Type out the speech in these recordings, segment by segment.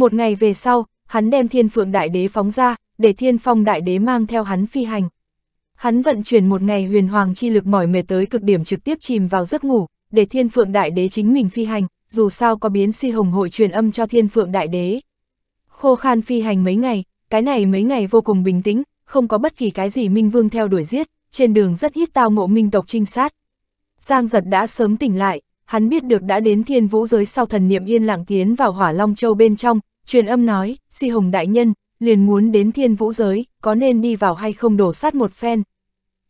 Một ngày về sau, hắn đem thiên phượng đại đế phóng ra, để thiên phong đại đế mang theo hắn phi hành. Hắn vận chuyển một ngày huyền hoàng chi lực mỏi mệt tới cực điểm trực tiếp chìm vào giấc ngủ, để thiên phượng đại đế chính mình phi hành, dù sao có biến si hồng hội truyền âm cho thiên phượng đại đế. Khô khan phi hành mấy ngày, cái này mấy ngày vô cùng bình tĩnh, không có bất kỳ cái gì minh vương theo đuổi giết, trên đường rất ít tao ngộ minh tộc trinh sát. Giang giật đã sớm tỉnh lại, hắn biết được đã đến thiên vũ giới sau thần niệm yên lặng tiến vào hỏa long châu bên trong, truyền âm nói, si hồng đại nhân, liền muốn đến thiên vũ giới, có nên đi vào hay không đổ sát một phen.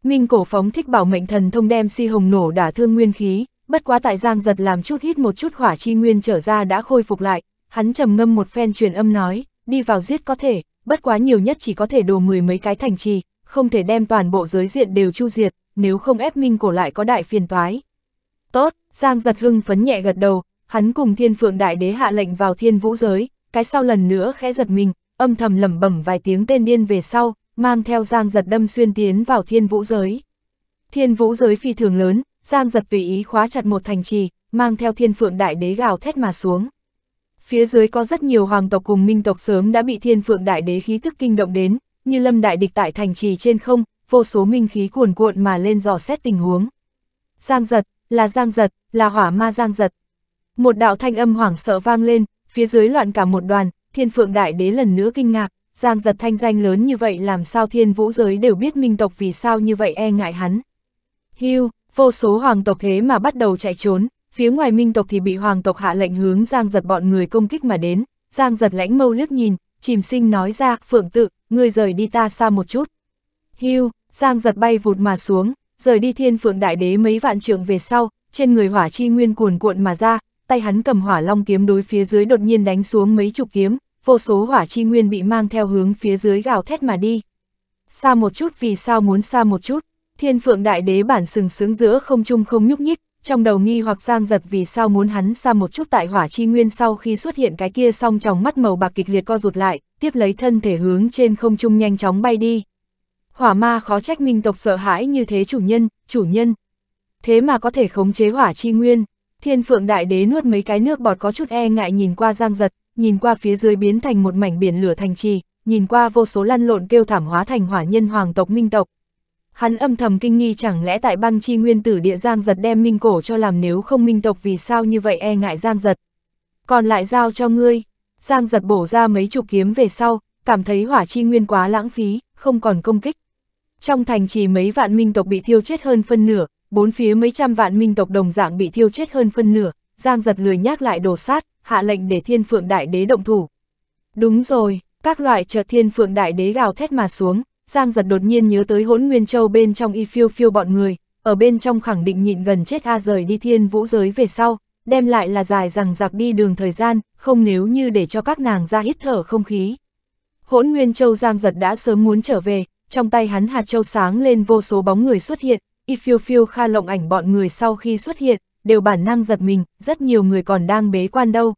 Minh cổ phóng thích bảo mệnh thần thông đem si hồng nổ đả thương nguyên khí, bất quá tại giang giật làm chút hít một chút hỏa chi nguyên trở ra đã khôi phục lại, hắn trầm ngâm một phen truyền âm nói, đi vào giết có thể, bất quá nhiều nhất chỉ có thể đổ mười mấy cái thành trì, không thể đem toàn bộ giới diện đều chu diệt, nếu không ép minh cổ lại có đại phiền toái. Tốt, Giang giật hưng phấn nhẹ gật đầu, hắn cùng thiên phượng đại đế hạ lệnh vào thiên vũ giới, cái sau lần nữa khẽ giật mình, âm thầm lẩm bẩm vài tiếng tên điên về sau, mang theo Giang giật đâm xuyên tiến vào thiên vũ giới. Thiên vũ giới phi thường lớn, Giang giật tùy ý khóa chặt một thành trì, mang theo thiên phượng đại đế gào thét mà xuống. Phía dưới có rất nhiều hoàng tộc cùng minh tộc sớm đã bị thiên phượng đại đế khí thức kinh động đến, như lâm đại địch tại thành trì trên không, vô số minh khí cuồn cuộn mà lên dò xét tình huống. Giang giật, là giang giật, là hỏa ma giang giật. Một đạo thanh âm hoảng sợ vang lên, phía dưới loạn cả một đoàn, thiên phượng đại đế lần nữa kinh ngạc, giang giật thanh danh lớn như vậy làm sao thiên vũ giới đều biết minh tộc vì sao như vậy e ngại hắn. Hưu, vô số hoàng tộc thế mà bắt đầu chạy trốn, phía ngoài minh tộc thì bị hoàng tộc hạ lệnh hướng giang giật bọn người công kích mà đến, giang giật lãnh mâu liếc nhìn, chìm sinh nói ra, phượng tự, ngươi rời đi ta xa một chút. Hưu, giang giật bay vụt mà xuống, rời đi thiên phượng đại đế mấy vạn trượng về sau, trên người hỏa chi nguyên cuồn cuộn mà ra, tay hắn cầm hỏa long kiếm đối phía dưới đột nhiên đánh xuống mấy chục kiếm, vô số hỏa chi nguyên bị mang theo hướng phía dưới gào thét mà đi. Xa một chút vì sao muốn xa một chút, thiên phượng đại đế bản sừng sướng giữa không trung không nhúc nhích, trong đầu nghi hoặc giang giật vì sao muốn hắn xa một chút tại hỏa chi nguyên sau khi xuất hiện cái kia song trong mắt màu bạc kịch liệt co rụt lại, tiếp lấy thân thể hướng trên không trung nhanh chóng bay đi. Hỏa ma khó trách minh tộc sợ hãi như thế chủ nhân, chủ nhân. Thế mà có thể khống chế hỏa chi nguyên. Thiên phượng đại đế nuốt mấy cái nước bọt có chút e ngại nhìn qua giang giật, nhìn qua phía dưới biến thành một mảnh biển lửa thành trì, nhìn qua vô số lăn lộn kêu thảm hóa thành hỏa nhân hoàng tộc minh tộc. Hắn âm thầm kinh nghi chẳng lẽ tại băng chi nguyên tử địa giang giật đem minh cổ cho làm nếu không minh tộc vì sao như vậy e ngại giang giật. Còn lại giao cho ngươi, giang giật bổ ra mấy chục kiếm về sau, cảm thấy hỏa chi nguyên quá lãng phí, không còn công kích. Trong thành trì mấy vạn minh tộc bị thiêu chết hơn phân nửa, bốn phía mấy trăm vạn minh tộc đồng dạng bị thiêu chết hơn phân nửa, Giang giật lười nhác lại đổ sát, hạ lệnh để thiên phượng đại đế động thủ. Đúng rồi, các loại chợt thiên phượng đại đế gào thét mà xuống, Giang giật đột nhiên nhớ tới hỗn nguyên châu bên trong y phiêu phiêu bọn người, ở bên trong khẳng định nhịn gần chết a rời đi thiên vũ giới về sau, đem lại là dài rằng giặc đi đường thời gian, không nếu như để cho các nàng ra hít thở không khí. Hỗn nguyên châu Giang giật đã sớm muốn trở về, trong tay hắn hạt châu sáng lên vô số bóng người xuất hiện, y phiêu phiêu kha lộng ảnh bọn người sau khi xuất hiện, đều bản năng giật mình, rất nhiều người còn đang bế quan đâu.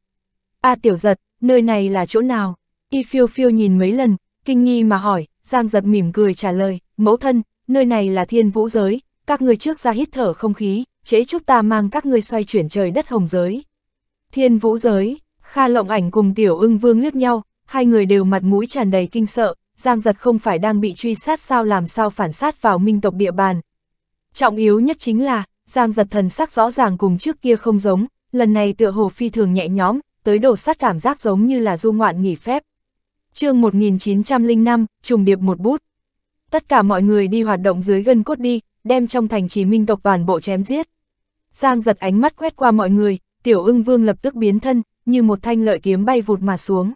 A tiểu giật, nơi này là chỗ nào? Y phiêu phiêu nhìn mấy lần, kinh nghi mà hỏi, Giang giật mỉm cười trả lời, mẫu thân, nơi này là thiên vũ giới, các người trước ra hít thở không khí, chế chúc ta mang các ngươi xoay chuyển trời đất hồng giới. Thiên vũ giới, Kha lộng ảnh cùng tiểu ưng vương liếc nhau, hai người đều mặt mũi tràn đầy kinh sợ, Giang giật không phải đang bị truy sát sao làm sao phản sát vào minh tộc địa bàn, Trọng yếu nhất chính là, Giang giật thần sắc rõ ràng cùng trước kia không giống, lần này tựa hồ phi thường nhẹ nhõm, tới đổ sát cảm giác giống như là du ngoạn nghỉ phép. chương 1905, trùng điệp một bút. Tất cả mọi người đi hoạt động dưới gân cốt đi, đem trong thành trì minh tộc toàn bộ chém giết. Giang giật ánh mắt quét qua mọi người, tiểu ưng vương lập tức biến thân, như một thanh lợi kiếm bay vụt mà xuống.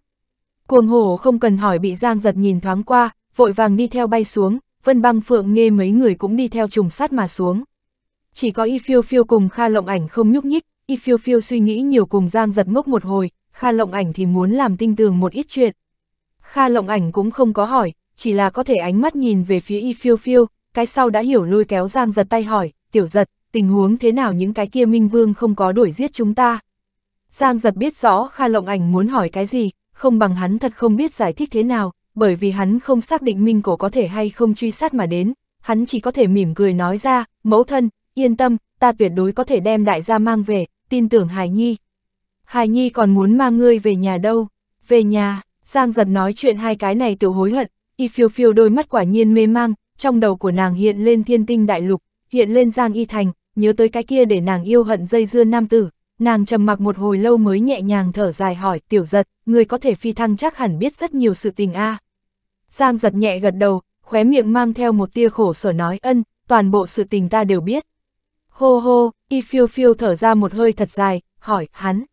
Cuồng hổ không cần hỏi bị Giang giật nhìn thoáng qua, vội vàng đi theo bay xuống, Vân băng phượng nghe mấy người cũng đi theo trùng sát mà xuống. Chỉ có y phiêu phiêu cùng Kha Lộng Ảnh không nhúc nhích, y phiêu phiêu suy nghĩ nhiều cùng Giang giật ngốc một hồi, Kha Lộng Ảnh thì muốn làm tinh tường một ít chuyện. Kha Lộng Ảnh cũng không có hỏi, chỉ là có thể ánh mắt nhìn về phía y phiêu phiêu, cái sau đã hiểu lôi kéo Giang giật tay hỏi, tiểu giật, tình huống thế nào những cái kia Minh Vương không có đuổi giết chúng ta. Giang giật biết rõ Kha Lộng Ảnh muốn hỏi cái gì, không bằng hắn thật không biết giải thích thế nào, bởi vì hắn không xác định Minh Cổ có thể hay không truy sát mà đến, hắn chỉ có thể mỉm cười nói ra, mẫu thân, yên tâm, ta tuyệt đối có thể đem đại gia mang về, tin tưởng Hải Nhi. Hải Nhi còn muốn mang ngươi về nhà đâu, về nhà, Giang giật nói chuyện hai cái này tiểu hối hận, y phiêu phiêu đôi mắt quả nhiên mê mang, trong đầu của nàng hiện lên thiên tinh đại lục, hiện lên Giang y thành, nhớ tới cái kia để nàng yêu hận dây dưa nam tử, nàng trầm mặc một hồi lâu mới nhẹ nhàng thở dài hỏi tiểu giật, người có thể phi thăng chắc hẳn biết rất nhiều sự tình a à. Giang giật nhẹ gật đầu, khóe miệng mang theo một tia khổ sở nói ân, toàn bộ sự tình ta đều biết. Hô hô, y phiêu phiêu thở ra một hơi thật dài, hỏi, hắn.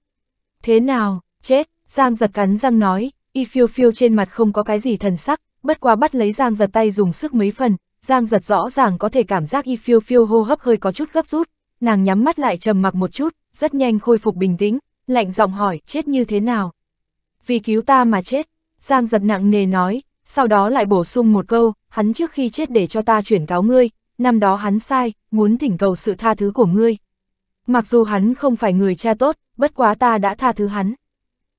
Thế nào, chết, Giang giật cắn răng nói, y phiêu phiêu trên mặt không có cái gì thần sắc, bất quá bắt lấy Giang giật tay dùng sức mấy phần, Giang giật rõ ràng có thể cảm giác y phiêu phiêu hô hấp hơi có chút gấp rút, nàng nhắm mắt lại trầm mặc một chút, rất nhanh khôi phục bình tĩnh, lạnh giọng hỏi, chết như thế nào? Vì cứu ta mà chết, Giang giật nặng nề nói, sau đó lại bổ sung một câu, hắn trước khi chết để cho ta chuyển cáo ngươi, năm đó hắn sai, muốn thỉnh cầu sự tha thứ của ngươi. Mặc dù hắn không phải người cha tốt, bất quá ta đã tha thứ hắn.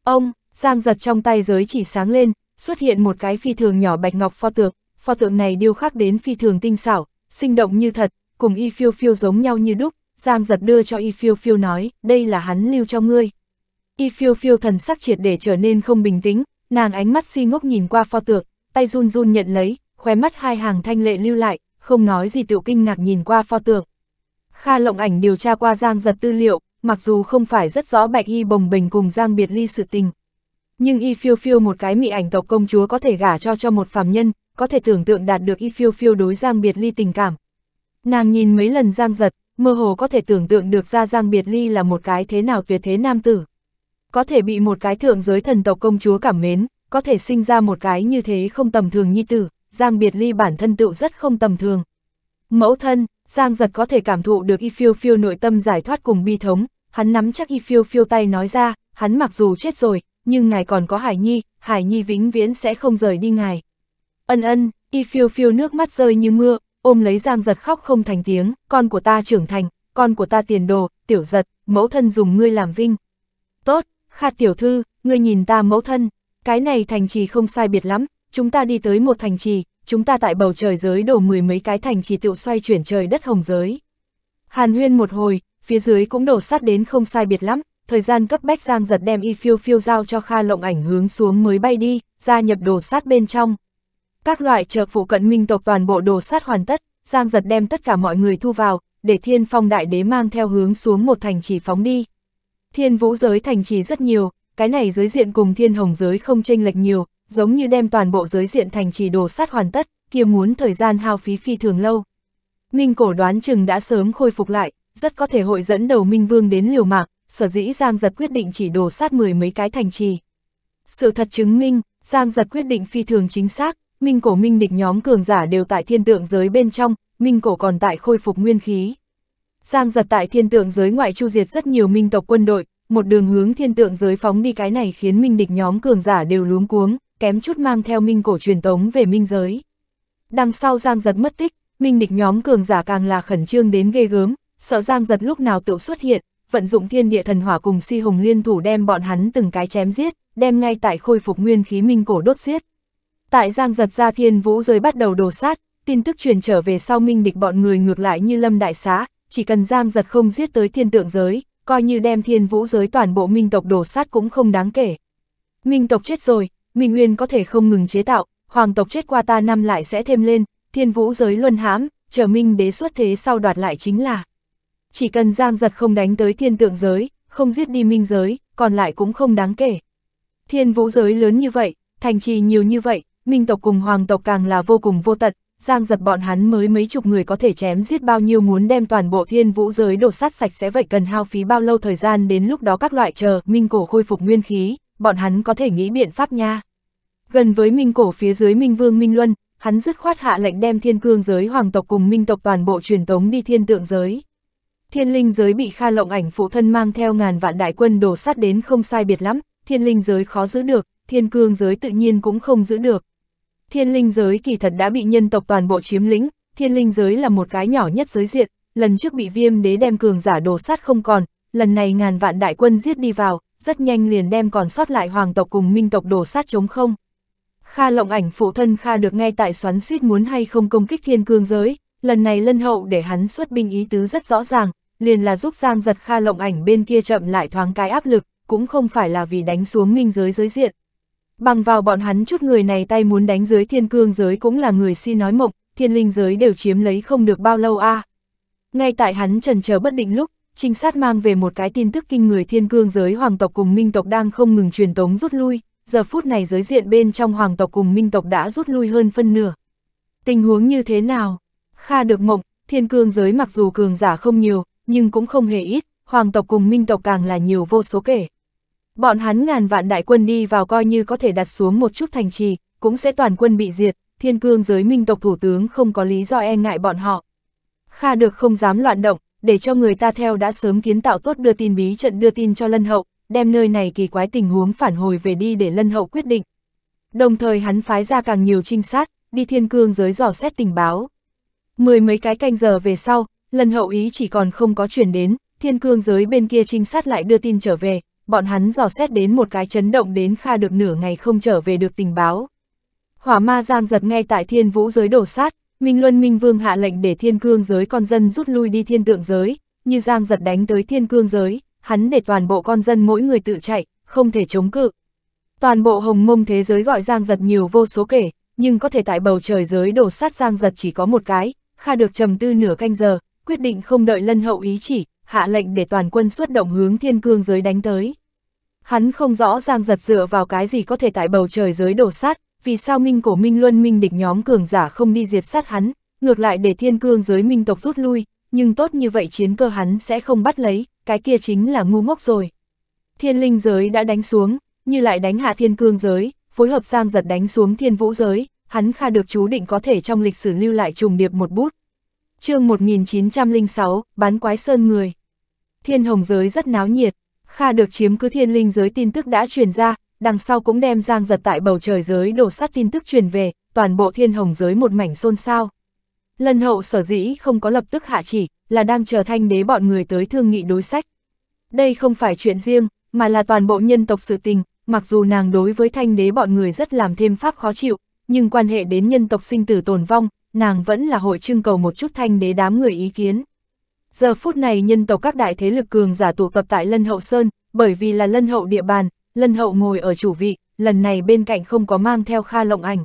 Ông, Giang giật trong tay giới chỉ sáng lên, xuất hiện một cái phi thường nhỏ bạch ngọc pho tượng, pho tượng này điêu khắc đến phi thường tinh xảo, sinh động như thật, cùng y phiêu phiêu giống nhau như đúc, Giang giật đưa cho y phiêu phiêu nói, đây là hắn lưu cho ngươi. Y phiêu phiêu thần sắc triệt để trở nên không bình tĩnh, nàng ánh mắt si ngốc nhìn qua pho tượng, tay run run nhận lấy, khóe mắt hai hàng thanh lệ lưu lại, không nói gì tiểu kinh ngạc nhìn qua pho tượng. Kha lộng ảnh điều tra qua Giang giật tư liệu, mặc dù không phải rất rõ bạch y bồng bình cùng Giang biệt ly sự tình. Nhưng y phiêu phiêu một cái mị ảnh tộc công chúa có thể gả cho cho một phàm nhân, có thể tưởng tượng đạt được y phiêu phiêu đối Giang biệt ly tình cảm. Nàng nhìn mấy lần Giang giật, mơ hồ có thể tưởng tượng được ra Giang biệt ly là một cái thế nào tuyệt thế nam tử. Có thể bị một cái thượng giới thần tộc công chúa cảm mến, có thể sinh ra một cái như thế không tầm thường nhi tử, Giang Biệt Ly bản thân tựu rất không tầm thường. Mẫu thân, Giang giật có thể cảm thụ được y phiêu phiêu nội tâm giải thoát cùng bi thống, hắn nắm chắc y phiêu phiêu tay nói ra, hắn mặc dù chết rồi, nhưng ngài còn có Hải Nhi, Hải Nhi vĩnh viễn sẽ không rời đi ngài. Ân ân, y phiêu phiêu nước mắt rơi như mưa, ôm lấy Giang giật khóc không thành tiếng, con của ta trưởng thành, con của ta tiền đồ, tiểu giật, mẫu thân dùng ngươi làm vinh. Tốt, Kha tiểu thư, ngươi nhìn ta mẫu thân. Cái này thành trì không sai biệt lắm, chúng ta đi tới một thành trì, chúng ta tại bầu trời giới đổ mười mấy cái thành trì tựu xoay chuyển trời đất hồng giới. Hàn huyên một hồi, phía dưới cũng đổ sát đến không sai biệt lắm, thời gian cấp bách giang giật đem y phiêu phiêu giao cho Kha Lộng ảnh hướng xuống mới bay đi, gia nhập đổ sát bên trong. Các loại chợ phụ cận minh tộc toàn bộ đồ sát hoàn tất, giang giật đem tất cả mọi người thu vào, để thiên phong đại đế mang theo hướng xuống một thành trì phóng đi. Thiên vũ giới thành trì rất nhiều, cái này giới diện cùng thiên hồng giới không tranh lệch nhiều, giống như đem toàn bộ giới diện thành trì đồ sát hoàn tất, kia muốn thời gian hao phí phi thường lâu. Minh cổ đoán chừng đã sớm khôi phục lại, rất có thể hội dẫn đầu Minh Vương đến liều mạng, sở dĩ Giang Giật quyết định chỉ đồ sát mười mấy cái thành trì. Sự thật chứng minh, Giang Giật quyết định phi thường chính xác, Minh cổ Minh địch nhóm cường giả đều tại thiên tượng giới bên trong, Minh cổ còn tại khôi phục nguyên khí. Giang Giật tại thiên tượng giới ngoại chu diệt rất nhiều Minh tộc quân đội, một đường hướng thiên tượng giới phóng đi cái này khiến minh địch nhóm cường giả đều luống cuống, kém chút mang theo minh cổ truyền tống về minh giới. Đằng sau Giang Giật mất tích, minh địch nhóm cường giả càng là khẩn trương đến ghê gớm, sợ Giang Giật lúc nào tựu xuất hiện, vận dụng thiên địa thần hỏa cùng si hùng liên thủ đem bọn hắn từng cái chém giết, đem ngay tại khôi phục nguyên khí minh cổ đốt giết. Tại Giang Giật ra thiên vũ giới bắt đầu đồ sát, tin tức truyền trở về sau minh địch bọn người ngược lại như lâm đại xá, chỉ cần Giang Giật không giết tới thiên tượng giới, coi như đem thiên vũ giới toàn bộ minh tộc đổ sát cũng không đáng kể. Minh tộc chết rồi, Minh Nguyên có thể không ngừng chế tạo, hoàng tộc chết qua ta năm lại sẽ thêm lên, thiên vũ giới luân hãm, chờ Minh đế xuất thế sau đoạt lại chính là. Chỉ cần Giang giật không đánh tới thiên tượng giới, không giết đi Minh giới, còn lại cũng không đáng kể. Thiên vũ giới lớn như vậy, thành trì nhiều như vậy, Minh tộc cùng hoàng tộc càng là vô cùng vô tận, giang giật bọn hắn mới mấy chục người có thể chém giết bao nhiêu muốn đem toàn bộ thiên vũ giới đổ sát sạch sẽ vậy cần hao phí bao lâu thời gian đến lúc đó các loại chờ minh cổ khôi phục nguyên khí, bọn hắn có thể nghĩ biện pháp nha. Gần với minh cổ phía dưới minh vương minh luân, hắn dứt khoát hạ lệnh đem thiên cương giới hoàng tộc cùng minh tộc toàn bộ truyền tống đi thiên tượng giới. Thiên linh giới bị Kha Lộng ảnh phụ thân mang theo ngàn vạn đại quân đổ sát đến không sai biệt lắm, thiên linh giới khó giữ được, thiên cương giới tự nhiên cũng không giữ được. Thiên linh giới kỳ thật đã bị nhân tộc toàn bộ chiếm lĩnh, thiên linh giới là một cái nhỏ nhất giới diện, lần trước bị viêm đế đem cường giả đồ sát không còn, lần này ngàn vạn đại quân giết đi vào, rất nhanh liền đem còn sót lại hoàng tộc cùng minh tộc đồ sát chống không. Kha lộng ảnh phụ thân Kha được ngay tại xoắn suýt muốn hay không công kích thiên cương giới, lần này lân hậu để hắn xuất binh ý tứ rất rõ ràng, liền là giúp giang giật Kha lộng ảnh bên kia chậm lại thoáng cái áp lực, cũng không phải là vì đánh xuống minh giới giới diện, Bằng vào bọn hắn chút người này tay muốn đánh dưới thiên cương giới cũng là người si nói mộng, thiên linh giới đều chiếm lấy không được bao lâu a. À. Ngay tại hắn trần chờ bất định lúc, trinh sát mang về một cái tin tức kinh người thiên cương giới hoàng tộc cùng minh tộc đang không ngừng truyền tống rút lui, giờ phút này giới diện bên trong hoàng tộc cùng minh tộc đã rút lui hơn phân nửa. Tình huống như thế nào? Kha được mộng, thiên cương giới mặc dù cường giả không nhiều, nhưng cũng không hề ít, hoàng tộc cùng minh tộc càng là nhiều vô số kể. Bọn hắn ngàn vạn đại quân đi vào coi như có thể đặt xuống một chút thành trì, cũng sẽ toàn quân bị diệt, thiên cương giới minh tộc thủ tướng không có lý do e ngại bọn họ. Kha được không dám loạn động, để cho người ta theo đã sớm kiến tạo tốt đưa tin bí trận đưa tin cho Lân Hậu, đem nơi này kỳ quái tình huống phản hồi về đi để Lân Hậu quyết định. Đồng thời hắn phái ra càng nhiều trinh sát, đi thiên cương giới dò xét tình báo. Mười mấy cái canh giờ về sau, Lân Hậu ý chỉ còn không có chuyển đến, thiên cương giới bên kia trinh sát lại đưa tin trở về, bọn hắn dò xét đến một cái chấn động đến kha được nửa ngày không trở về được tình báo. Hỏa ma giang giật ngay tại thiên vũ giới đổ sát, Minh Luân Minh Vương hạ lệnh để thiên cương giới con dân rút lui đi thiên tượng giới, như giang giật đánh tới thiên cương giới, hắn để toàn bộ con dân mỗi người tự chạy, không thể chống cự. Toàn bộ hồng mông thế giới gọi giang giật nhiều vô số kể, nhưng có thể tại bầu trời giới đổ sát giang giật chỉ có một cái, kha được trầm tư nửa canh giờ, quyết định không đợi lân hậu ý chỉ, hạ lệnh để toàn quân xuất động hướng thiên cương giới đánh tới. Hắn không rõ Giang Giật dựa vào cái gì có thể tại bầu trời giới đổ sát, vì sao Minh cổ Minh Luân Minh địch nhóm cường giả không đi diệt sát hắn, ngược lại để thiên cương giới Minh tộc rút lui, nhưng tốt như vậy chiến cơ hắn sẽ không bắt lấy, cái kia chính là ngu ngốc rồi. Thiên linh giới đã đánh xuống, như lại đánh hạ thiên cương giới, phối hợp Giang Giật đánh xuống thiên vũ giới, hắn kha được chú định có thể trong lịch sử lưu lại trùng điệp một bút chương 1906, bán quái sơn người. Thiên hồng giới rất náo nhiệt, Kha được chiếm cứ thiên linh giới tin tức đã truyền ra, đằng sau cũng đem giang giật tại bầu trời giới đổ sát tin tức truyền về, toàn bộ thiên hồng giới một mảnh xôn xao. lân hậu sở dĩ không có lập tức hạ chỉ, là đang chờ thanh đế bọn người tới thương nghị đối sách. Đây không phải chuyện riêng, mà là toàn bộ nhân tộc sự tình, mặc dù nàng đối với thanh đế bọn người rất làm thêm pháp khó chịu, nhưng quan hệ đến nhân tộc sinh tử tồn vong, nàng vẫn là hội trưng cầu một chút thanh đế đám người ý kiến. Giờ phút này nhân tộc các đại thế lực cường giả tụ tập tại Lân Hậu Sơn, bởi vì là Lân Hậu địa bàn, Lân Hậu ngồi ở chủ vị, lần này bên cạnh không có mang theo Kha Lộng Ảnh.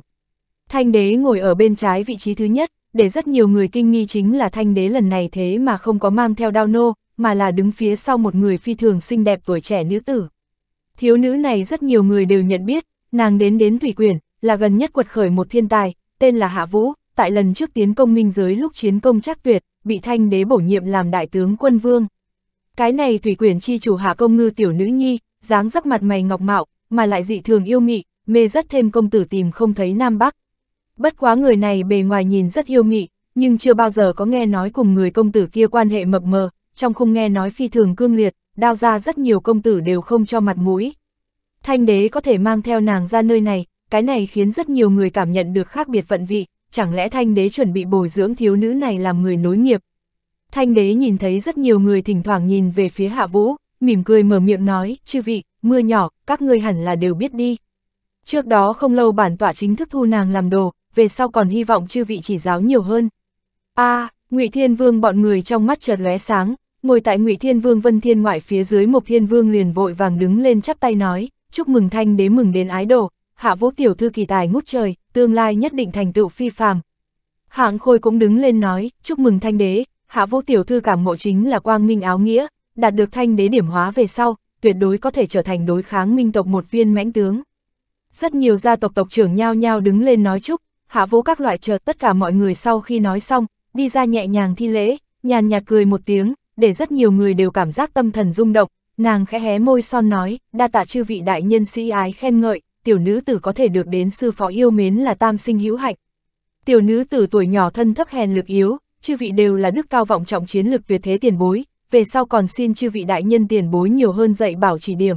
Thanh đế ngồi ở bên trái vị trí thứ nhất, để rất nhiều người kinh nghi chính là thanh đế lần này thế mà không có mang theo đao nô, mà là đứng phía sau một người phi thường xinh đẹp tuổi trẻ nữ tử. Thiếu nữ này rất nhiều người đều nhận biết, nàng đến đến Thủy Quyển, là gần nhất quật khởi một thiên tài, tên là Hạ Vũ, tại lần trước tiến công minh giới lúc chiến công chắc tuyệt, bị thanh đế bổ nhiệm làm đại tướng quân vương. Cái này thủy quyển chi chủ hạ công ngư tiểu nữ nhi, dáng dấp mặt mày ngọc mạo, mà lại dị thường yêu mị, mê rất thêm công tử tìm không thấy Nam Bắc. Bất quá người này bề ngoài nhìn rất yêu mị, nhưng chưa bao giờ có nghe nói cùng người công tử kia quan hệ mập mờ, trong không nghe nói phi thường cương liệt, đao ra rất nhiều công tử đều không cho mặt mũi. Thanh đế có thể mang theo nàng ra nơi này, cái này khiến rất nhiều người cảm nhận được khác biệt vận vị, chẳng lẽ thanh đế chuẩn bị bồi dưỡng thiếu nữ này làm người nối nghiệp. Thanh đế nhìn thấy rất nhiều người thỉnh thoảng nhìn về phía hạ vũ, mỉm cười mở miệng nói, chư vị, mưa nhỏ, các ngươi hẳn là đều biết đi. Trước đó không lâu bản tọa chính thức thu nàng làm đồ, về sau còn hy vọng chư vị chỉ giáo nhiều hơn. a à, ngụy Thiên Vương bọn người trong mắt chợt lóe sáng, ngồi tại ngụy Thiên Vương Vân Thiên ngoại phía dưới Mộc Thiên Vương liền vội vàng đứng lên chắp tay nói, chúc mừng thanh đế mừng đến ái đồ, Hạ Vũ tiểu thư kỳ tài ngút trời, tương lai nhất định thành tựu phi phàm. Hạng Khôi cũng đứng lên nói, chúc mừng thanh đế, Hạ Vũ tiểu thư cảm ngộ chính là quang minh áo nghĩa, đạt được thanh đế điểm hóa về sau, tuyệt đối có thể trở thành đối kháng minh tộc một viên mãnh tướng. Rất nhiều gia tộc tộc trưởng nhao nhao đứng lên nói chúc, Hạ Vũ các loại chờ tất cả mọi người sau khi nói xong, đi ra nhẹ nhàng thi lễ, nhàn nhạt cười một tiếng, để rất nhiều người đều cảm giác tâm thần rung động, nàng khẽ hé môi son nói, đa tạ chư vị đại nhân sĩ ái khen ngợi tiểu nữ tử có thể được đến sư phó yêu mến là tam sinh hữu hạnh. Tiểu nữ tử tuổi nhỏ thân thấp hèn lực yếu, chư vị đều là đức cao vọng trọng chiến lực tuyệt thế tiền bối, về sau còn xin chư vị đại nhân tiền bối nhiều hơn dạy bảo chỉ điểm.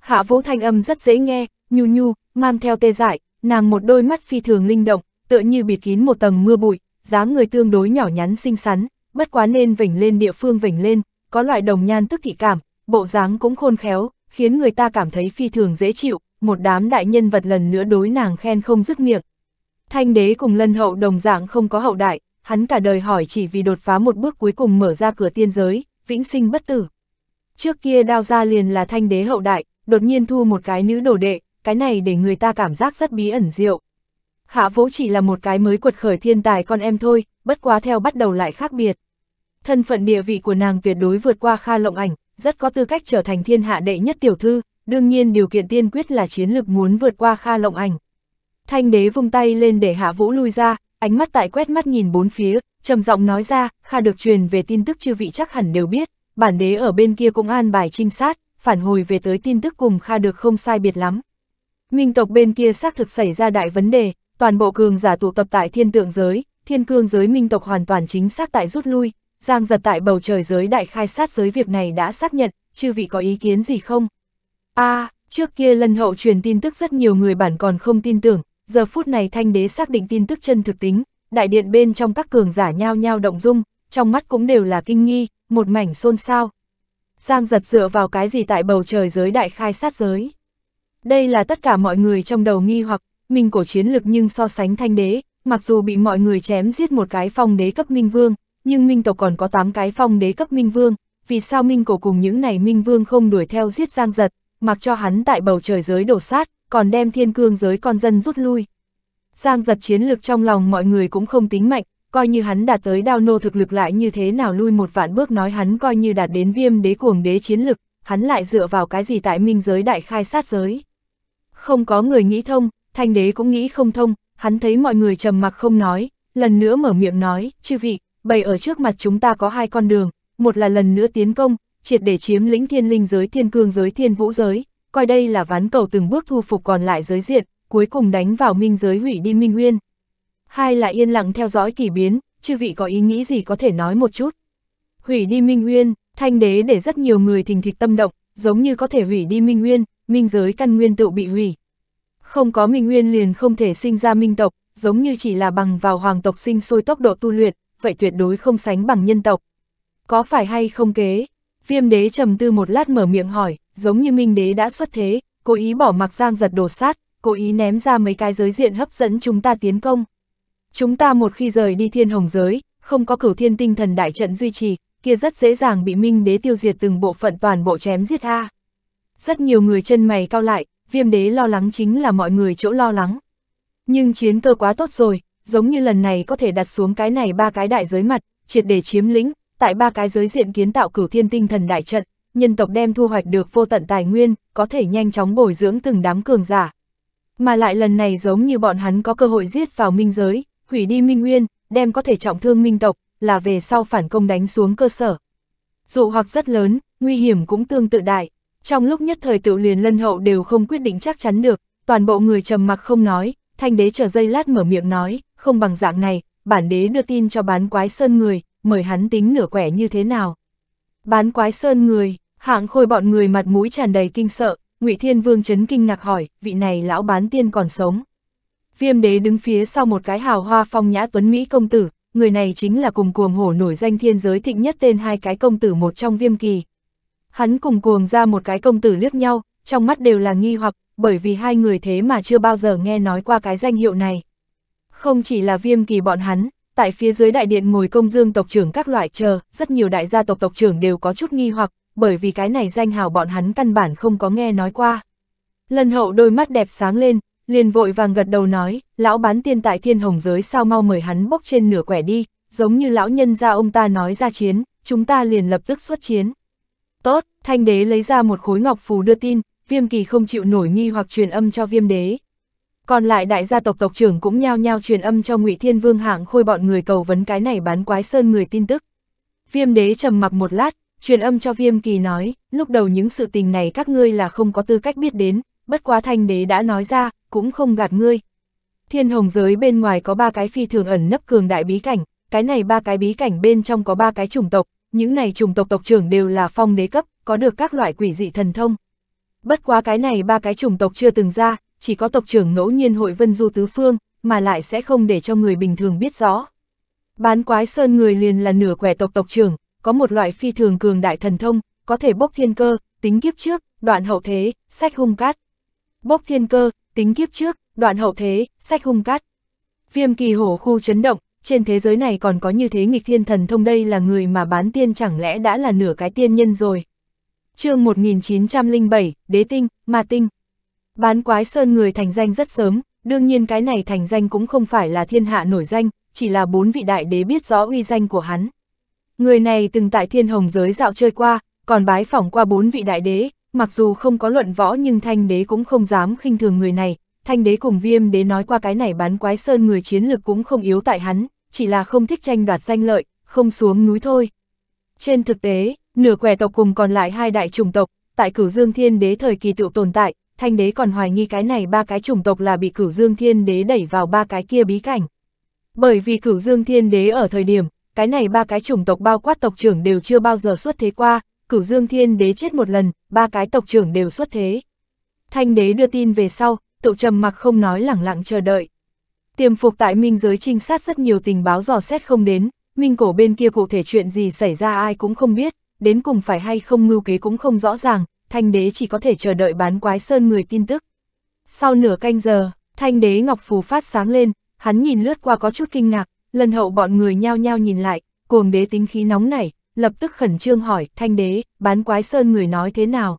Hạ vũ thanh âm rất dễ nghe, nhu nhu, mang theo tê dại, nàng một đôi mắt phi thường linh động, tựa như bịt kín một tầng mưa bụi, dáng người tương đối nhỏ nhắn xinh xắn, bất quá nên vỉnh lên địa phương vỉnh lên, có loại đồng nhan tức thị cảm, bộ dáng cũng khôn khéo, khiến người ta cảm thấy phi thường dễ chịu, một đám đại nhân vật lần nữa đối nàng khen không dứt miệng. Thanh đế cùng lân hậu đồng dạng không có hậu đại, hắn cả đời hỏi chỉ vì đột phá một bước cuối cùng mở ra cửa tiên giới, vĩnh sinh bất tử. Trước kia đao ra liền là thanh đế hậu đại, đột nhiên thu một cái nữ đồ đệ, cái này để người ta cảm giác rất bí ẩn diệu. Hạ Vũ chỉ là một cái mới quật khởi thiên tài con em thôi, bất quá theo bắt đầu lại khác biệt. Thân phận địa vị của nàng tuyệt đối vượt qua Kha Lộng Ảnh, rất có tư cách trở thành thiên hạ đệ nhất tiểu thư, đương nhiên điều kiện tiên quyết là chiến lực muốn vượt qua Kha Lộng Ảnh. Thanh đế vung tay lên để Hạ Vũ lui ra, ánh mắt tại quét mắt nhìn bốn phía, trầm giọng nói ra, Kha được truyền về tin tức chư vị chắc hẳn đều biết, bản đế ở bên kia cũng an bài trinh sát, phản hồi về tới tin tức cùng Kha được không sai biệt lắm. Minh tộc bên kia xác thực xảy ra đại vấn đề, toàn bộ cường giả tụ tập tại thiên tượng giới, thiên cương giới minh tộc hoàn toàn chính xác tại rút lui, giang giật tại bầu trời giới đại khai sát giới việc này đã xác nhận, chư vị có ý kiến gì không? a à, trước kia lân hậu truyền tin tức rất nhiều người bản còn không tin tưởng, giờ phút này thanh đế xác định tin tức chân thực tính, đại điện bên trong các cường giả nhao nhao động dung, trong mắt cũng đều là kinh nghi, một mảnh xôn xao. Giang giật dựa vào cái gì tại bầu trời giới đại khai sát giới. Đây là tất cả mọi người trong đầu nghi hoặc, mình cổ chiến lực nhưng so sánh thanh đế, mặc dù bị mọi người chém giết một cái phong đế cấp minh vương, nhưng minh tộc còn có 8 cái phong đế cấp minh vương, vì sao minh cổ cùng những này minh vương không đuổi theo giết giang giật, mặc cho hắn tại bầu trời giới đổ sát, còn đem thiên cương giới con dân rút lui. Giang giật chiến lực trong lòng mọi người cũng không tính mạnh, coi như hắn đạt tới đao nô thực lực lại như thế nào lui một vạn bước nói hắn coi như đạt đến viêm đế cuồng đế chiến lực, hắn lại dựa vào cái gì tại minh giới đại khai sát giới. Không có người nghĩ thông, thanh đế cũng nghĩ không thông, hắn thấy mọi người trầm mặc không nói, lần nữa mở miệng nói, chư vị, bày ở trước mặt chúng ta có hai con đường, một là lần nữa tiến công, triệt để chiếm lĩnh thiên linh giới thiên cương giới thiên vũ giới, coi đây là ván cầu từng bước thu phục còn lại giới diện, cuối cùng đánh vào minh giới hủy đi minh nguyên. Hai là yên lặng theo dõi kỳ biến, chư vị có ý nghĩ gì có thể nói một chút. Hủy đi minh nguyên, thanh đế để rất nhiều người thình thịch tâm động, giống như có thể hủy đi minh nguyên, minh giới căn nguyên tự bị hủy. Không có minh nguyên liền không thể sinh ra minh tộc, giống như chỉ là bằng vào hoàng tộc sinh sôi tốc độ tu luyện, vậy tuyệt đối không sánh bằng nhân tộc. Có phải hay không kế, Viêm đế trầm tư một lát mở miệng hỏi, giống như Minh đế đã xuất thế, cố ý bỏ mặc Giang giật đổ sát, cố ý ném ra mấy cái giới diện hấp dẫn chúng ta tiến công. Chúng ta một khi rời đi thiên hồng giới, không có cửu thiên tinh thần đại trận duy trì, kia rất dễ dàng bị Minh đế tiêu diệt từng bộ phận toàn bộ chém giết a. Rất nhiều người chân mày cao lại, viêm đế lo lắng chính là mọi người chỗ lo lắng. Nhưng chiến cơ quá tốt rồi, giống như lần này có thể đặt xuống cái này ba cái đại giới mặt, triệt để chiếm lĩnh, tại ba cái giới diện kiến tạo cửu thiên tinh thần đại trận, nhân tộc đem thu hoạch được vô tận tài nguyên, có thể nhanh chóng bồi dưỡng từng đám cường giả. Mà lại lần này giống như bọn hắn có cơ hội giết vào minh giới, hủy đi minh nguyên, đem có thể trọng thương minh tộc, là về sau phản công đánh xuống cơ sở. Dụ hoặc rất lớn, nguy hiểm cũng tương tự đại. Trong lúc nhất thời tự liền lân hậu đều không quyết định chắc chắn được, toàn bộ người trầm mặc không nói, thanh đế chờ dây lát mở miệng nói, không bằng dạng này, bản đế đưa tin cho bán quái sơn người, mời hắn tính nửa quẻ như thế nào. Bán quái sơn người, hạng khôi bọn người mặt mũi tràn đầy kinh sợ, ngụy Thiên Vương chấn kinh ngạc hỏi, vị này lão bán tiên còn sống. Viêm đế đứng phía sau một cái hào hoa phong nhã tuấn Mỹ công tử, người này chính là cùng cuồng hổ nổi danh thiên giới thịnh nhất tên hai cái công tử một trong viêm kỳ. Hắn cùng cuồng ra một cái công tử liếc nhau, trong mắt đều là nghi hoặc, bởi vì hai người thế mà chưa bao giờ nghe nói qua cái danh hiệu này. Không chỉ là viêm kỳ bọn hắn, tại phía dưới đại điện ngồi công dương tộc trưởng các loại chờ, rất nhiều đại gia tộc tộc trưởng đều có chút nghi hoặc, bởi vì cái này danh hào bọn hắn căn bản không có nghe nói qua. Lần hậu đôi mắt đẹp sáng lên, liền vội vàng gật đầu nói, lão bán tiên tại thiên hồng giới sao mau mời hắn bốc trên nửa quẻ đi, giống như lão nhân ra ông ta nói ra chiến, chúng ta liền lập tức xuất chiến. Tốt, thanh đế lấy ra một khối ngọc phù đưa tin, viêm kỳ không chịu nổi nghi hoặc truyền âm cho viêm đế, còn lại đại gia tộc tộc trưởng cũng nhao nhao truyền âm cho ngụy Thiên Vương hạng khôi bọn người cầu vấn cái này bán quái sơn người tin tức. Viêm đế trầm mặc một lát, truyền âm cho viêm kỳ nói, lúc đầu những sự tình này các ngươi là không có tư cách biết đến, bất quá thanh đế đã nói ra, cũng không gạt ngươi. Thiên hồng giới bên ngoài có ba cái phi thường ẩn nấp cường đại bí cảnh, cái này ba cái bí cảnh bên trong có ba cái chủng tộc, những này chủng tộc tộc trưởng đều là phong đế cấp, có được các loại quỷ dị thần thông. Bất quá cái này ba cái chủng tộc chưa từng ra, chỉ có tộc trưởng ngẫu nhiên hội vân du tứ phương, mà lại sẽ không để cho người bình thường biết rõ. Bán quái sơn người liền là nửa quẻ tộc tộc trưởng, có một loại phi thường cường đại thần thông, có thể bốc thiên cơ, tính kiếp trước, đoạn hậu thế, sách hung cát. Bốc thiên cơ, tính kiếp trước, đoạn hậu thế, sách hung cát. Viêm kỳ hổ khu chấn động, trên thế giới này còn có như thế nghịch thiên thần thông đây là người mà bán tiên chẳng lẽ đã là nửa cái tiên nhân rồi. chương 1907, Đế Tinh, Ma Tinh Bán quái sơn người thành danh rất sớm, đương nhiên cái này thành danh cũng không phải là thiên hạ nổi danh, chỉ là bốn vị đại đế biết rõ uy danh của hắn. Người này từng tại thiên hồng giới dạo chơi qua, còn bái phỏng qua bốn vị đại đế, mặc dù không có luận võ nhưng thanh đế cũng không dám khinh thường người này, thanh đế cùng viêm đế nói qua cái này bán quái sơn người chiến lực cũng không yếu tại hắn, chỉ là không thích tranh đoạt danh lợi, không xuống núi thôi. Trên thực tế, nửa quẻ tộc cùng còn lại hai đại chủng tộc, tại cửu dương thiên đế thời kỳ tự tồn tại, Thanh đế còn hoài nghi cái này ba cái chủng tộc là bị cửu dương thiên đế đẩy vào ba cái kia bí cảnh. Bởi vì cửu dương thiên đế ở thời điểm, cái này ba cái chủng tộc bao quát tộc trưởng đều chưa bao giờ xuất thế qua, cửu dương thiên đế chết một lần, ba cái tộc trưởng đều xuất thế. Thanh đế đưa tin về sau, tụ trầm mặc không nói lẳng lặng chờ đợi. Tiềm phục tại minh giới trinh sát rất nhiều tình báo dò xét không đến, minh cổ bên kia cụ thể chuyện gì xảy ra ai cũng không biết, đến cùng phải hay không ngưu kế cũng không rõ ràng, thanh đế chỉ có thể chờ đợi bán quái sơn người tin tức. Sau nửa canh giờ, thanh đế ngọc phù phát sáng lên, hắn nhìn lướt qua có chút kinh ngạc, lần hậu bọn người nhao nhao nhìn lại, cuồng đế tính khí nóng nảy, lập tức khẩn trương hỏi, thanh đế, bán quái sơn người nói thế nào?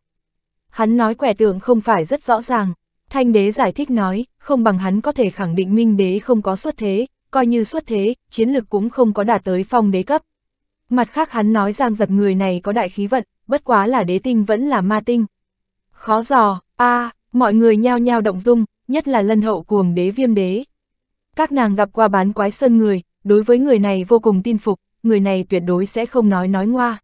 Hắn nói quẻ tượng không phải rất rõ ràng, thanh đế giải thích nói, không bằng hắn có thể khẳng định minh đế không có xuất thế, coi như xuất thế, chiến lực cũng không có đạt tới phong đế cấp. Mặt khác hắn nói giang giật người này có đại khí vận, bất quá là đế tinh vẫn là ma tinh. Khó giò a à, mọi người nhao nhao động dung, nhất là lân hậu cuồng đế viêm đế. Các nàng gặp qua bán quái sơn người, đối với người này vô cùng tin phục, người này tuyệt đối sẽ không nói nói ngoa.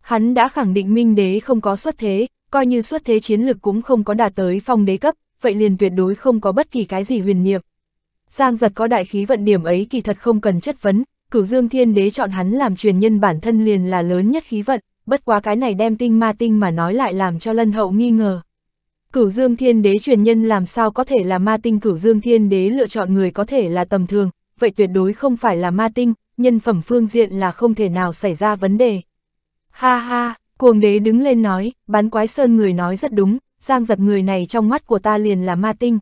Hắn đã khẳng định minh đế không có xuất thế, coi như xuất thế chiến lực cũng không có đạt tới phong đế cấp, vậy liền tuyệt đối không có bất kỳ cái gì huyền nhiệm. Giang giật có đại khí vận điểm ấy kỳ thật không cần chất vấn, cửu dương thiên đế chọn hắn làm truyền nhân bản thân liền là lớn nhất khí vận bất quá cái này đem tinh ma tinh mà nói lại làm cho lân hậu nghi ngờ. Cửu Dương Thiên Đế truyền nhân làm sao có thể là ma tinh Cửu Dương Thiên Đế lựa chọn người có thể là tầm thường, vậy tuyệt đối không phải là ma tinh, nhân phẩm phương diện là không thể nào xảy ra vấn đề. Ha ha, cuồng đế đứng lên nói, bán quái sơn người nói rất đúng, giang giật người này trong mắt của ta liền là ma tinh.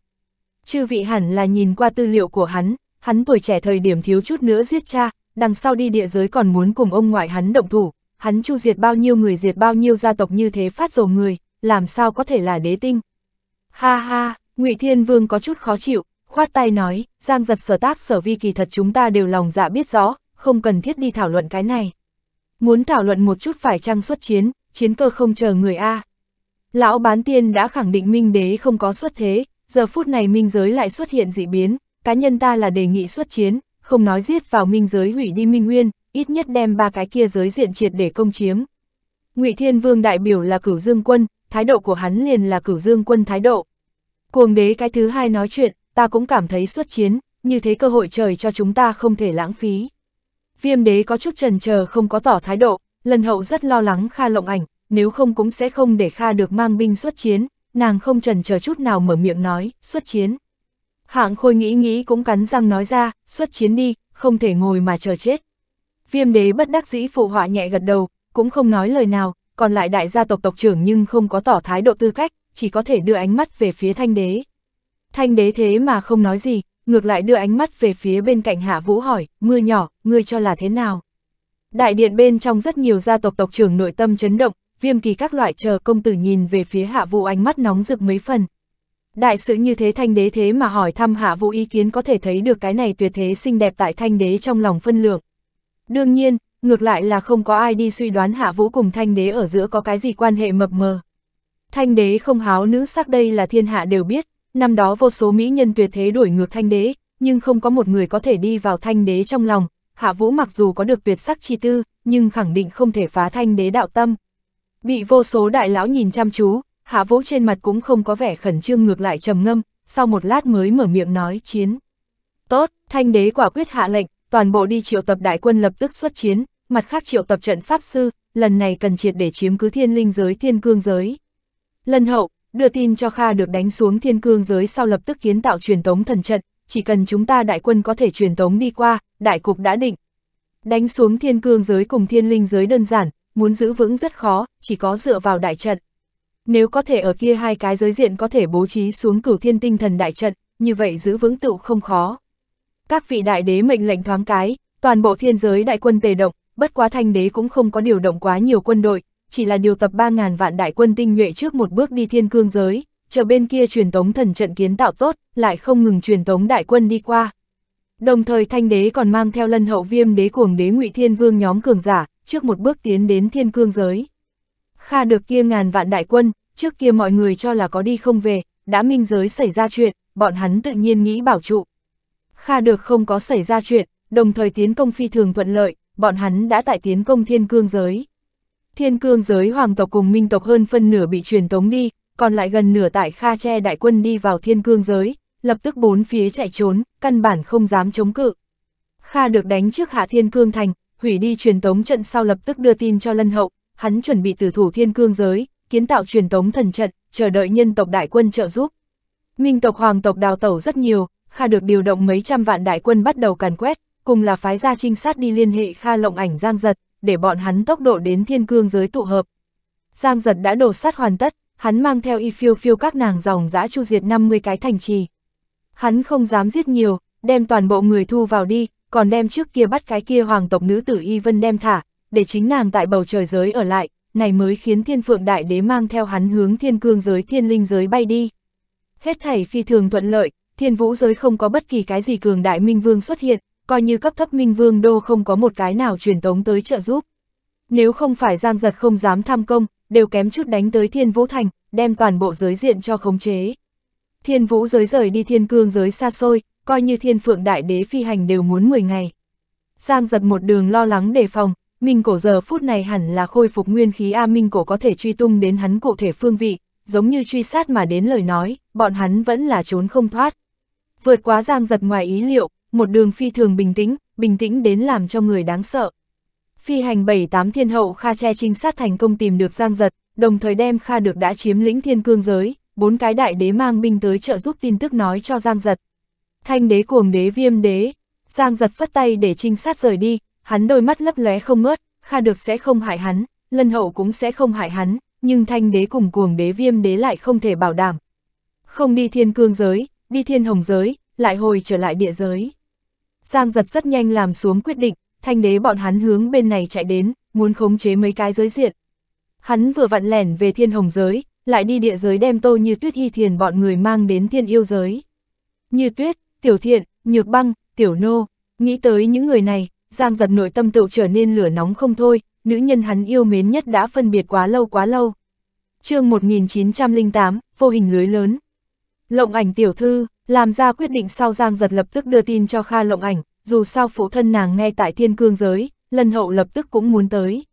Chư vị hẳn là nhìn qua tư liệu của hắn, hắn tuổi trẻ thời điểm thiếu chút nữa giết cha, đằng sau đi địa giới còn muốn cùng ông ngoại hắn động thủ, hắn chu diệt bao nhiêu người diệt bao nhiêu gia tộc như thế phát rồ người, làm sao có thể là đế tinh. Ha ha, ngụy Thiên Vương có chút khó chịu, khoát tay nói, giang giật sở tác sở vi kỳ thật chúng ta đều lòng dạ biết rõ, không cần thiết đi thảo luận cái này. Muốn thảo luận một chút phải trăng xuất chiến, chiến cơ không chờ người A. Lão bán tiên đã khẳng định minh đế không có xuất thế, giờ phút này minh giới lại xuất hiện dị biến, cá nhân ta là đề nghị xuất chiến, không nói giết vào minh giới hủy đi minh nguyên, ít nhất đem ba cái kia giới diện triệt để công chiếm. Ngụy Thiên Vương đại biểu là cửu dương quân, thái độ của hắn liền là cửu dương quân thái độ. Cuồng đế cái thứ hai nói chuyện, ta cũng cảm thấy xuất chiến, như thế cơ hội trời cho chúng ta không thể lãng phí. Viêm đế có chút trần chờ không có tỏ thái độ, lần hậu rất lo lắng Kha lộng ảnh, nếu không cũng sẽ không để Kha được mang binh xuất chiến, nàng không trần chờ chút nào mở miệng nói, xuất chiến. Hạng khôi nghĩ nghĩ cũng cắn răng nói ra, xuất chiến đi, không thể ngồi mà chờ chết. Viêm đế bất đắc dĩ phụ họa nhẹ gật đầu, cũng không nói lời nào, còn lại đại gia tộc tộc trưởng nhưng không có tỏ thái độ tư cách, chỉ có thể đưa ánh mắt về phía thanh đế. Thanh đế thế mà không nói gì, ngược lại đưa ánh mắt về phía bên cạnh hạ vũ hỏi, mưa nhỏ, ngươi cho là thế nào? Đại điện bên trong rất nhiều gia tộc tộc trưởng nội tâm chấn động, viêm kỳ các loại chờ công tử nhìn về phía hạ vũ ánh mắt nóng rực mấy phần. Đại sự như thế thanh đế thế mà hỏi thăm hạ vũ ý kiến có thể thấy được cái này tuyệt thế xinh đẹp tại thanh đế trong lòng phân lượng. Đương nhiên, ngược lại là không có ai đi suy đoán hạ vũ cùng thanh đế ở giữa có cái gì quan hệ mập mờ. Thanh đế không háo nữ sắc đây là thiên hạ đều biết, năm đó vô số mỹ nhân tuyệt thế đuổi ngược thanh đế, nhưng không có một người có thể đi vào thanh đế trong lòng, hạ vũ mặc dù có được tuyệt sắc chi tư, nhưng khẳng định không thể phá thanh đế đạo tâm. Bị vô số đại lão nhìn chăm chú, hạ vũ trên mặt cũng không có vẻ khẩn trương ngược lại trầm ngâm, sau một lát mới mở miệng nói chiến. Tốt, thanh đế quả quyết hạ lệnh, toàn bộ đi triệu tập đại quân lập tức xuất chiến, mặt khác triệu tập trận pháp sư, lần này cần triệt để chiếm cứ thiên linh giới thiên cương giới. Lần hậu, đưa tin cho Kha được đánh xuống thiên cương giới sau lập tức kiến tạo truyền tống thần trận, chỉ cần chúng ta đại quân có thể truyền tống đi qua, đại cục đã định. Đánh xuống thiên cương giới cùng thiên linh giới đơn giản, muốn giữ vững rất khó, chỉ có dựa vào đại trận. Nếu có thể ở kia hai cái giới diện có thể bố trí xuống cửu thiên tinh thần đại trận, như vậy giữ vững tựu không khó các vị đại đế mệnh lệnh thoáng cái, toàn bộ thiên giới đại quân tề động, bất quá thanh đế cũng không có điều động quá nhiều quân đội, chỉ là điều tập 3.000 vạn đại quân tinh nhuệ trước một bước đi thiên cương giới, chờ bên kia truyền tống thần trận kiến tạo tốt, lại không ngừng truyền tống đại quân đi qua. Đồng thời thanh đế còn mang theo lân hậu viêm đế cuồng đế ngụy thiên vương nhóm cường giả, trước một bước tiến đến thiên cương giới. Kha được kia ngàn vạn đại quân, trước kia mọi người cho là có đi không về, đã minh giới xảy ra chuyện, bọn hắn tự nhiên nghĩ bảo trụ, Kha được không có xảy ra chuyện, đồng thời tiến công phi thường thuận lợi, bọn hắn đã tại tiến công thiên cương giới. Thiên cương giới hoàng tộc cùng minh tộc hơn phân nửa bị truyền tống đi, còn lại gần nửa tại Kha Tre đại quân đi vào thiên cương giới, lập tức bốn phía chạy trốn, căn bản không dám chống cự. Kha được đánh trước hạ thiên cương thành, hủy đi truyền tống trận sau lập tức đưa tin cho lân hậu, hắn chuẩn bị tử thủ thiên cương giới, kiến tạo truyền tống thần trận, chờ đợi nhân tộc đại quân trợ giúp. Minh tộc hoàng tộc đào tẩu rất nhiều, Kha được điều động mấy trăm vạn đại quân bắt đầu càn quét, cùng là phái ra trinh sát đi liên hệ Kha lộng ảnh Giang Giật, để bọn hắn tốc độ đến thiên cương giới tụ hợp. Giang Giật đã đổ sát hoàn tất, hắn mang theo y phiêu phiêu các nàng dòng dã chu diệt 50 cái thành trì. Hắn không dám giết nhiều, đem toàn bộ người thu vào đi, còn đem trước kia bắt cái kia hoàng tộc nữ tử Y Vân đem thả, để chính nàng tại bầu trời giới ở lại, này mới khiến thiên phượng đại đế mang theo hắn hướng thiên cương giới thiên linh giới bay đi. Hết thảy phi thường thuận lợi, thiên vũ giới không có bất kỳ cái gì cường đại minh vương xuất hiện, coi như cấp thấp minh vương đô không có một cái nào truyền tống tới trợ giúp. Nếu không phải giang giật không dám tham công, đều kém chút đánh tới thiên vũ thành, đem toàn bộ giới diện cho khống chế. Thiên vũ giới rời đi thiên cương giới xa xôi, coi như thiên phượng đại đế phi hành đều muốn 10 ngày. Giang giật một đường lo lắng đề phòng, Minh cổ giờ phút này hẳn là khôi phục nguyên khí A Minh cổ có thể truy tung đến hắn cụ thể phương vị, giống như truy sát mà đến lời nói, bọn hắn vẫn là trốn không thoát vượt quá giang giật ngoài ý liệu, một đường phi thường bình tĩnh, bình tĩnh đến làm cho người đáng sợ. Phi hành 78 thiên hậu Kha che trinh sát thành công tìm được giang giật, đồng thời đem Kha được đã chiếm lĩnh thiên cương giới, bốn cái đại đế mang binh tới trợ giúp tin tức nói cho giang giật. Thanh đế cuồng đế viêm đế, giang giật phất tay để trinh sát rời đi, hắn đôi mắt lấp lóe không ngớt, Kha được sẽ không hại hắn, lân hậu cũng sẽ không hại hắn, nhưng thanh đế cùng cuồng đế viêm đế lại không thể bảo đảm. Không đi thiên cương giới, đi thiên hồng giới, lại hồi trở lại địa giới. Giang giật rất nhanh làm xuống quyết định, thanh đế bọn hắn hướng bên này chạy đến, muốn khống chế mấy cái giới diện. Hắn vừa vặn lẻn về thiên hồng giới, lại đi địa giới đem tô như tuyết hy thiền bọn người mang đến thiên yêu giới. Như tuyết, tiểu thiện, nhược băng, tiểu nô, nghĩ tới những người này, giang giật nội tâm tựu trở nên lửa nóng không thôi, nữ nhân hắn yêu mến nhất đã phân biệt quá lâu quá lâu. chương 1908, vô hình lưới lớn. Lộng ảnh tiểu thư, làm ra quyết định sau Giang giật lập tức đưa tin cho Kha lộng ảnh, dù sao phụ thân nàng ngay tại thiên cương giới, lần hậu lập tức cũng muốn tới.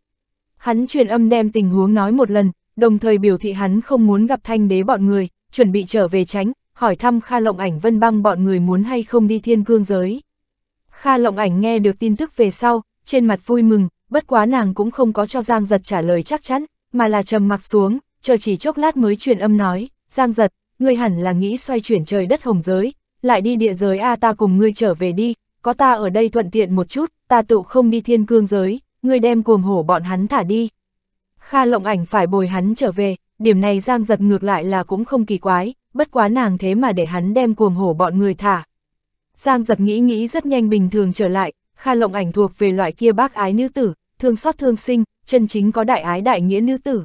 Hắn truyền âm đem tình huống nói một lần, đồng thời biểu thị hắn không muốn gặp thanh đế bọn người, chuẩn bị trở về tránh, hỏi thăm Kha lộng ảnh vân băng bọn người muốn hay không đi thiên cương giới. Kha lộng ảnh nghe được tin tức về sau, trên mặt vui mừng, bất quá nàng cũng không có cho Giang giật trả lời chắc chắn, mà là trầm mặc xuống, chờ chỉ chốc lát mới truyền âm nói, Giang giật, ngươi hẳn là nghĩ xoay chuyển trời đất hồng giới, lại đi địa giới a ta cùng ngươi trở về đi, có ta ở đây thuận tiện một chút, ta tự không đi thiên cương giới, ngươi đem cuồng hổ bọn hắn thả đi. Kha lộng ảnh phải bồi hắn trở về, điểm này giang giật ngược lại là cũng không kỳ quái, bất quá nàng thế mà để hắn đem cuồng hổ bọn người thả. Giang giật nghĩ nghĩ rất nhanh bình thường trở lại, Kha lộng ảnh thuộc về loại kia bác ái nữ tử, thương xót thương sinh, chân chính có đại ái đại nghĩa nữ tử.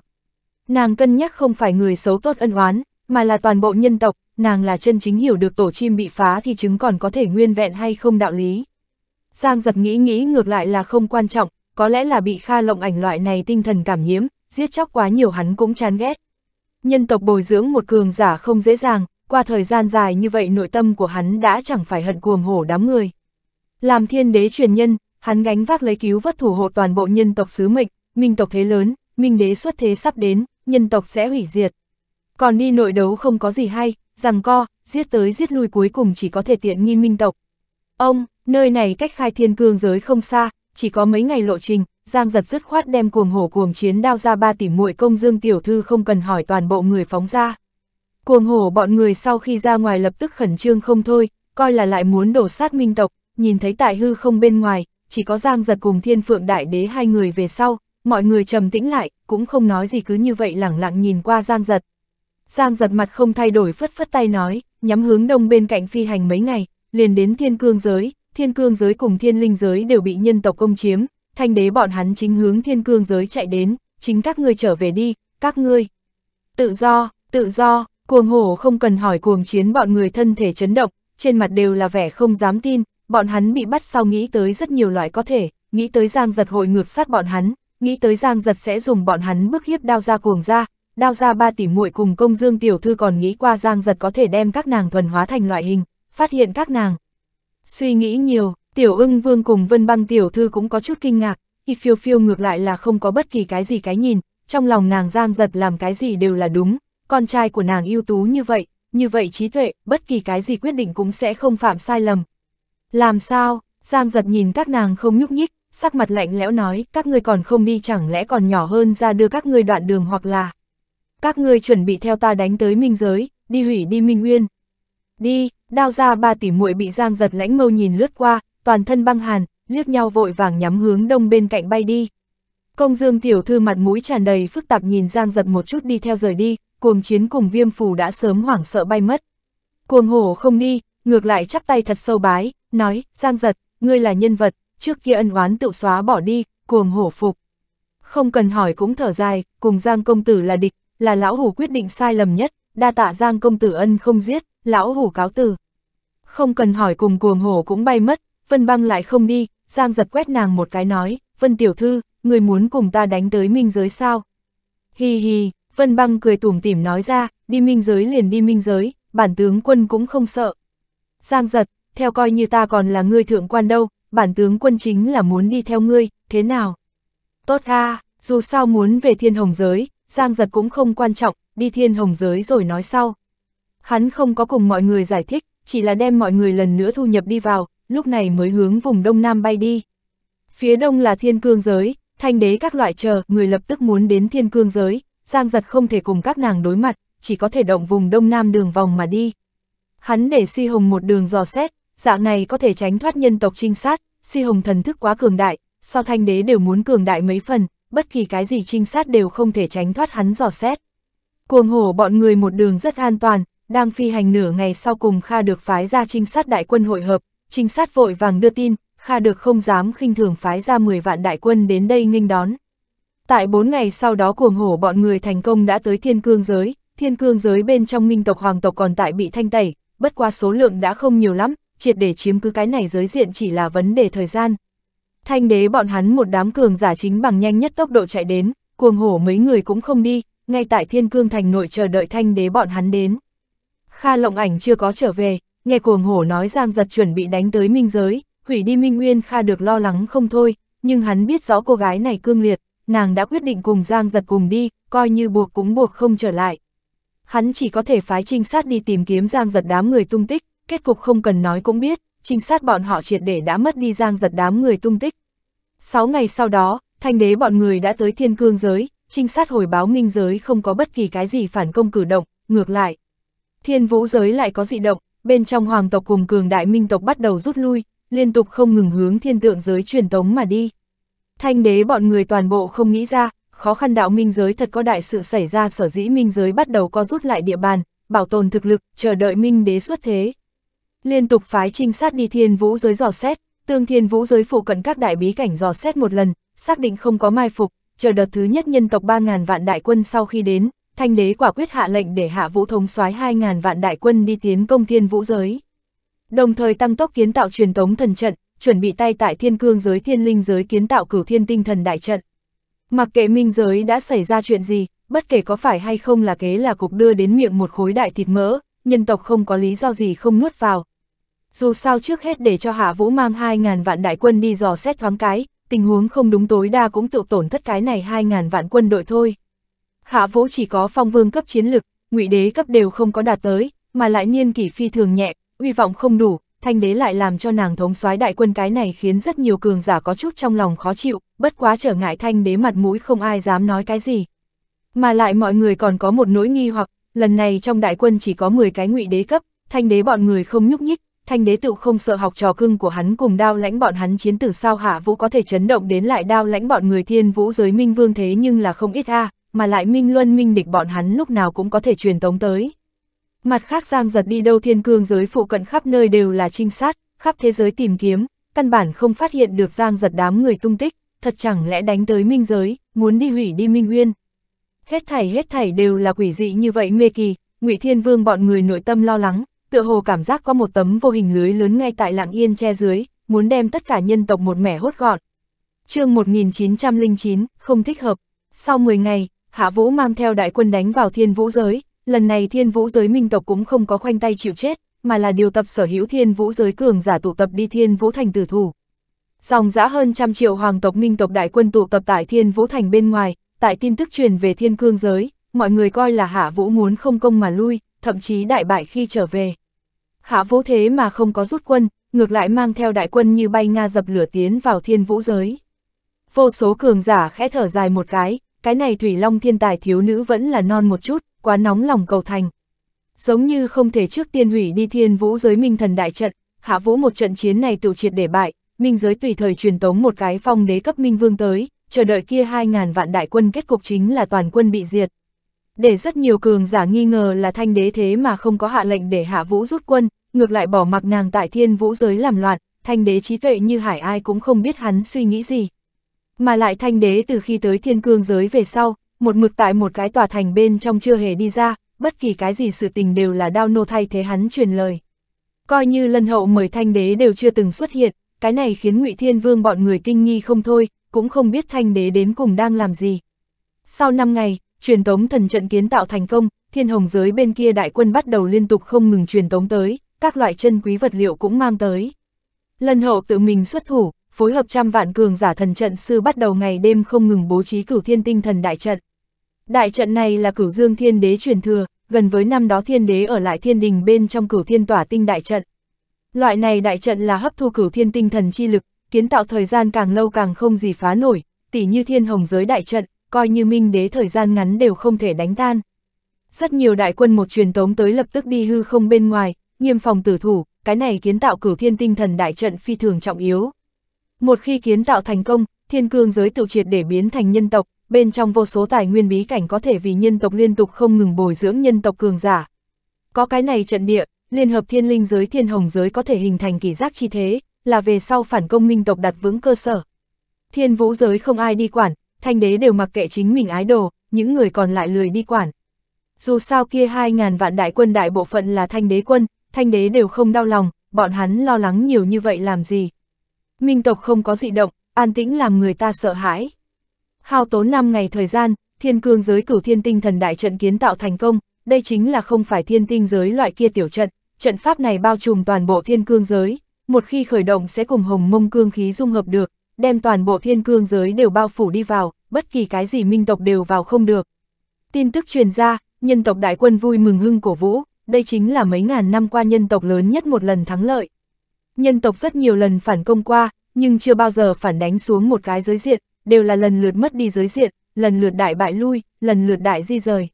Nàng cân nhắc không phải người xấu tốt ân oán, mà là toàn bộ nhân tộc, nàng là chân chính hiểu được tổ chim bị phá thì trứng còn có thể nguyên vẹn hay không đạo lý. Giang giật nghĩ nghĩ ngược lại là không quan trọng, có lẽ là bị Kha Lộng ảnh loại này tinh thần cảm nhiễm, giết chóc quá nhiều hắn cũng chán ghét. Nhân tộc bồi dưỡng một cường giả không dễ dàng, qua thời gian dài như vậy nội tâm của hắn đã chẳng phải hận cuồng hổ đám người. Làm thiên đế truyền nhân, hắn gánh vác lấy cứu vất thủ hộ toàn bộ nhân tộc sứ mệnh, minh tộc thế lớn, minh đế xuất thế sắp đến, nhân tộc sẽ hủy diệt. Còn đi nội đấu không có gì hay, rằng co, giết tới giết lui cuối cùng chỉ có thể tiện nghi minh tộc. Ông, nơi này cách khai thiên cương giới không xa, chỉ có mấy ngày lộ trình, Giang giật dứt khoát đem cuồng hổ cuồng chiến đao ra ba tỷ muội công dương tiểu thư không cần hỏi toàn bộ người phóng ra. Cuồng hổ bọn người sau khi ra ngoài lập tức khẩn trương không thôi, coi là lại muốn đổ sát minh tộc, nhìn thấy tại hư không bên ngoài, chỉ có Giang giật cùng thiên phượng đại đế hai người về sau, mọi người trầm tĩnh lại, cũng không nói gì cứ như vậy lẳng lặng nhìn qua Giang giật, Giang giật mặt không thay đổi phất phất tay nói, nhắm hướng đông bên cạnh phi hành mấy ngày, liền đến thiên cương giới, thiên cương giới cùng thiên linh giới đều bị nhân tộc công chiếm, thanh đế bọn hắn chính hướng thiên cương giới chạy đến, chính các ngươi trở về đi, các ngươi. Tự do, tự do, cuồng hổ không cần hỏi cuồng chiến bọn người thân thể chấn động, trên mặt đều là vẻ không dám tin, bọn hắn bị bắt sau nghĩ tới rất nhiều loại có thể, nghĩ tới giang giật hội ngược sát bọn hắn, nghĩ tới giang giật sẽ dùng bọn hắn bức hiếp đao ra cuồng ra, đao ra ba tỷ muội cùng công dương tiểu thư còn nghĩ qua giang giật có thể đem các nàng thuần hóa thành loại hình, phát hiện các nàng. Suy nghĩ nhiều, tiểu ưng vương cùng vân băng tiểu thư cũng có chút kinh ngạc, y phiêu phiêu ngược lại là không có bất kỳ cái gì cái nhìn, trong lòng nàng giang giật làm cái gì đều là đúng, con trai của nàng ưu tú như vậy, như vậy trí tuệ, bất kỳ cái gì quyết định cũng sẽ không phạm sai lầm. Làm sao, giang giật nhìn các nàng không nhúc nhích, sắc mặt lạnh lẽo nói, các ngươi còn không đi chẳng lẽ còn nhỏ hơn ra đưa các ngươi đoạn đường hoặc là các ngươi chuẩn bị theo ta đánh tới minh giới, đi hủy đi minh nguyên. Đi, đao ra ba tỷ muội bị giang giật lãnh mâu nhìn lướt qua, toàn thân băng hàn, liếc nhau vội vàng nhắm hướng đông bên cạnh bay đi. Công dương tiểu thư mặt mũi tràn đầy phức tạp nhìn giang giật một chút đi theo rời đi, cuồng chiến cùng viêm phù đã sớm hoảng sợ bay mất. Cuồng hổ không đi, ngược lại chắp tay thật sâu bái, nói, giang giật, ngươi là nhân vật, trước kia ân oán tự xóa bỏ đi, cuồng hổ phục. Không cần hỏi cũng thở dài, cùng giang công tử là địch, là lão hủ quyết định sai lầm nhất, đa tạ Giang công tử ân không giết, lão hủ cáo từ. Không cần hỏi cùng cuồng hổ cũng bay mất, Vân băng lại không đi, Giang giật quét nàng một cái nói, Vân tiểu thư, người muốn cùng ta đánh tới minh giới sao? Hi hi, Vân băng cười tủm tỉm nói ra, đi minh giới liền đi minh giới, bản tướng quân cũng không sợ. Giang giật, theo coi như ta còn là ngươi thượng quan đâu, bản tướng quân chính là muốn đi theo ngươi, thế nào? Tốt ha, dù sao muốn về thiên hồng giới, Giang giật cũng không quan trọng, đi thiên hồng giới rồi nói sau. Hắn không có cùng mọi người giải thích, chỉ là đem mọi người lần nữa thu nhập đi vào, lúc này mới hướng vùng đông nam bay đi. Phía đông là thiên cương giới, thanh đế các loại chờ, người lập tức muốn đến thiên cương giới, Giang giật không thể cùng các nàng đối mặt, chỉ có thể động vùng đông nam đường vòng mà đi. Hắn để si hồng một đường dò xét, dạng này có thể tránh thoát nhân tộc trinh sát, si hồng thần thức quá cường đại, so thanh đế đều muốn cường đại mấy phần, bất kỳ cái gì trinh sát đều không thể tránh thoát hắn dò xét. Cuồng hổ bọn người một đường rất an toàn, đang phi hành nửa ngày sau cùng Kha được phái ra trinh sát đại quân hội hợp, trinh sát vội vàng đưa tin, Kha được không dám khinh thường phái ra 10 vạn đại quân đến đây nghênh đón. Tại 4 ngày sau đó cuồng hổ bọn người thành công đã tới thiên cương giới, thiên cương giới bên trong minh tộc hoàng tộc còn tại bị thanh tẩy, bất qua số lượng đã không nhiều lắm, triệt để chiếm cứ cái này giới diện chỉ là vấn đề thời gian, Thanh đế bọn hắn một đám cường giả chính bằng nhanh nhất tốc độ chạy đến, cuồng hổ mấy người cũng không đi, ngay tại thiên cương thành nội chờ đợi thanh đế bọn hắn đến. Kha lộng ảnh chưa có trở về, nghe cuồng hổ nói giang giật chuẩn bị đánh tới minh giới, hủy đi minh nguyên Kha được lo lắng không thôi, nhưng hắn biết rõ cô gái này cương liệt, nàng đã quyết định cùng giang giật cùng đi, coi như buộc cũng buộc không trở lại. Hắn chỉ có thể phái trinh sát đi tìm kiếm giang giật đám người tung tích, kết cục không cần nói cũng biết, trinh sát bọn họ triệt để đã mất đi giang giật đám người tung tích. Sáu ngày sau đó, thanh đế bọn người đã tới thiên cương giới, trinh sát hồi báo minh giới không có bất kỳ cái gì phản công cử động, ngược lại. Thiên vũ giới lại có dị động, bên trong hoàng tộc cùng cường đại minh tộc bắt đầu rút lui, liên tục không ngừng hướng thiên tượng giới truyền tống mà đi. Thanh đế bọn người toàn bộ không nghĩ ra, khó khăn đạo minh giới thật có đại sự xảy ra sở dĩ minh giới bắt đầu có rút lại địa bàn, bảo tồn thực lực, chờ đợi minh đế xuất thế liên tục phái trinh sát đi thiên vũ giới dò xét, tương thiên vũ giới phụ cận các đại bí cảnh dò xét một lần, xác định không có mai phục, chờ đợt thứ nhất nhân tộc 3.000 vạn đại quân sau khi đến, thanh đế quả quyết hạ lệnh để hạ vũ thống soái 2.000 vạn đại quân đi tiến công thiên vũ giới. Đồng thời tăng tốc kiến tạo truyền tống thần trận, chuẩn bị tay tại thiên cương giới thiên linh giới kiến tạo cửu thiên tinh thần đại trận. Mặc kệ minh giới đã xảy ra chuyện gì, bất kể có phải hay không là kế là cục đưa đến miệng một khối đại thịt mỡ, nhân tộc không có lý do gì không nuốt vào, dù sao trước hết để cho Hạ Vũ mang 2.000 vạn đại quân đi dò xét thoáng cái, tình huống không đúng tối đa cũng tự tổn thất cái này 2.000 vạn quân đội thôi. Hạ Vũ chỉ có phong vương cấp chiến lực, ngụy đế cấp đều không có đạt tới, mà lại niên kỷ phi thường nhẹ, uy vọng không đủ, thanh đế lại làm cho nàng thống soái đại quân cái này khiến rất nhiều cường giả có chút trong lòng khó chịu, bất quá trở ngại thanh đế mặt mũi không ai dám nói cái gì. Mà lại mọi người còn có một nỗi nghi hoặc, lần này trong đại quân chỉ có 10 cái ngụy đế cấp, thanh đế bọn người không nhúc nhích, thanh đế tự không sợ học trò cưng của hắn cùng đao lãnh bọn hắn chiến tử sao hạ vũ có thể chấn động đến lại đao lãnh bọn người thiên vũ giới minh vương thế nhưng là không ít a mà lại minh luân minh địch bọn hắn lúc nào cũng có thể truyền tống tới. Mặt khác giang giật đi đâu thiên cương giới phụ cận khắp nơi đều là trinh sát, khắp thế giới tìm kiếm, căn bản không phát hiện được giang giật đám người tung tích, thật chẳng lẽ đánh tới minh giới, muốn đi hủy đi minh uyên. Hết thảy hết thảy đều là quỷ dị như vậy mê kỳ, ngụy Thiên Vương bọn người nội tâm lo lắng, tựa hồ cảm giác có một tấm vô hình lưới lớn ngay tại lạng yên che dưới, muốn đem tất cả nhân tộc một mẻ hốt gọn. chương 1909, không thích hợp. Sau 10 ngày, Hạ Vũ mang theo đại quân đánh vào thiên vũ giới, lần này thiên vũ giới minh tộc cũng không có khoanh tay chịu chết, mà là điều tập sở hữu thiên vũ giới cường giả tụ tập đi thiên vũ thành tử thủ. Dòng dã hơn trăm triệu hoàng tộc minh tộc đại quân tụ tập tại thiên vũ thành bên ngoài, tại tin tức truyền về thiên cương giới, mọi người coi là hạ vũ muốn không công mà lui, thậm chí đại bại khi trở về. Hạ vũ thế mà không có rút quân, ngược lại mang theo đại quân như bay Nga dập lửa tiến vào thiên vũ giới. Vô số cường giả khẽ thở dài một cái, cái này Thủy Long thiên tài thiếu nữ vẫn là non một chút, quá nóng lòng cầu thành. Giống như không thể trước tiên hủy đi thiên vũ giới minh thần đại trận, hạ vũ một trận chiến này tự triệt để bại, minh giới tùy thời truyền tống một cái phong đế cấp minh vương tới, chờ đợi kia 2.000 vạn đại quân kết cục chính là toàn quân bị diệt để rất nhiều cường giả nghi ngờ là thanh đế thế mà không có hạ lệnh để hạ vũ rút quân, ngược lại bỏ mặc nàng tại thiên vũ giới làm loạn, thanh đế trí tuệ như hải ai cũng không biết hắn suy nghĩ gì. Mà lại thanh đế từ khi tới thiên cương giới về sau, một mực tại một cái tòa thành bên trong chưa hề đi ra, bất kỳ cái gì sự tình đều là đao nô thay thế hắn truyền lời. Coi như lân hậu mời thanh đế đều chưa từng xuất hiện, cái này khiến ngụy Thiên Vương bọn người kinh nghi không thôi, cũng không biết thanh đế đến cùng đang làm gì. Sau 5 ngày, truyền tống thần trận kiến tạo thành công, thiên hồng giới bên kia đại quân bắt đầu liên tục không ngừng truyền tống tới, các loại chân quý vật liệu cũng mang tới. Lần hậu tự mình xuất thủ, phối hợp trăm vạn cường giả thần trận sư bắt đầu ngày đêm không ngừng bố trí cửu thiên tinh thần đại trận. Đại trận này là cửu dương thiên đế truyền thừa, gần với năm đó thiên đế ở lại thiên đình bên trong cửu thiên tỏa tinh đại trận. Loại này đại trận là hấp thu cửu thiên tinh thần chi lực, kiến tạo thời gian càng lâu càng không gì phá nổi, tỉ như thiên hồng giới đại trận, coi như minh đế thời gian ngắn đều không thể đánh tan. Rất nhiều đại quân một truyền tống tới lập tức đi hư không bên ngoài, nghiêm phòng tử thủ, cái này kiến tạo cửu thiên tinh thần đại trận phi thường trọng yếu. Một khi kiến tạo thành công, thiên cương giới tự triệt để biến thành nhân tộc, bên trong vô số tài nguyên bí cảnh có thể vì nhân tộc liên tục không ngừng bồi dưỡng nhân tộc cường giả. Có cái này trận địa, liên hợp thiên linh giới thiên hồng giới có thể hình thành kỳ giác chi thế, là về sau phản công minh tộc đặt vững cơ sở. Thiên vũ giới không ai đi quản, thanh đế đều mặc kệ chính mình ái đồ, những người còn lại lười đi quản. Dù sao kia hai ngàn vạn đại quân đại bộ phận là thanh đế quân, thanh đế đều không đau lòng, bọn hắn lo lắng nhiều như vậy làm gì. Minh tộc không có dị động, an tĩnh làm người ta sợ hãi. Hao tốn 5 ngày thời gian, thiên cương giới cửu thiên tinh thần đại trận kiến tạo thành công, đây chính là không phải thiên tinh giới loại kia tiểu trận, trận pháp này bao trùm toàn bộ thiên cương giới, một khi khởi động sẽ cùng hồng mông cương khí dung hợp được, đem toàn bộ thiên cương giới đều bao phủ đi vào, bất kỳ cái gì minh tộc đều vào không được. Tin tức truyền ra, nhân tộc đại quân vui mừng hưng cổ vũ, đây chính là mấy ngàn năm qua nhân tộc lớn nhất một lần thắng lợi. Nhân tộc rất nhiều lần phản công qua, nhưng chưa bao giờ phản đánh xuống một cái giới diện, đều là lần lượt mất đi giới diện, lần lượt đại bại lui, lần lượt đại di rời.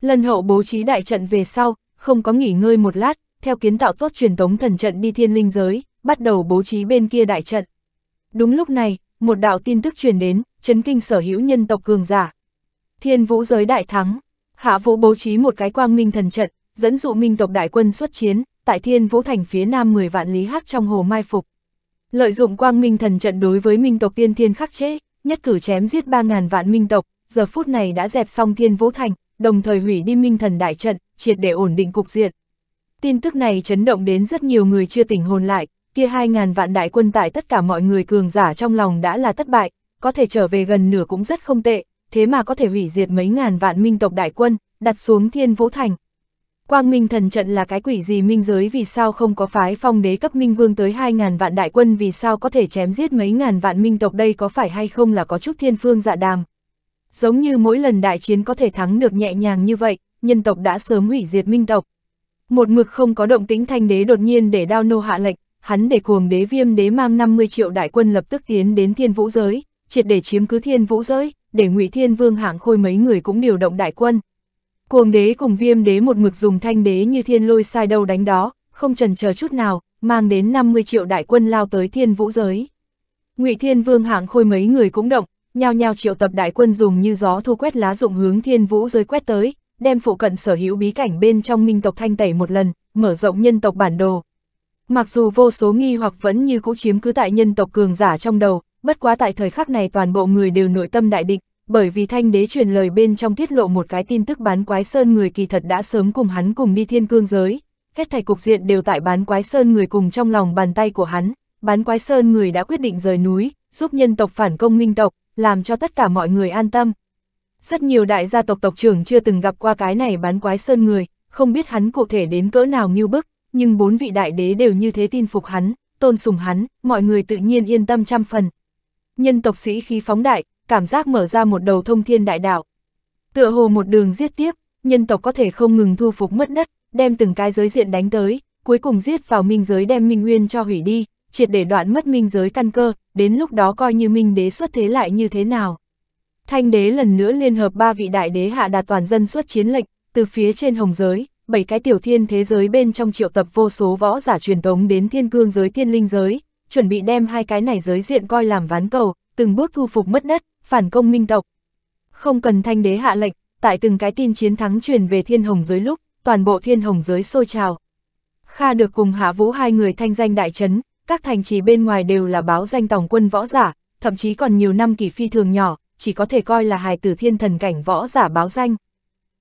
Lần hậu bố trí đại trận về sau, không có nghỉ ngơi một lát, theo kiến tạo tốt truyền tống thần trận đi thiên linh giới, bắt đầu bố trí bên kia đại trận. Đúng lúc này, một đạo tin tức truyền đến, chấn kinh sở hữu nhân tộc cường giả. Thiên vũ giới đại thắng, hạ vũ bố trí một cái quang minh thần trận, dẫn dụ minh tộc đại quân xuất chiến, tại thiên vũ thành phía nam 10 vạn lý hắc trong hồ mai phục. Lợi dụng quang minh thần trận đối với minh tộc tiên thiên khắc chế, nhất cử chém giết 3.000 vạn minh tộc, giờ phút này đã dẹp xong thiên vũ thành, đồng thời hủy đi minh thần đại trận, triệt để ổn định cục diện. Tin tức này chấn động đến rất nhiều người chưa tỉnh hồn lại, kia hai ngàn vạn đại quân tại tất cả mọi người cường giả trong lòng đã là thất bại, có thể trở về gần nửa cũng rất không tệ, thế mà có thể hủy diệt mấy ngàn vạn minh tộc đại quân, đặt xuống thiên vũ thành. Quang Minh thần trận là cái quỷ gì minh giới vì sao không có phái phong đế cấp minh vương tới hai ngàn vạn đại quân vì sao có thể chém giết mấy ngàn vạn minh tộc đây có phải hay không là có chút thiên phương dạ đàm. Giống như mỗi lần đại chiến có thể thắng được nhẹ nhàng như vậy, nhân tộc đã sớm hủy diệt minh tộc. Một mực không có động tĩnh thanh đế đột nhiên để đao nô hạ lệnh, hắn để cuồng đế viêm đế mang 50 triệu đại quân lập tức tiến đến thiên vũ giới, triệt để chiếm cứ thiên vũ giới, để ngụy thiên vương hạng khôi mấy người cũng điều động đại quân. Cuồng đế cùng viêm đế một mực dùng thanh đế như thiên lôi sai đầu đánh đó, không trần chờ chút nào, mang đến 50 triệu đại quân lao tới thiên vũ giới. ngụy thiên vương hạng khôi mấy người cũng động, nhao nhao triệu tập đại quân dùng như gió thu quét lá dụng hướng thiên vũ giới quét tới, đem phụ cận sở hữu bí cảnh bên trong minh tộc thanh tẩy một lần, mở rộng nhân tộc bản đồ, Mặc dù vô số nghi hoặc vẫn như cũ chiếm cứ tại nhân tộc cường giả trong đầu, bất quá tại thời khắc này toàn bộ người đều nội tâm đại định, bởi vì thanh đế truyền lời bên trong tiết lộ một cái tin tức bán quái sơn người kỳ thật đã sớm cùng hắn cùng đi thiên cương giới. Hết thảy cục diện đều tại bán quái sơn người cùng trong lòng bàn tay của hắn, bán quái sơn người đã quyết định rời núi, giúp nhân tộc phản công minh tộc, làm cho tất cả mọi người an tâm. Rất nhiều đại gia tộc tộc trưởng chưa từng gặp qua cái này bán quái sơn người, không biết hắn cụ thể đến cỡ nào như bức, nhưng bốn vị đại đế đều như thế tin phục hắn, tôn sùng hắn, mọi người tự nhiên yên tâm trăm phần. Nhân tộc sĩ khí phóng đại, cảm giác mở ra một đầu thông thiên đại đạo. Tựa hồ một đường giết tiếp, nhân tộc có thể không ngừng thu phục mất đất, đem từng cái giới diện đánh tới, cuối cùng giết vào minh giới đem minh nguyên cho hủy đi, triệt để đoạn mất minh giới căn cơ, đến lúc đó coi như minh đế xuất thế lại như thế nào. Thanh đế lần nữa liên hợp ba vị đại đế hạ đạt toàn dân xuất chiến lệnh, từ phía trên hồng giới, bảy cái tiểu thiên thế giới bên trong triệu tập vô số võ giả truyền thống đến thiên cương giới thiên linh giới, chuẩn bị đem hai cái này giới diện coi làm ván cầu, từng bước thu phục mất đất, phản công minh tộc. Không cần thanh đế hạ lệnh, tại từng cái tin chiến thắng truyền về thiên hồng giới lúc, toàn bộ thiên hồng giới sôi trào. Kha được cùng hạ vũ hai người thanh danh đại chấn các thành trì bên ngoài đều là báo danh tổng quân võ giả, thậm chí còn nhiều năm kỳ phi thường nhỏ, chỉ có thể coi là hài tử thiên thần cảnh võ giả báo danh.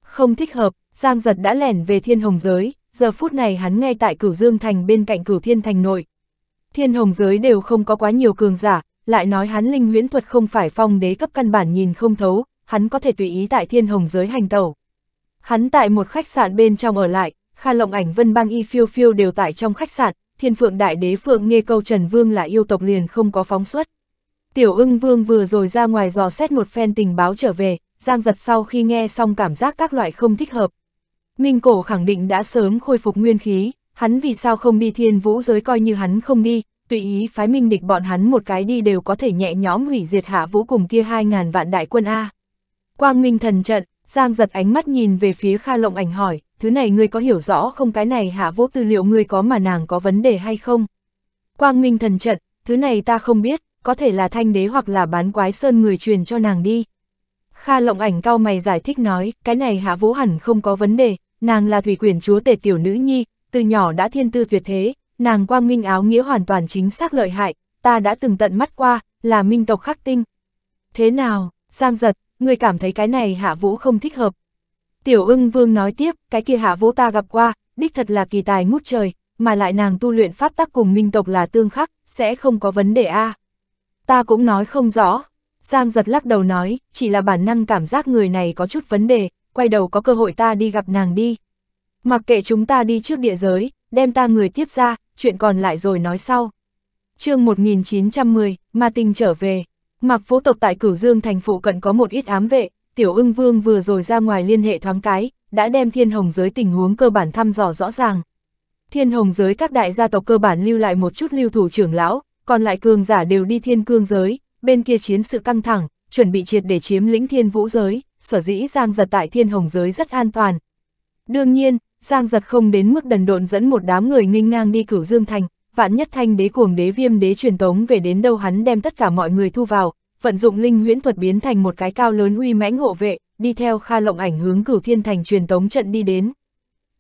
Không thích hợp, Giang Giật đã lẻn về thiên hồng giới, giờ phút này hắn ngay tại cửu Dương Thành bên cạnh cửu Thiên Thành nội. Thiên hồng giới đều không có quá nhiều cường giả, lại nói hắn linh huyễn thuật không phải phong đế cấp căn bản nhìn không thấu, hắn có thể tùy ý tại thiên hồng giới hành tẩu. Hắn tại một khách sạn bên trong ở lại, Kha Lộng Ảnh Vân băng Y Phiêu Phiêu đều tại trong khách sạn, Thiên Phượng Đại Đế Phượng nghe câu Trần Vương là yêu tộc liền không có phóng xuất. Tiểu ưng vương vừa rồi ra ngoài dò xét một phen tình báo trở về, Giang giật sau khi nghe xong cảm giác các loại không thích hợp. Minh cổ khẳng định đã sớm khôi phục nguyên khí, hắn vì sao không đi thiên vũ giới coi như hắn không đi, tùy ý phái minh địch bọn hắn một cái đi đều có thể nhẹ nhõm hủy diệt hạ vũ cùng kia hai ngàn vạn đại quân A. Quang Minh thần trận, Giang giật ánh mắt nhìn về phía Kha Lộng ảnh hỏi, thứ này ngươi có hiểu rõ không cái này hạ vũ tư liệu ngươi có mà nàng có vấn đề hay không? Quang Minh thần trận, thứ này ta không biết, có thể là thanh đế hoặc là bán quái sơn người truyền cho nàng đi. Kha lộng ảnh cao mày giải thích nói, cái này hạ vũ hẳn không có vấn đề, nàng là thủy quyền chúa tể tiểu nữ nhi, từ nhỏ đã thiên tư tuyệt thế, nàng quang minh áo nghĩa hoàn toàn chính xác lợi hại, ta đã từng tận mắt qua, là minh tộc khắc tinh. Thế nào, Giang giật, người cảm thấy cái này hạ vũ không thích hợp. Tiểu ưng vương nói tiếp, cái kia hạ vũ ta gặp qua, đích thật là kỳ tài ngút trời, mà lại nàng tu luyện pháp tắc cùng minh tộc là tương khắc, sẽ không có vấn đề a Ta cũng nói không rõ, Giang giật lắc đầu nói, chỉ là bản năng cảm giác người này có chút vấn đề, quay đầu có cơ hội ta đi gặp nàng đi. Mặc kệ chúng ta đi trước địa giới, đem ta người tiếp ra, chuyện còn lại rồi nói sau. chương 1910, Ma Tinh trở về. Mặc Phố tộc tại Cửu Dương thành phụ cận có một ít ám vệ, tiểu ưng vương vừa rồi ra ngoài liên hệ thoáng cái, đã đem thiên hồng giới tình huống cơ bản thăm dò rõ ràng. Thiên hồng giới các đại gia tộc cơ bản lưu lại một chút lưu thủ trưởng lão, còn lại cường giả đều đi thiên cương giới, bên kia chiến sự căng thẳng, chuẩn bị triệt để chiếm lĩnh thiên vũ giới, sở dĩ Giang Giật tại thiên hồng giới rất an toàn. Đương nhiên, Giang Giật không đến mức đần độn dẫn một đám người nghênh ngang đi cửu Dương Thành, vạn nhất thanh đế cuồng đế viêm đế truyền tống về đến đâu hắn đem tất cả mọi người thu vào, vận dụng linh huyễn thuật biến thành một cái cao lớn uy mãnh hộ vệ, đi theo Kha Lộng Ảnh hướng Cửu Thiên Thành truyền tống trận đi đến.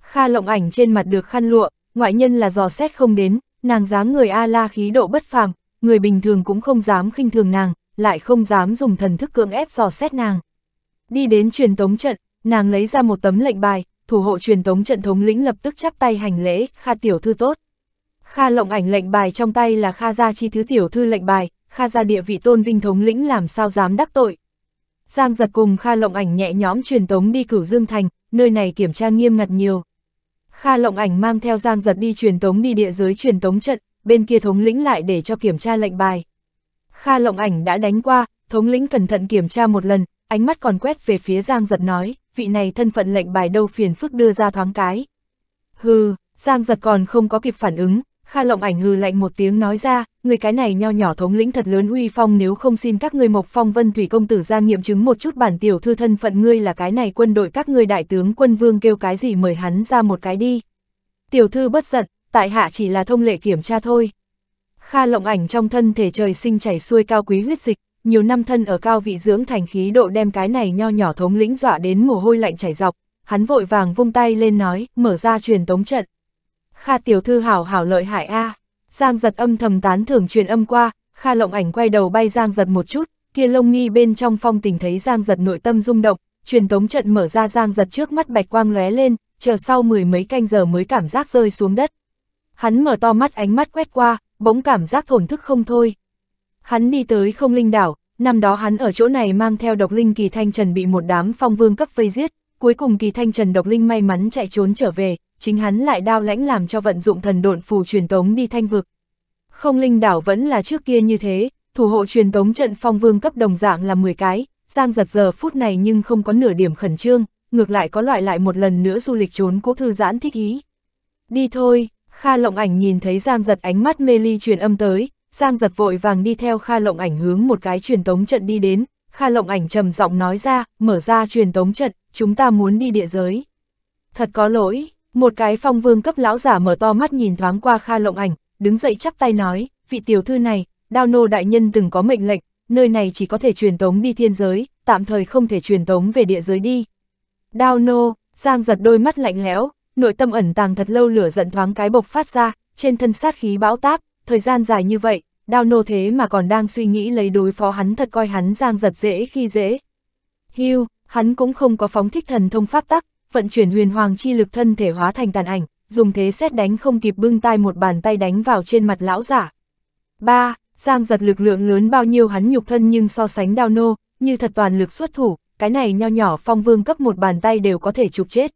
Kha Lộng Ảnh trên mặt được khăn lụa, ngoại nhân là dò xét không đến, nàng dáng người a la khí độ bất phàm, người bình thường cũng không dám khinh thường nàng, lại không dám dùng thần thức cưỡng ép dò xét nàng. Đi đến truyền tống trận, nàng lấy ra một tấm lệnh bài, thủ hộ truyền tống trận thống lĩnh lập tức chắp tay hành lễ, Kha tiểu thư tốt. Kha lộng ảnh lệnh bài trong tay là Kha gia chi thứ tiểu thư lệnh bài, Kha gia địa vị tôn vinh thống lĩnh làm sao dám đắc tội. Giang giật cùng Kha lộng ảnh nhẹ nhóm truyền tống đi cửu Dương Thành, nơi này kiểm tra nghiêm ngặt nhiều. Kha lộng ảnh mang theo Giang giật đi truyền tống đi địa giới truyền tống trận, bên kia thống lĩnh lại để cho kiểm tra lệnh bài. Kha lộng ảnh đã đánh qua, thống lĩnh cẩn thận kiểm tra một lần, ánh mắt còn quét về phía Giang giật nói, vị này thân phận lệnh bài đâu phiền phức đưa ra thoáng cái. Hừ, Giang giật còn không có kịp phản ứng, Kha lộng ảnh hừ lạnh một tiếng nói ra, người cái này nho nhỏ thống lĩnh thật lớn uy phong nếu không xin các ngươi mộc phong vân thủy công tử ra nghiệm chứng một chút bản tiểu thư thân phận ngươi là cái này quân đội các ngươi đại tướng quân vương kêu cái gì mời hắn ra một cái đi. Tiểu thư bất giận, tại hạ chỉ là thông lệ kiểm tra thôi. Kha lộng ảnh trong thân thể trời sinh chảy xuôi cao quý huyết dịch, nhiều năm thân ở cao vị dưỡng thành khí độ đem cái này nho nhỏ thống lĩnh dọa đến mồ hôi lạnh chảy dọc, hắn vội vàng vung tay lên nói, mở ra truyền tống trận. Kha tiểu thư hảo hảo lợi hại a. Giang giật âm thầm tán thưởng truyền âm qua, Kha lộng ảnh quay đầu bay Giang giật một chút, kia lông nghi bên trong phong tình thấy Giang giật nội tâm rung động, truyền tống trận mở ra Giang giật trước mắt bạch quang lóe lên, chờ sau mười mấy canh giờ mới cảm giác rơi xuống đất. Hắn mở to mắt ánh mắt quét qua, bỗng cảm giác thổn thức không thôi. Hắn đi tới không linh đảo, năm đó hắn ở chỗ này mang theo độc linh kỳ thanh trần bị một đám phong vương cấp vây giết, cuối cùng kỳ thanh trần độc linh may mắn chạy trốn trở về, chính hắn lại đao lãnh làm cho vận dụng thần độn phù truyền tống đi thanh vực. Không linh đảo vẫn là trước kia như thế, thủ hộ truyền tống trận phong vương cấp đồng dạng là 10 cái, Giang giật giờ phút này nhưng không có nửa điểm khẩn trương, ngược lại có loại lại một lần nữa du lịch trốn cố thư giãn thích ý. Đi thôi, Kha lộng ảnh nhìn thấy Giang giật ánh mắt mê ly truyền âm tới, Giang giật vội vàng đi theo Kha lộng ảnh hướng một cái truyền tống trận đi đến, Kha lộng ảnh trầm giọng nói ra, mở ra truyền tống trận, chúng ta muốn đi địa giới. Thật có lỗi, một cái phong vương cấp lão giả mở to mắt nhìn thoáng qua Kha lộng ảnh, đứng dậy chắp tay nói, vị tiểu thư này, đao nô đại nhân từng có mệnh lệnh, nơi này chỉ có thể truyền tống đi thiên giới, tạm thời không thể truyền tống về địa giới đi. Đao nô, Giang giật đôi mắt lạnh lẽo, nội tâm ẩn tàng thật lâu lửa giận thoáng cái bộc phát ra, trên thân sát khí bão táp, thời gian dài như vậy, đao nô thế mà còn đang suy nghĩ lấy đối phó hắn thật coi hắn giang giật dễ khi dễ. Hưu, hắn cũng không có phóng thích thần thông pháp tắc, vận chuyển huyền hoàng chi lực thân thể hóa thành tàn ảnh, dùng thế xét đánh không kịp bưng tay một bàn tay đánh vào trên mặt lão giả. 3. Giang giật lực lượng lớn bao nhiêu hắn nhục thân nhưng so sánh đao nô, như thật toàn lực xuất thủ, cái này nho nhỏ phong vương cấp một bàn tay đều có thể chụp chết.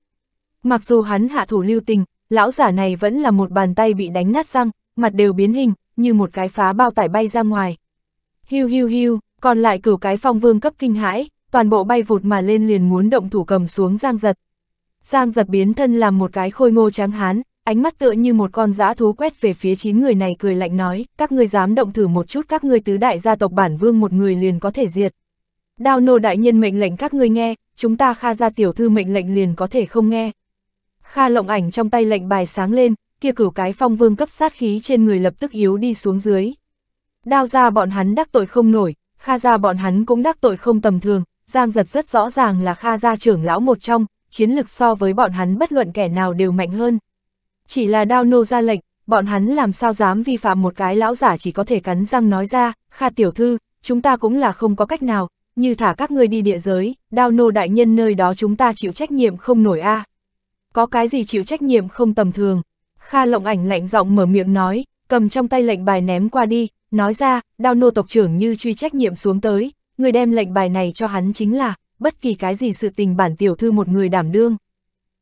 Mặc dù hắn hạ thủ lưu tình, lão giả này vẫn là một bàn tay bị đánh nát răng, mặt đều biến hình, như một cái phá bao tải bay ra ngoài. Hiu hiu hiu, còn lại cửu cái phong vương cấp kinh hãi, toàn bộ bay vụt mà lên liền muốn động thủ cầm xuống giang giật. Giang giật biến thân làm một cái khôi ngô trắng hán, ánh mắt tựa như một con giã thú quét về phía chín người này cười lạnh nói, các ngươi dám động thử một chút các ngươi tứ đại gia tộc bản vương một người liền có thể diệt. Đao nô đại nhân mệnh lệnh các ngươi nghe, chúng ta kha ra tiểu thư mệnh lệnh liền có thể không nghe, Kha lộng ảnh trong tay lệnh bài sáng lên, kia cửu cái phong vương cấp sát khí trên người lập tức yếu đi xuống dưới. Đao ra bọn hắn đắc tội không nổi, Kha ra bọn hắn cũng đắc tội không tầm thường, Giang giật rất rõ ràng là Kha gia trưởng lão một trong, chiến lực so với bọn hắn bất luận kẻ nào đều mạnh hơn. Chỉ là đao nô ra lệnh, bọn hắn làm sao dám vi phạm một cái lão giả chỉ có thể cắn răng nói ra, Kha tiểu thư, chúng ta cũng là không có cách nào, như thả các ngươi đi địa giới, đao nô đại nhân nơi đó chúng ta chịu trách nhiệm không nổi a à có cái gì chịu trách nhiệm không tầm thường. Kha lộng ảnh lạnh giọng mở miệng nói, cầm trong tay lệnh bài ném qua đi, nói ra, đao nô tộc trưởng như truy trách nhiệm xuống tới, người đem lệnh bài này cho hắn chính là, bất kỳ cái gì sự tình bản tiểu thư một người đảm đương.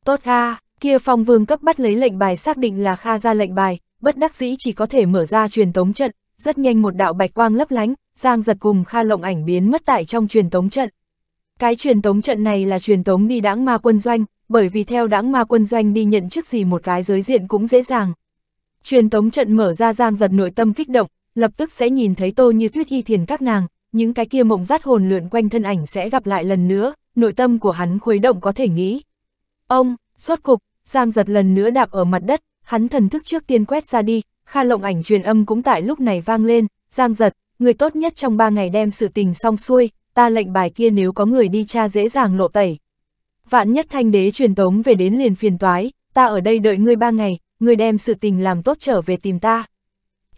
Tốt Kha, kia phong vương cấp bắt lấy lệnh bài xác định là Kha ra lệnh bài, bất đắc dĩ chỉ có thể mở ra truyền tống trận, rất nhanh một đạo bạch quang lấp lánh, Giang giật cùng Kha lộng ảnh biến mất tại trong truyền tống trận. Cái truyền tống trận này là truyền tống đi đãng ma quân doanh, bởi vì theo đãng ma quân doanh đi nhận chức gì một cái giới diện cũng dễ dàng. Truyền tống trận mở ra giang giật nội tâm kích động, lập tức sẽ nhìn thấy tô như tuyết y thiền các nàng, những cái kia mộng rát hồn lượn quanh thân ảnh sẽ gặp lại lần nữa, nội tâm của hắn khuấy động có thể nghĩ. Ông, rốt cục, giang giật lần nữa đạp ở mặt đất, hắn thần thức trước tiên quét ra đi, Kha lộng ảnh truyền âm cũng tại lúc này vang lên, Giang giật, người tốt nhất trong ba ngày đem sự tình xong xuôi, ta lệnh bài kia nếu có người đi tra dễ dàng lộ tẩy vạn nhất thanh đế truyền tống về đến liền phiền toái, ta ở đây đợi ngươi ba ngày, ngươi đem sự tình làm tốt trở về tìm ta.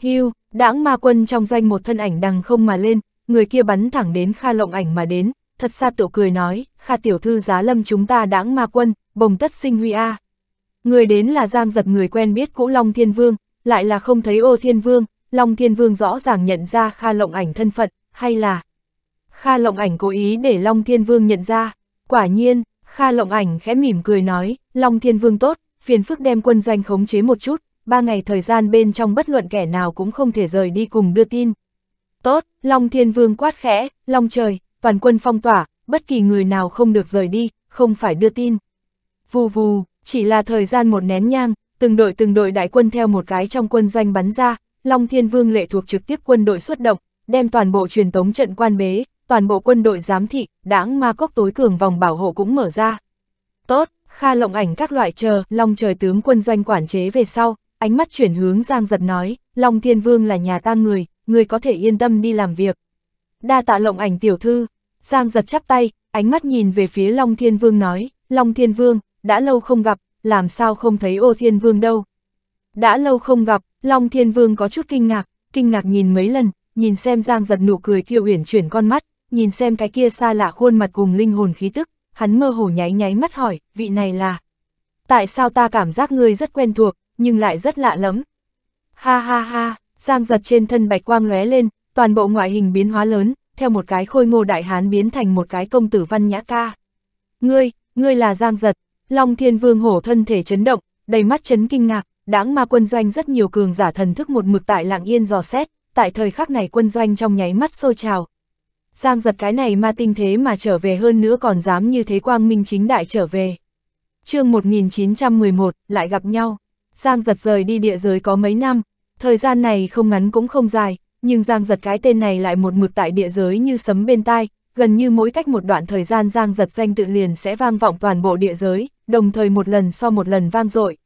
Hưu, đãng ma quân trong doanh một thân ảnh đằng không mà lên, người kia bắn thẳng đến Kha Lộng ảnh mà đến, thật xa tiểu cười nói, Kha tiểu thư giá lâm chúng ta đãng ma quân, bồng tất sinh huy a. Người đến là Giang giật người quen biết cũ Long Thiên Vương, lại là không thấy ô Thiên Vương, Long Thiên Vương rõ ràng nhận ra Kha Lộng ảnh thân phận, hay là... Kha Lộng ảnh cố ý để Long Thiên Vương nhận ra, quả nhiên, Kha lộng ảnh khẽ mỉm cười nói, Long Thiên Vương tốt, phiền phức đem quân doanh khống chế một chút, ba ngày thời gian bên trong bất luận kẻ nào cũng không thể rời đi cùng đưa tin. Tốt, Long Thiên Vương quát khẽ, Long trời, toàn quân phong tỏa, bất kỳ người nào không được rời đi, không phải đưa tin. Vù vù, chỉ là thời gian một nén nhang, từng đội từng đội đại quân theo một cái trong quân doanh bắn ra, Long Thiên Vương lệ thuộc trực tiếp quân đội xuất động, đem toàn bộ truyền tống trận quan bế, toàn bộ quân đội giám thị, đảng ma cốc tối cường vòng bảo hộ cũng mở ra. Tốt, Kha lộng ảnh các loại chờ, Long trời tướng quân doanh quản chế về sau, ánh mắt chuyển hướng Giang Giật nói, Long Thiên Vương là nhà ta người, người có thể yên tâm đi làm việc. Đa tạ lộng ảnh tiểu thư, Giang Giật chắp tay, ánh mắt nhìn về phía Long Thiên Vương nói, Long Thiên Vương, đã lâu không gặp, làm sao không thấy ô Thiên Vương đâu. Đã lâu không gặp, Long Thiên Vương có chút kinh ngạc, kinh ngạc nhìn mấy lần, nhìn xem Giang Giật nụ cười kiêu uyển chuyển con mắt, nhìn xem cái kia xa lạ khuôn mặt cùng linh hồn khí tức, hắn mơ hồ nháy nháy mắt hỏi, vị này là... Tại sao ta cảm giác ngươi rất quen thuộc, nhưng lại rất lạ lắm? Ha ha ha, Giang giật trên thân bạch quang lóe lên, toàn bộ ngoại hình biến hóa lớn, theo một cái khôi ngô đại hán biến thành một cái công tử văn nhã ca. Ngươi, ngươi là Giang giật, Long Thiên Vương hổ thân thể chấn động, đầy mắt chấn kinh ngạc, đáng ma quân doanh rất nhiều cường giả thần thức một mực tại lạng yên dò xét, tại thời khắc này quân doanh trong nháy mắt sôi trào, Giang giật cái này ma tinh thế mà trở về hơn nữa còn dám như thế quang minh chính đại trở về. chương 1911, lại gặp nhau. Giang giật rời đi địa giới có mấy năm, thời gian này không ngắn cũng không dài, nhưng Giang giật cái tên này lại một mực tại địa giới như sấm bên tai, gần như mỗi cách một đoạn thời gian Giang giật danh tự liền sẽ vang vọng toàn bộ địa giới, đồng thời một lần so một lần vang dội.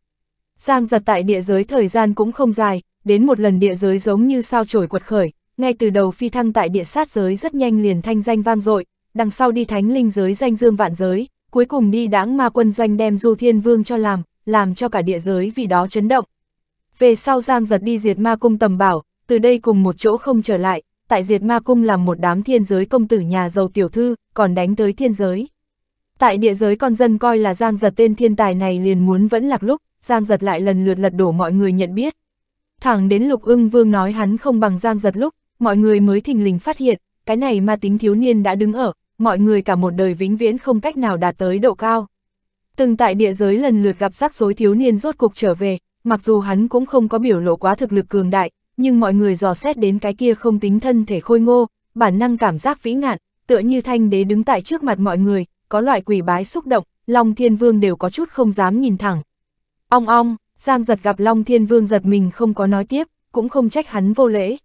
Giang giật tại địa giới thời gian cũng không dài, đến một lần địa giới giống như sao trổi quật khởi, ngay từ đầu phi thăng tại địa sát giới rất nhanh liền thanh danh vang dội, đằng sau đi thánh linh giới danh dương vạn giới, cuối cùng đi đáng ma quân doanh đem Du Thiên Vương cho làm, làm cho cả địa giới vì đó chấn động. Về sau Giang giật đi diệt ma cung tầm bảo, từ đây cùng một chỗ không trở lại, tại diệt ma cung làm một đám thiên giới công tử nhà giàu tiểu thư, còn đánh tới thiên giới. Tại địa giới con dân coi là Giang giật tên thiên tài này liền muốn vẫn lạc lúc, Giang giật lại lần lượt lật đổ mọi người nhận biết. Thẳng đến lục ưng vương nói hắn không bằng Giang giật lúc, mọi người mới thình lình phát hiện, cái này ma tính thiếu niên đã đứng ở, mọi người cả một đời vĩnh viễn không cách nào đạt tới độ cao. Từng tại địa giới lần lượt gặp rắc rối thiếu niên rốt cuộc trở về, mặc dù hắn cũng không có biểu lộ quá thực lực cường đại, nhưng mọi người dò xét đến cái kia không tính thân thể khôi ngô, bản năng cảm giác vĩ ngạn, tựa như thanh đế đứng tại trước mặt mọi người, có loại quỷ bái xúc động, Long Thiên Vương đều có chút không dám nhìn thẳng. Ong ong, Giang giật gặp Long Thiên Vương giật mình không có nói tiếp, cũng không trách hắn vô lễ,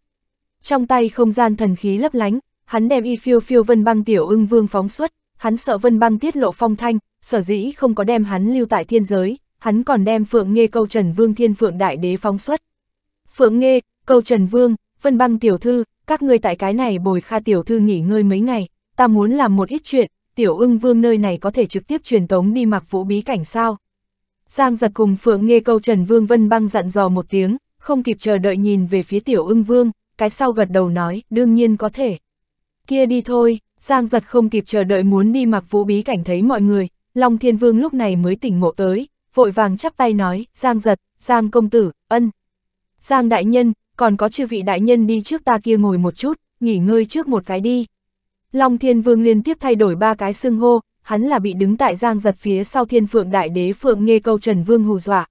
trong tay không gian thần khí lấp lánh, hắn đem y phiêu phiêu vân băng tiểu ưng vương phóng xuất, hắn sợ vân băng tiết lộ phong thanh, sở dĩ không có đem hắn lưu tại thiên giới, hắn còn đem phượng nghe câu trần vương thiên phượng đại đế phóng xuất. Phượng nghe, câu trần vương, vân băng tiểu thư, các ngươi tại cái này bồi kha tiểu thư nghỉ ngơi mấy ngày, ta muốn làm một ít chuyện, tiểu ưng vương nơi này có thể trực tiếp truyền tống đi mặc vũ bí cảnh sao. Giang giật cùng phượng nghe câu trần vương vân băng dặn dò một tiếng, không kịp chờ đợi nhìn về phía tiểu ưng vương cái sau gật đầu nói, đương nhiên có thể. Kia đi thôi, Giang giật không kịp chờ đợi muốn đi mặc vũ bí cảnh thấy mọi người, Long Thiên Vương lúc này mới tỉnh ngộ tới, vội vàng chắp tay nói, Giang giật, Giang công tử, ân. Giang đại nhân, còn có chư vị đại nhân đi trước ta kia ngồi một chút, nghỉ ngơi trước một cái đi. Long Thiên Vương liên tiếp thay đổi ba cái xưng hô, hắn là bị đứng tại Giang giật phía sau Thiên Phượng Đại Đế Phượng Nghê Câu Trần Vương hù dọa.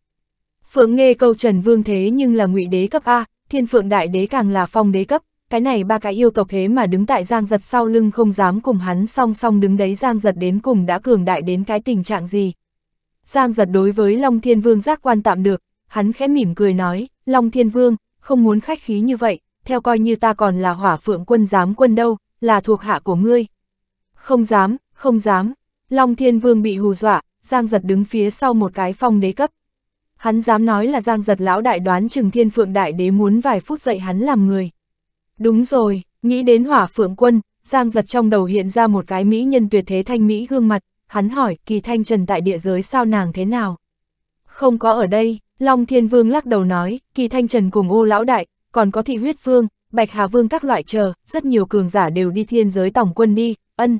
Phượng Nghê Câu Trần Vương thế nhưng là ngụy đế cấp A, thiên phượng đại đế càng là phong đế cấp, cái này ba cái yêu tộc thế mà đứng tại giang giật sau lưng không dám cùng hắn song song đứng đấy giang giật đến cùng đã cường đại đến cái tình trạng gì. Giang giật đối với Long Thiên Vương giác quan tạm được, hắn khẽ mỉm cười nói, Long Thiên Vương, không muốn khách khí như vậy, theo coi như ta còn là hỏa phượng quân giám quân đâu, là thuộc hạ của ngươi. Không dám, không dám, Long Thiên Vương bị hù dọa, Giang giật đứng phía sau một cái phong đế cấp, Hắn dám nói là giang giật lão đại đoán chừng thiên phượng đại đế muốn vài phút dạy hắn làm người. Đúng rồi, nghĩ đến hỏa phượng quân, giang giật trong đầu hiện ra một cái mỹ nhân tuyệt thế thanh mỹ gương mặt, hắn hỏi kỳ thanh trần tại địa giới sao nàng thế nào. Không có ở đây, Long Thiên Vương lắc đầu nói, kỳ thanh trần cùng ô lão đại, còn có thị huyết vương, bạch hà vương các loại chờ, rất nhiều cường giả đều đi thiên giới tổng quân đi, ân.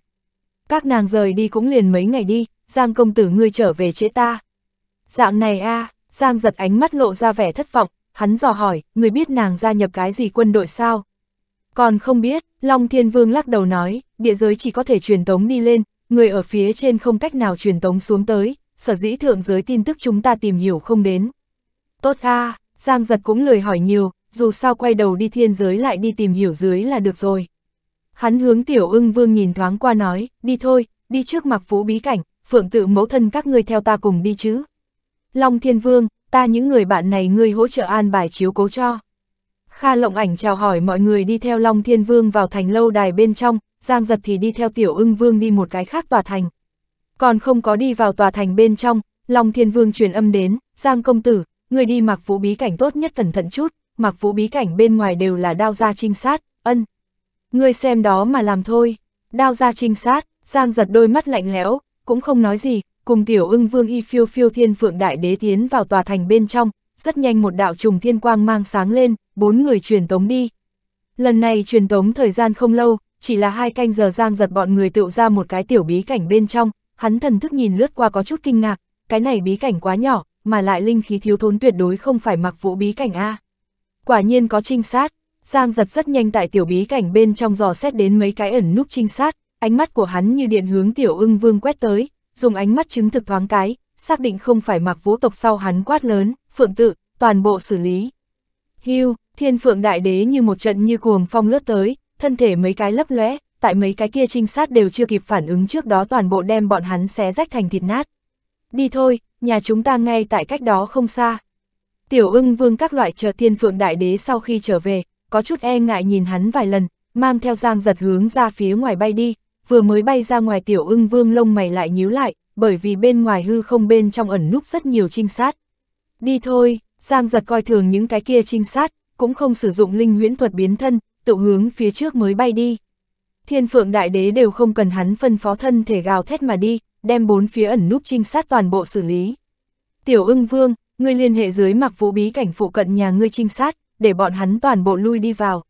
Các nàng rời đi cũng liền mấy ngày đi, giang công tử ngươi trở về trễ ta. Dạng này a à, Giang giật ánh mắt lộ ra vẻ thất vọng, hắn dò hỏi, người biết nàng gia nhập cái gì quân đội sao? Còn không biết, Long Thiên Vương lắc đầu nói, địa giới chỉ có thể truyền tống đi lên, người ở phía trên không cách nào truyền tống xuống tới, sở dĩ thượng giới tin tức chúng ta tìm hiểu không đến. Tốt a Giang giật cũng lười hỏi nhiều, dù sao quay đầu đi thiên giới lại đi tìm hiểu dưới là được rồi. Hắn hướng tiểu ưng vương nhìn thoáng qua nói, đi thôi, đi trước mặc phú bí cảnh, phượng tự mẫu thân các ngươi theo ta cùng đi chứ. Long Thiên Vương, ta những người bạn này ngươi hỗ trợ an bài chiếu cố cho. Kha lộng ảnh chào hỏi mọi người đi theo Long Thiên Vương vào thành lâu đài bên trong, Giang giật thì đi theo Tiểu ưng Vương đi một cái khác tòa thành. Còn không có đi vào tòa thành bên trong, Long Thiên Vương truyền âm đến, Giang công tử, người đi mặc vũ bí cảnh tốt nhất cẩn thận chút, mặc vũ bí cảnh bên ngoài đều là đao gia trinh sát, ân. Người xem đó mà làm thôi, đao gia trinh sát, Giang giật đôi mắt lạnh lẽo, cũng không nói gì, cùng tiểu ưng vương y phiêu phiêu thiên phượng đại đế tiến vào tòa thành bên trong, rất nhanh một đạo trùng thiên quang mang sáng lên, bốn người truyền tống đi. Lần này truyền tống thời gian không lâu, chỉ là hai canh giờ giang giật bọn người tựu ra một cái tiểu bí cảnh bên trong, hắn thần thức nhìn lướt qua có chút kinh ngạc, cái này bí cảnh quá nhỏ, mà lại linh khí thiếu thốn tuyệt đối không phải mặc vũ bí cảnh A. Quả nhiên có trinh sát, giang giật rất nhanh tại tiểu bí cảnh bên trong dò xét đến mấy cái ẩn núp trinh sát, ánh mắt của hắn như điện hướng tiểu ưng vương quét tới, dùng ánh mắt chứng thực thoáng cái, xác định không phải mặc vũ tộc sau hắn quát lớn, phượng tự, toàn bộ xử lý. Hưu, thiên phượng đại đế như một trận như cuồng phong lướt tới, thân thể mấy cái lấp lóe, tại mấy cái kia trinh sát đều chưa kịp phản ứng trước đó toàn bộ đem bọn hắn xé rách thành thịt nát. Đi thôi, nhà chúng ta ngay tại cách đó không xa. Tiểu ưng vương các loại chờ thiên phượng đại đế sau khi trở về, có chút e ngại nhìn hắn vài lần, mang theo giang giật hướng ra phía ngoài bay đi, vừa mới bay ra ngoài tiểu ưng vương lông mày lại nhíu lại, bởi vì bên ngoài hư không bên trong ẩn núp rất nhiều trinh sát. Đi thôi, Giang giật coi thường những cái kia trinh sát, cũng không sử dụng linh huyễn thuật biến thân, tự hướng phía trước mới bay đi. Thiên phượng đại đế đều không cần hắn phân phó thân thể gào thét mà đi, đem bốn phía ẩn núp trinh sát toàn bộ xử lý. Tiểu ưng vương, ngươi liên hệ dưới mặc vũ bí cảnh phụ cận nhà ngươi trinh sát, để bọn hắn toàn bộ lui đi vào.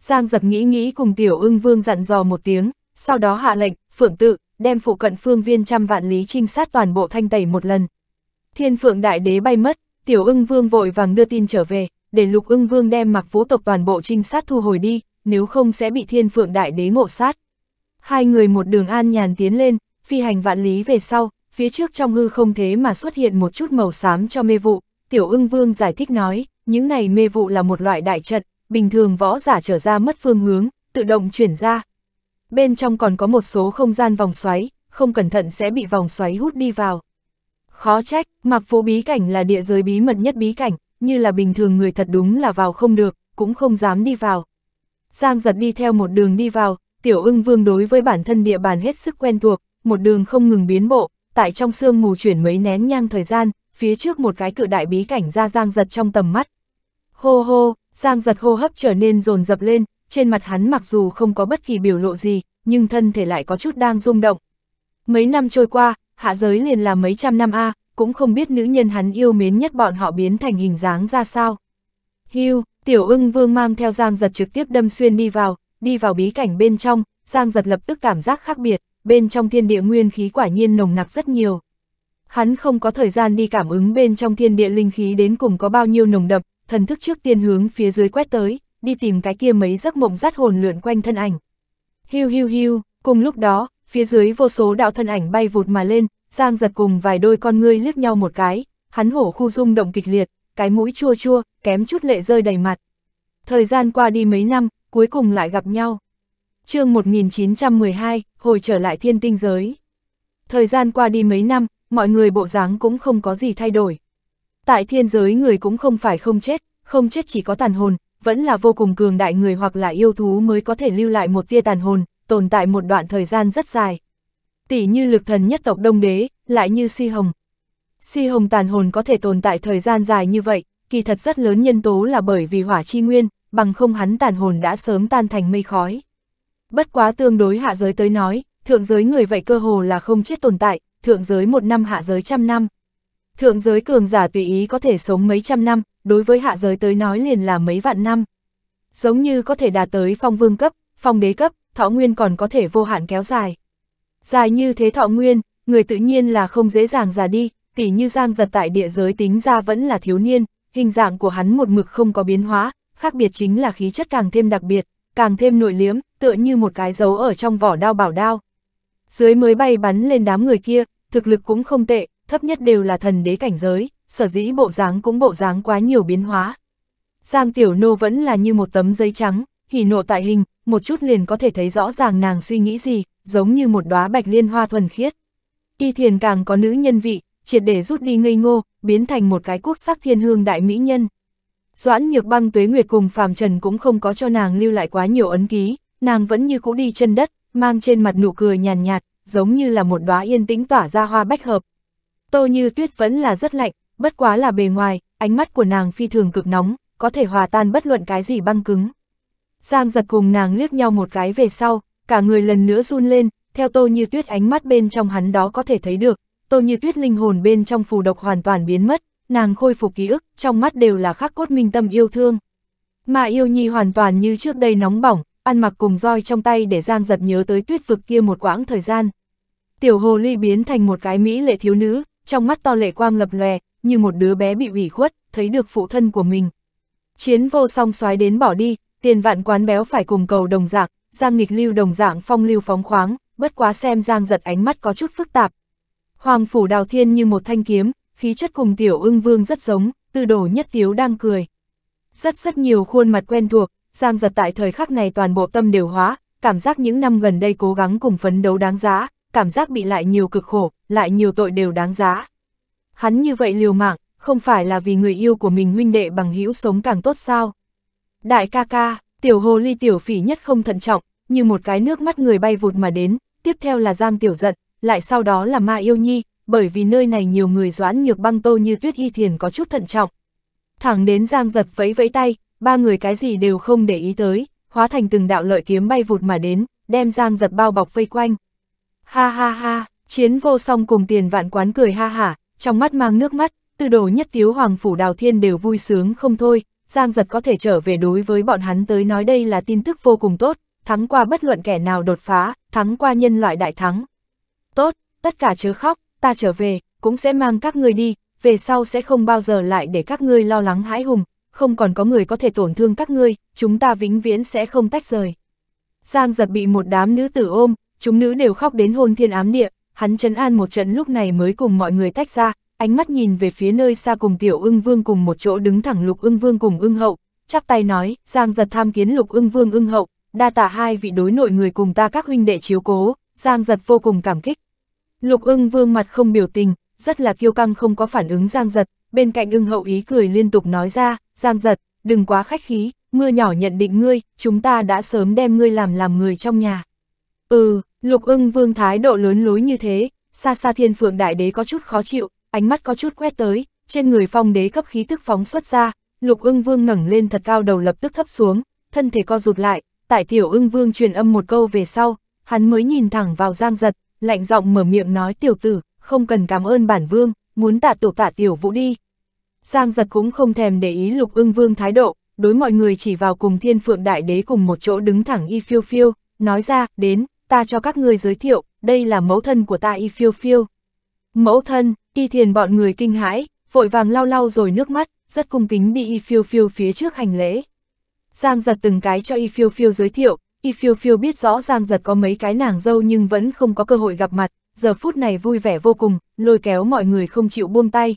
Giang giật nghĩ nghĩ cùng tiểu ưng vương dặn dò một tiếng, sau đó hạ lệnh, phượng tự, đem phụ cận phương viên trăm vạn lý trinh sát toàn bộ thanh tẩy một lần. Thiên phượng đại đế bay mất, tiểu ưng vương vội vàng đưa tin trở về, để lục ưng vương đem mặc vũ tộc toàn bộ trinh sát thu hồi đi, nếu không sẽ bị thiên phượng đại đế ngộ sát. Hai người một đường an nhàn tiến lên, phi hành vạn lý về sau, phía trước trong hư không thế mà xuất hiện một chút màu xám cho mê vụ, tiểu ưng vương giải thích nói, những này mê vụ là một loại đại trận, bình thường võ giả trở ra mất phương hướng, tự động chuyển ra, bên trong còn có một số không gian vòng xoáy, không cẩn thận sẽ bị vòng xoáy hút đi vào. Khó trách, mặc phố bí cảnh là địa giới bí mật nhất bí cảnh, như là bình thường người thật đúng là vào không được, cũng không dám đi vào. Giang giật đi theo một đường đi vào, tiểu ưng vương đối với bản thân địa bàn hết sức quen thuộc, một đường không ngừng biến bộ, tại trong sương mù chuyển mấy nén nhang thời gian, phía trước một cái cự đại bí cảnh ra giang giật trong tầm mắt. Hô hô, giang giật hô hấp trở nên rồn rập lên, trên mặt hắn mặc dù không có bất kỳ biểu lộ gì, nhưng thân thể lại có chút đang rung động. Mấy năm trôi qua, hạ giới liền là mấy trăm năm A, cũng không biết nữ nhân hắn yêu mến nhất bọn họ biến thành hình dáng ra sao. Hưu, tiểu ưng vương mang theo giang giật trực tiếp đâm xuyên đi vào, đi vào bí cảnh bên trong, giang giật lập tức cảm giác khác biệt, bên trong thiên địa nguyên khí quả nhiên nồng nặc rất nhiều. Hắn không có thời gian đi cảm ứng bên trong thiên địa linh khí đến cùng có bao nhiêu nồng đậm, thần thức trước tiên hướng phía dưới quét tới đi tìm cái kia mấy giấc mộng rát hồn lượn quanh thân ảnh. Hiu hiu hiu, cùng lúc đó, phía dưới vô số đạo thân ảnh bay vụt mà lên, Giang giật cùng vài đôi con ngươi liếc nhau một cái, hắn hổ khu rung động kịch liệt, cái mũi chua chua, kém chút lệ rơi đầy mặt. Thời gian qua đi mấy năm, cuối cùng lại gặp nhau. chương 1912, hồi trở lại thiên tinh giới. Thời gian qua đi mấy năm, mọi người bộ dáng cũng không có gì thay đổi. Tại thiên giới người cũng không phải không chết, không chết chỉ có tàn hồn, vẫn là vô cùng cường đại người hoặc là yêu thú mới có thể lưu lại một tia tàn hồn, tồn tại một đoạn thời gian rất dài. Tỷ như lực thần nhất tộc Đông Đế, lại như Si Hồng. Si Hồng tàn hồn có thể tồn tại thời gian dài như vậy, kỳ thật rất lớn nhân tố là bởi vì hỏa chi nguyên, bằng không hắn tàn hồn đã sớm tan thành mây khói. Bất quá tương đối hạ giới tới nói, thượng giới người vậy cơ hồ là không chết tồn tại, thượng giới một năm hạ giới trăm năm. Thượng giới cường giả tùy ý có thể sống mấy trăm năm, đối với hạ giới tới nói liền là mấy vạn năm. Giống như có thể đạt tới phong vương cấp, phong đế cấp, thọ nguyên còn có thể vô hạn kéo dài. Dài như thế thọ nguyên, người tự nhiên là không dễ dàng già đi, tỉ như giang giật tại địa giới tính ra vẫn là thiếu niên, hình dạng của hắn một mực không có biến hóa, khác biệt chính là khí chất càng thêm đặc biệt, càng thêm nội liếm, tựa như một cái dấu ở trong vỏ đao bảo đao. Dưới mới bay bắn lên đám người kia, thực lực cũng không tệ, thấp nhất đều là thần đế cảnh giới, sở dĩ bộ dáng cũng bộ dáng quá nhiều biến hóa. Giang Tiểu Nô vẫn là như một tấm giấy trắng, hỉ nộ tại hình, một chút liền có thể thấy rõ ràng nàng suy nghĩ gì, giống như một đóa bạch liên hoa thuần khiết. kỳ thiền càng có nữ nhân vị, triệt để rút đi ngây ngô, biến thành một cái quốc sắc thiên hương đại mỹ nhân. Doãn nhược băng tuế nguyệt cùng phàm trần cũng không có cho nàng lưu lại quá nhiều ấn ký, nàng vẫn như cũ đi chân đất, mang trên mặt nụ cười nhàn nhạt, giống như là một đóa yên tĩnh tỏa ra hoa bách hợp, Tô Như Tuyết vẫn là rất lạnh, bất quá là bề ngoài, ánh mắt của nàng phi thường cực nóng, có thể hòa tan bất luận cái gì băng cứng. Giang giật cùng nàng liếc nhau một cái về sau, cả người lần nữa run lên, theo Tô Như Tuyết ánh mắt bên trong hắn đó có thể thấy được, Tô Như Tuyết linh hồn bên trong phù độc hoàn toàn biến mất, nàng khôi phục ký ức, trong mắt đều là khắc cốt minh tâm yêu thương. Mà yêu nhi hoàn toàn như trước đây nóng bỏng, ăn mặc cùng roi trong tay để Giang giật nhớ tới tuyết vực kia một quãng thời gian. Tiểu hồ ly biến thành một cái mỹ lệ thiếu nữ, trong mắt to lệ quang lập lòe, như một đứa bé bị ủy khuất, thấy được phụ thân của mình. Chiến vô song xoái đến bỏ đi, tiền vạn quán béo phải cùng cầu đồng dạng, giang nghịch lưu đồng dạng phong lưu phóng khoáng, bất quá xem giang giật ánh mắt có chút phức tạp. Hoàng phủ đào thiên như một thanh kiếm, khí chất cùng tiểu ưng vương rất giống, tư đồ nhất tiếu đang cười. Rất rất nhiều khuôn mặt quen thuộc, giang giật tại thời khắc này toàn bộ tâm đều hóa, cảm giác những năm gần đây cố gắng cùng phấn đấu đáng giá, cảm giác bị lại nhiều cực khổ, lại nhiều tội đều đáng giá. Hắn như vậy liều mạng, không phải là vì người yêu của mình huynh đệ bằng hữu sống càng tốt sao. Đại ca ca, tiểu hồ ly tiểu phỉ nhất không thận trọng, như một cái nước mắt người bay vụt mà đến, tiếp theo là Giang Tiểu Giận, lại sau đó là Ma Yêu Nhi, bởi vì nơi này nhiều người doãn nhược băng tô như tuyết y thiền có chút thận trọng. Thẳng đến Giang giật vẫy vẫy tay, ba người cái gì đều không để ý tới, hóa thành từng đạo lợi kiếm bay vụt mà đến, đem Giang giật bao bọc vây quanh. Ha ha ha, chiến vô song cùng tiền vạn quán cười ha hả, trong mắt mang nước mắt, từ đồ nhất tiếu hoàng phủ đào thiên đều vui sướng không thôi, Giang giật có thể trở về đối với bọn hắn tới nói đây là tin tức vô cùng tốt, thắng qua bất luận kẻ nào đột phá, thắng qua nhân loại đại thắng. Tốt, tất cả chớ khóc, ta trở về, cũng sẽ mang các người đi, về sau sẽ không bao giờ lại để các ngươi lo lắng hãi hùng, không còn có người có thể tổn thương các ngươi, chúng ta vĩnh viễn sẽ không tách rời. Giang giật bị một đám nữ tử ôm, chúng nữ đều khóc đến hôn thiên ám địa, hắn chấn an một trận lúc này mới cùng mọi người tách ra, ánh mắt nhìn về phía nơi xa cùng tiểu ưng vương cùng một chỗ đứng thẳng lục ưng vương cùng ưng hậu, chắp tay nói, giang giật tham kiến lục ưng vương ưng hậu, đa tả hai vị đối nội người cùng ta các huynh đệ chiếu cố, giang giật vô cùng cảm kích. Lục ưng vương mặt không biểu tình, rất là kiêu căng không có phản ứng giang giật, bên cạnh ưng hậu ý cười liên tục nói ra, giang giật, đừng quá khách khí, mưa nhỏ nhận định ngươi, chúng ta đã sớm đem ngươi làm làm người trong nhà. Ừ, Lục ưng vương thái độ lớn lối như thế, xa xa thiên phượng đại đế có chút khó chịu, ánh mắt có chút quét tới, trên người phong đế cấp khí tức phóng xuất ra, lục ưng vương ngẩng lên thật cao đầu lập tức thấp xuống, thân thể co rụt lại, tại tiểu ưng vương truyền âm một câu về sau, hắn mới nhìn thẳng vào giang giật, lạnh giọng mở miệng nói tiểu tử, không cần cảm ơn bản vương, muốn tạ tổ tạ tiểu vũ đi. Giang giật cũng không thèm để ý lục ưng vương thái độ, đối mọi người chỉ vào cùng thiên phượng đại đế cùng một chỗ đứng thẳng y phiêu phiêu, nói ra, đến, ta cho các ngươi giới thiệu, đây là mẫu thân của ta y phiêu phiêu. Mẫu thân, y thiền bọn người kinh hãi, vội vàng lau lau rồi nước mắt, rất cung kính đi y phiêu phiêu phía trước hành lễ. Giang giật từng cái cho y phiêu phiêu giới thiệu, y phiêu phiêu biết rõ Giang giật có mấy cái nàng dâu nhưng vẫn không có cơ hội gặp mặt, giờ phút này vui vẻ vô cùng, lôi kéo mọi người không chịu buông tay.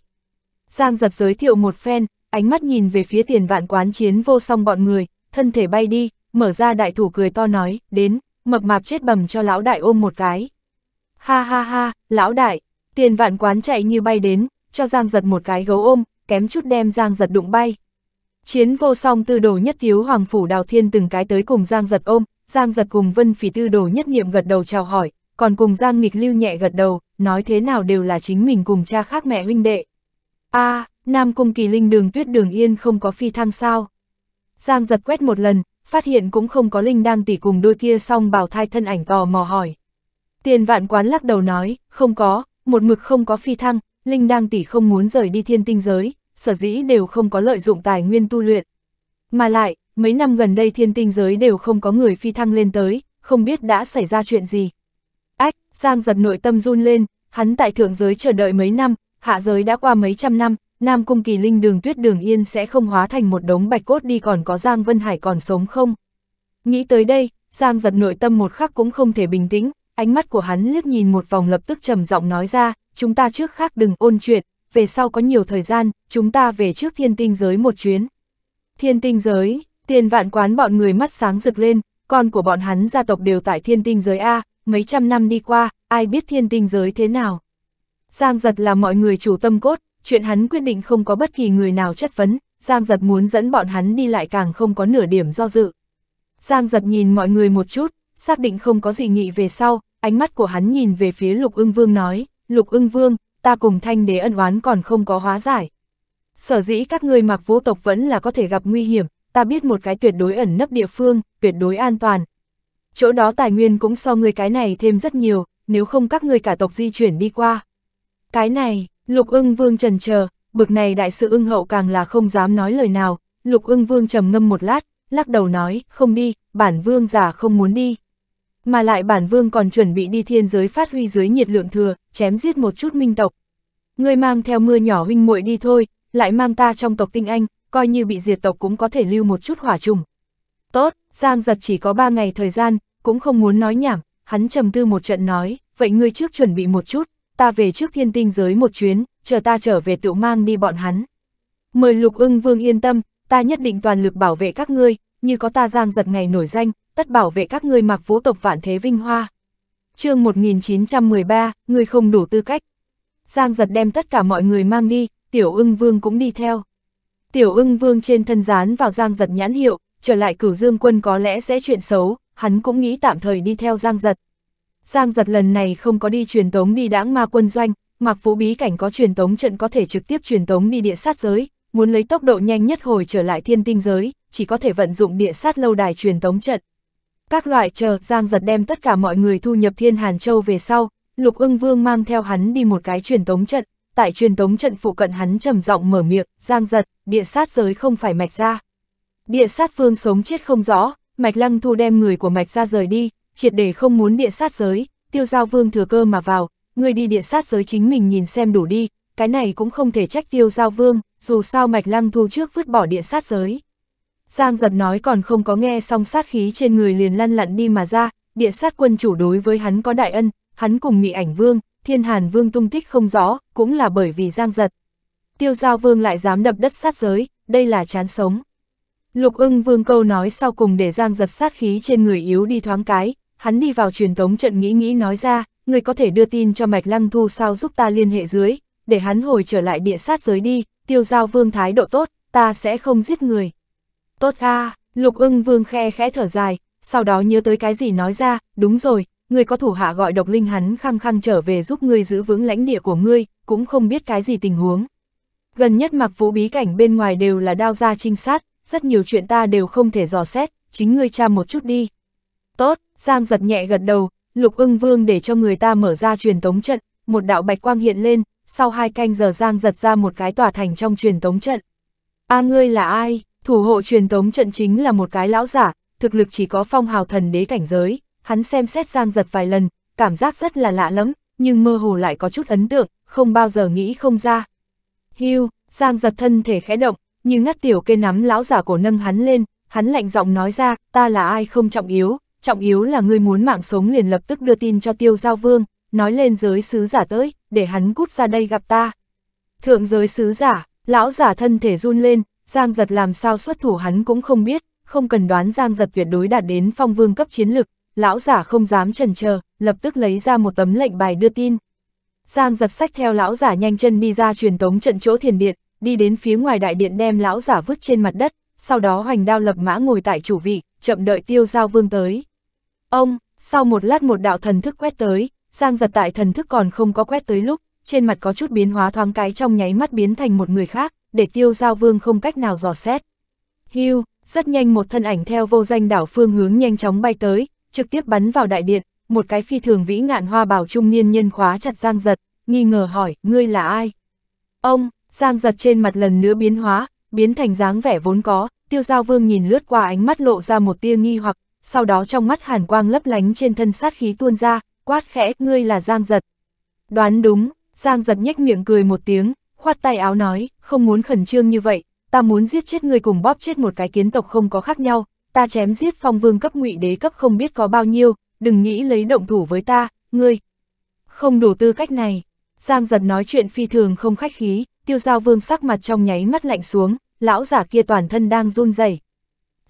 Giang giật giới thiệu một phen, ánh mắt nhìn về phía tiền vạn quán chiến vô song bọn người, thân thể bay đi, mở ra đại thủ cười to nói, đến, mập mạp chết bầm cho lão đại ôm một cái. Ha ha ha, lão đại, tiền vạn quán chạy như bay đến, cho Giang giật một cái gấu ôm, kém chút đem Giang giật đụng bay. Chiến vô song tư đồ nhất thiếu hoàng phủ đào thiên từng cái tới cùng Giang giật ôm, Giang giật cùng vân phỉ tư đồ nhất niệm gật đầu chào hỏi, còn cùng Giang nghịch lưu nhẹ gật đầu, nói thế nào đều là chính mình cùng cha khác mẹ huynh đệ. a à, Nam Cung Kỳ Linh đường tuyết đường yên không có phi thăng sao. Giang giật quét một lần, phát hiện cũng không có Linh đang tỉ cùng đôi kia song bào thai thân ảnh tò mò hỏi. Tiền vạn quán lắc đầu nói, không có, một mực không có phi thăng, Linh đang tỉ không muốn rời đi thiên tinh giới, sở dĩ đều không có lợi dụng tài nguyên tu luyện. Mà lại, mấy năm gần đây thiên tinh giới đều không có người phi thăng lên tới, không biết đã xảy ra chuyện gì. Ách, Giang giật nội tâm run lên, hắn tại thượng giới chờ đợi mấy năm, hạ giới đã qua mấy trăm năm, Nam Cung Kỳ Linh đường tuyết đường yên sẽ không hóa thành một đống bạch cốt đi còn có Giang Vân Hải còn sống không? Nghĩ tới đây, Giang giật nội tâm một khắc cũng không thể bình tĩnh, ánh mắt của hắn liếc nhìn một vòng lập tức trầm giọng nói ra, chúng ta trước khác đừng ôn chuyện, về sau có nhiều thời gian, chúng ta về trước thiên tinh giới một chuyến. Thiên tinh giới, tiền vạn quán bọn người mắt sáng rực lên, con của bọn hắn gia tộc đều tại thiên tinh giới A, mấy trăm năm đi qua, ai biết thiên tinh giới thế nào. Giang giật là mọi người chủ tâm cốt, chuyện hắn quyết định không có bất kỳ người nào chất vấn, Giang Giật muốn dẫn bọn hắn đi lại càng không có nửa điểm do dự. Giang Giật nhìn mọi người một chút, xác định không có gì nghị về sau, ánh mắt của hắn nhìn về phía Lục ưng vương nói, Lục ưng vương, ta cùng thanh đế ân oán còn không có hóa giải. Sở dĩ các ngươi mặc vô tộc vẫn là có thể gặp nguy hiểm, ta biết một cái tuyệt đối ẩn nấp địa phương, tuyệt đối an toàn. Chỗ đó tài nguyên cũng so người cái này thêm rất nhiều, nếu không các ngươi cả tộc di chuyển đi qua. Cái này, Lục ưng vương trần chờ bực này đại sự ưng hậu càng là không dám nói lời nào, lục ưng vương trầm ngâm một lát, lắc đầu nói, không đi, bản vương giả không muốn đi. Mà lại bản vương còn chuẩn bị đi thiên giới phát huy dưới nhiệt lượng thừa, chém giết một chút minh tộc. Ngươi mang theo mưa nhỏ huynh muội đi thôi, lại mang ta trong tộc tinh anh, coi như bị diệt tộc cũng có thể lưu một chút hỏa trùng. Tốt, Giang giật chỉ có ba ngày thời gian, cũng không muốn nói nhảm, hắn trầm tư một trận nói, vậy ngươi trước chuẩn bị một chút, ta về trước thiên tinh giới một chuyến, chờ ta trở về tự mang đi bọn hắn. Mời lục ưng vương yên tâm, ta nhất định toàn lực bảo vệ các ngươi, như có ta giang giật ngày nổi danh, tất bảo vệ các ngươi mặc vũ tộc vạn thế vinh hoa. chương 1913, người không đủ tư cách. Giang giật đem tất cả mọi người mang đi, tiểu ưng vương cũng đi theo. Tiểu ưng vương trên thân dán vào giang giật nhãn hiệu, trở lại cửu dương quân có lẽ sẽ chuyện xấu, hắn cũng nghĩ tạm thời đi theo giang giật. Giang giật lần này không có đi truyền tống đi đãng ma quân doanh, mặc phú bí cảnh có truyền tống trận có thể trực tiếp truyền tống đi địa sát giới, muốn lấy tốc độ nhanh nhất hồi trở lại thiên tinh giới, chỉ có thể vận dụng địa sát lâu đài truyền tống trận. Các loại chờ Giang giật đem tất cả mọi người thu nhập thiên Hàn Châu về sau, Lục ưng vương mang theo hắn đi một cái truyền tống trận, tại truyền tống trận phụ cận hắn trầm giọng mở miệng, Giang giật, địa sát giới không phải mạch ra. Địa sát phương sống chết không rõ, mạch lăng thu đem người của mạch ra rời đi, triệt để không muốn địa sát giới, tiêu giao vương thừa cơ mà vào, người đi địa sát giới chính mình nhìn xem đủ đi, cái này cũng không thể trách tiêu giao vương, dù sao mạch lăng thu trước vứt bỏ địa sát giới. Giang giật nói còn không có nghe xong sát khí trên người liền lăn lặn đi mà ra, địa sát quân chủ đối với hắn có đại ân, hắn cùng mị ảnh vương, thiên hàn vương tung tích không rõ, cũng là bởi vì giang giật. Tiêu giao vương lại dám đập đất sát giới, đây là chán sống. Lục ưng vương câu nói sau cùng để giang giật sát khí trên người yếu đi thoáng cái, hắn đi vào truyền tống trận nghĩ nghĩ nói ra, người có thể đưa tin cho Mạch Lăng Thu sao giúp ta liên hệ dưới, để hắn hồi trở lại địa sát giới đi, tiêu giao vương thái độ tốt, ta sẽ không giết người. Tốt ha lục ưng vương khe khẽ thở dài, sau đó nhớ tới cái gì nói ra, đúng rồi, người có thủ hạ gọi độc linh hắn khăng khăng trở về giúp ngươi giữ vững lãnh địa của ngươi, cũng không biết cái gì tình huống. Gần nhất mặc vũ bí cảnh bên ngoài đều là đao gia trinh sát, rất nhiều chuyện ta đều không thể dò xét, chính ngươi tra một chút đi. Tốt, Giang giật nhẹ gật đầu, lục ưng vương để cho người ta mở ra truyền tống trận, một đạo bạch quang hiện lên, sau hai canh giờ Giang giật ra một cái tòa thành trong truyền tống trận. A ngươi là ai? Thủ hộ truyền tống trận chính là một cái lão giả, thực lực chỉ có phong hào thần đế cảnh giới, hắn xem xét Giang giật vài lần, cảm giác rất là lạ lắm, nhưng mơ hồ lại có chút ấn tượng, không bao giờ nghĩ không ra. Hưu, Giang giật thân thể khẽ động, như ngắt tiểu kê nắm lão giả cổ nâng hắn lên, hắn lạnh giọng nói ra, ta là ai không trọng yếu, trọng yếu là ngươi muốn mạng sống liền lập tức đưa tin cho tiêu giao vương, nói lên giới sứ giả tới, để hắn cút ra đây gặp ta. Thượng giới sứ giả, lão giả thân thể run lên, Giang giật làm sao xuất thủ hắn cũng không biết, không cần đoán Giang giật tuyệt đối đạt đến phong vương cấp chiến lực, lão giả không dám chần chờ, lập tức lấy ra một tấm lệnh bài đưa tin. Giang giật sách theo lão giả nhanh chân đi ra truyền tống trận chỗ thiền điện, đi đến phía ngoài đại điện đem lão giả vứt trên mặt đất, sau đó hoành đao lập mã ngồi tại chủ vị, chậm đợi tiêu giao vương tới. Ông, sau một lát một đạo thần thức quét tới, Giang giật tại thần thức còn không có quét tới lúc, trên mặt có chút biến hóa thoáng cái trong nháy mắt biến thành một người khác, để tiêu giao vương không cách nào dò xét. Hưu, rất nhanh một thân ảnh theo vô danh đảo phương hướng nhanh chóng bay tới, trực tiếp bắn vào đại điện, một cái phi thường vĩ ngạn hoa bảo trung niên nhân khóa chặt Giang giật, nghi ngờ hỏi, ngươi là ai? Ông, Giang giật trên mặt lần nữa biến hóa, biến thành dáng vẻ vốn có, tiêu giao vương nhìn lướt qua ánh mắt lộ ra một tia nghi hoặc, sau đó trong mắt hàn quang lấp lánh trên thân sát khí tuôn ra, quát khẽ, ngươi là Giang Giật. Đoán đúng, Giang Giật nhếch miệng cười một tiếng, khoát tay áo nói, không muốn khẩn trương như vậy, ta muốn giết chết ngươi cùng bóp chết một cái kiến tộc không có khác nhau, ta chém giết phong vương cấp ngụy đế cấp không biết có bao nhiêu, đừng nghĩ lấy động thủ với ta, ngươi. Không đủ tư cách này. Giang giật nói chuyện phi thường không khách khí, tiêu giao vương sắc mặt trong nháy mắt lạnh xuống, lão giả kia toàn thân đang run rẩy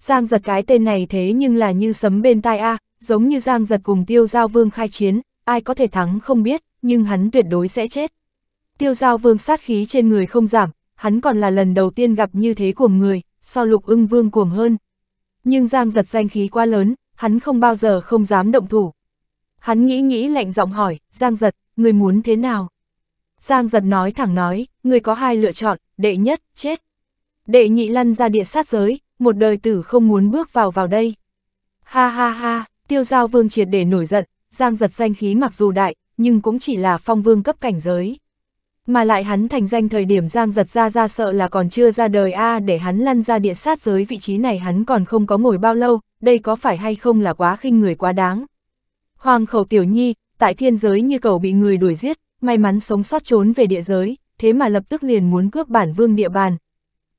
Giang giật cái tên này thế nhưng là như sấm bên tai A, giống như Giang giật cùng tiêu giao vương khai chiến, ai có thể thắng không biết, nhưng hắn tuyệt đối sẽ chết. Tiêu giao vương sát khí trên người không giảm, hắn còn là lần đầu tiên gặp như thế cuồng người, so lục ưng vương cuồng hơn. Nhưng Giang giật danh khí quá lớn, hắn không bao giờ không dám động thủ. Hắn nghĩ nghĩ lạnh giọng hỏi, Giang giật, người muốn thế nào? Giang giật nói thẳng nói, người có hai lựa chọn, đệ nhất, chết. Đệ nhị lăn ra địa sát giới, một đời tử không muốn bước vào vào đây. Ha ha ha, tiêu giao vương triệt để nổi giận, giang giật danh khí mặc dù đại, nhưng cũng chỉ là phong vương cấp cảnh giới. Mà lại hắn thành danh thời điểm giang giật ra ra sợ là còn chưa ra đời a để hắn lăn ra địa sát giới vị trí này hắn còn không có ngồi bao lâu, đây có phải hay không là quá khinh người quá đáng. Hoàng khẩu tiểu nhi, tại thiên giới như cầu bị người đuổi giết, may mắn sống sót trốn về địa giới, thế mà lập tức liền muốn cướp bản vương địa bàn.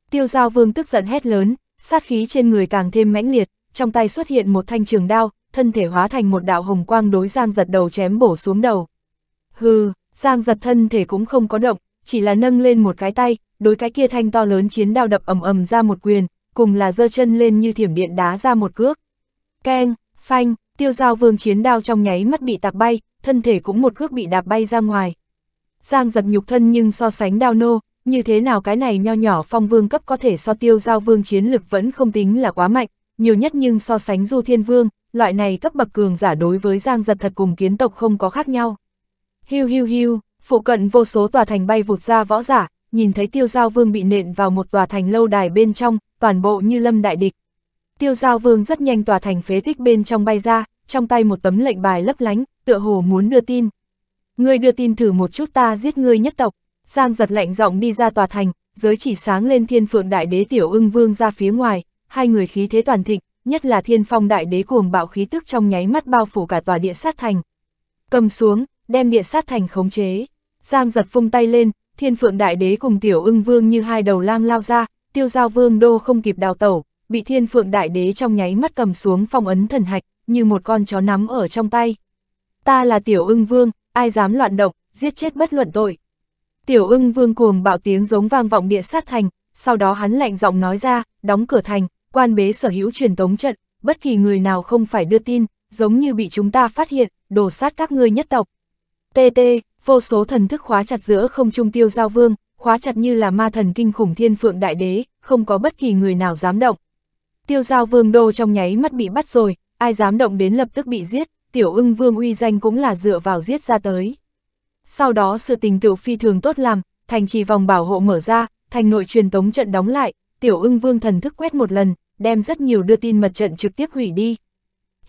Tiêu giao vương tức giận hét lớn, sát khí trên người càng thêm mãnh liệt, trong tay xuất hiện một thanh trường đao, thân thể hóa thành một đạo hồng quang đối Giang giật đầu chém bổ xuống đầu. Hừ, Giang giật thân thể cũng không có động, chỉ là nâng lên một cái tay, đối cái kia thanh to lớn chiến đao đập ầm ầm ra một quyền, cùng là giơ chân lên như thiểm điện đá ra một cước. Keng, phanh, tiêu giao vương chiến đao trong nháy mắt bị tạc bay, thân thể cũng một cước bị đạp bay ra ngoài. Giang giật nhục thân nhưng so sánh đao nô, như thế nào cái này nho nhỏ phong vương cấp có thể so tiêu giao vương chiến lực vẫn không tính là quá mạnh, nhiều nhất nhưng so sánh du thiên vương, loại này cấp bậc cường giả đối với giang giật thật cùng kiến tộc không có khác nhau. Hiu hiu hiu, phụ cận vô số tòa thành bay vụt ra võ giả, nhìn thấy tiêu giao vương bị nện vào một tòa thành lâu đài bên trong, toàn bộ như lâm đại địch. Tiêu giao vương rất nhanh tòa thành phế tích bên trong bay ra, trong tay một tấm lệnh bài lấp lánh, tựa hồ muốn đưa tin. Ngươi đưa tin thử một chút ta giết ngươi nhất tộc, Giang giật lạnh giọng đi ra tòa thành, giới chỉ sáng lên thiên phượng đại đế tiểu ưng vương ra phía ngoài, hai người khí thế toàn thịnh, nhất là thiên phong đại đế cuồng bạo khí tức trong nháy mắt bao phủ cả tòa địa sát thành. Cầm xuống, đem địa sát thành khống chế. Giang giật phung tay lên, thiên phượng đại đế cùng tiểu ưng vương như hai đầu lang lao ra, tiêu giao vương đô không kịp đào tẩu, bị thiên phượng đại đế trong nháy mắt cầm xuống phong ấn thần hạch, như một con chó nắm ở trong tay. Ta là tiểu ưng vương, ai dám loạn động, giết chết bất luận tội. Tiểu ưng vương cuồng bạo tiếng giống vang vọng địa sát thành, sau đó hắn lạnh giọng nói ra, đóng cửa thành, quan bế sở hữu truyền tống trận, bất kỳ người nào không phải đưa tin, giống như bị chúng ta phát hiện, đổ sát các ngươi nhất tộc. TT, vô số thần thức khóa chặt giữa không trung tiêu giao vương, khóa chặt như là ma thần kinh khủng thiên phượng đại đế, không có bất kỳ người nào dám động. Tiêu giao vương đô trong nháy mắt bị bắt rồi, ai dám động đến lập tức bị giết, tiểu ưng vương uy danh cũng là dựa vào giết ra tới. Sau đó sự tình tiểu phi thường tốt làm, thành trì vòng bảo hộ mở ra, thành nội truyền tống trận đóng lại, tiểu ưng vương thần thức quét một lần, đem rất nhiều đưa tin mật trận trực tiếp hủy đi.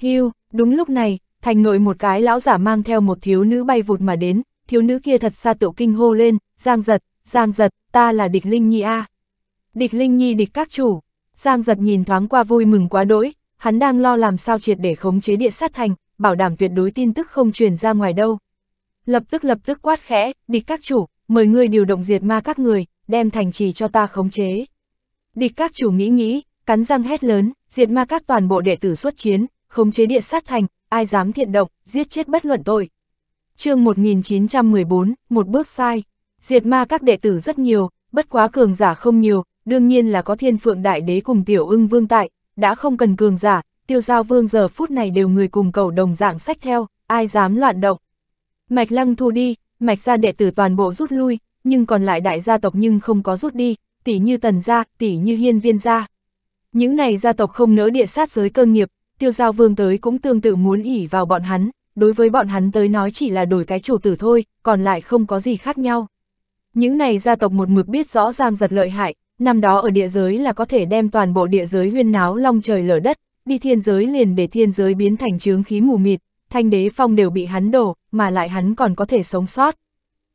Hưu, đúng lúc này, thành nội một cái lão giả mang theo một thiếu nữ bay vụt mà đến, thiếu nữ kia thật xa tiểu kinh hô lên, giang giật, giang giật, ta là địch Linh Nhi A. Địch Linh Nhi địch các chủ, giang giật nhìn thoáng qua vui mừng quá đỗi, hắn đang lo làm sao triệt để khống chế địa sát thành, bảo đảm tuyệt đối tin tức không truyền ra ngoài đâu lập tức lập tức quát khẽ, địch các chủ, mời ngươi điều động diệt ma các người, đem thành trì cho ta khống chế. Địch các chủ nghĩ nghĩ, cắn răng hét lớn, diệt ma các toàn bộ đệ tử xuất chiến, khống chế địa sát thành, ai dám thiện động, giết chết bất luận tội. chương 1914, một bước sai, diệt ma các đệ tử rất nhiều, bất quá cường giả không nhiều, đương nhiên là có thiên phượng đại đế cùng tiểu ưng vương tại, đã không cần cường giả, tiêu giao vương giờ phút này đều người cùng cầu đồng dạng sách theo, ai dám loạn động. Mạch lăng thu đi, mạch gia đệ tử toàn bộ rút lui, nhưng còn lại đại gia tộc nhưng không có rút đi, tỷ như tần gia, tỷ như hiên viên gia. Những này gia tộc không nỡ địa sát giới cơ nghiệp, tiêu giao vương tới cũng tương tự muốn ỉ vào bọn hắn, đối với bọn hắn tới nói chỉ là đổi cái chủ tử thôi, còn lại không có gì khác nhau. Những này gia tộc một mực biết rõ ràng giật lợi hại, năm đó ở địa giới là có thể đem toàn bộ địa giới huyên náo long trời lở đất, đi thiên giới liền để thiên giới biến thành chướng khí mù mịt, thanh đế phong đều bị hắn đổ, mà lại hắn còn có thể sống sót.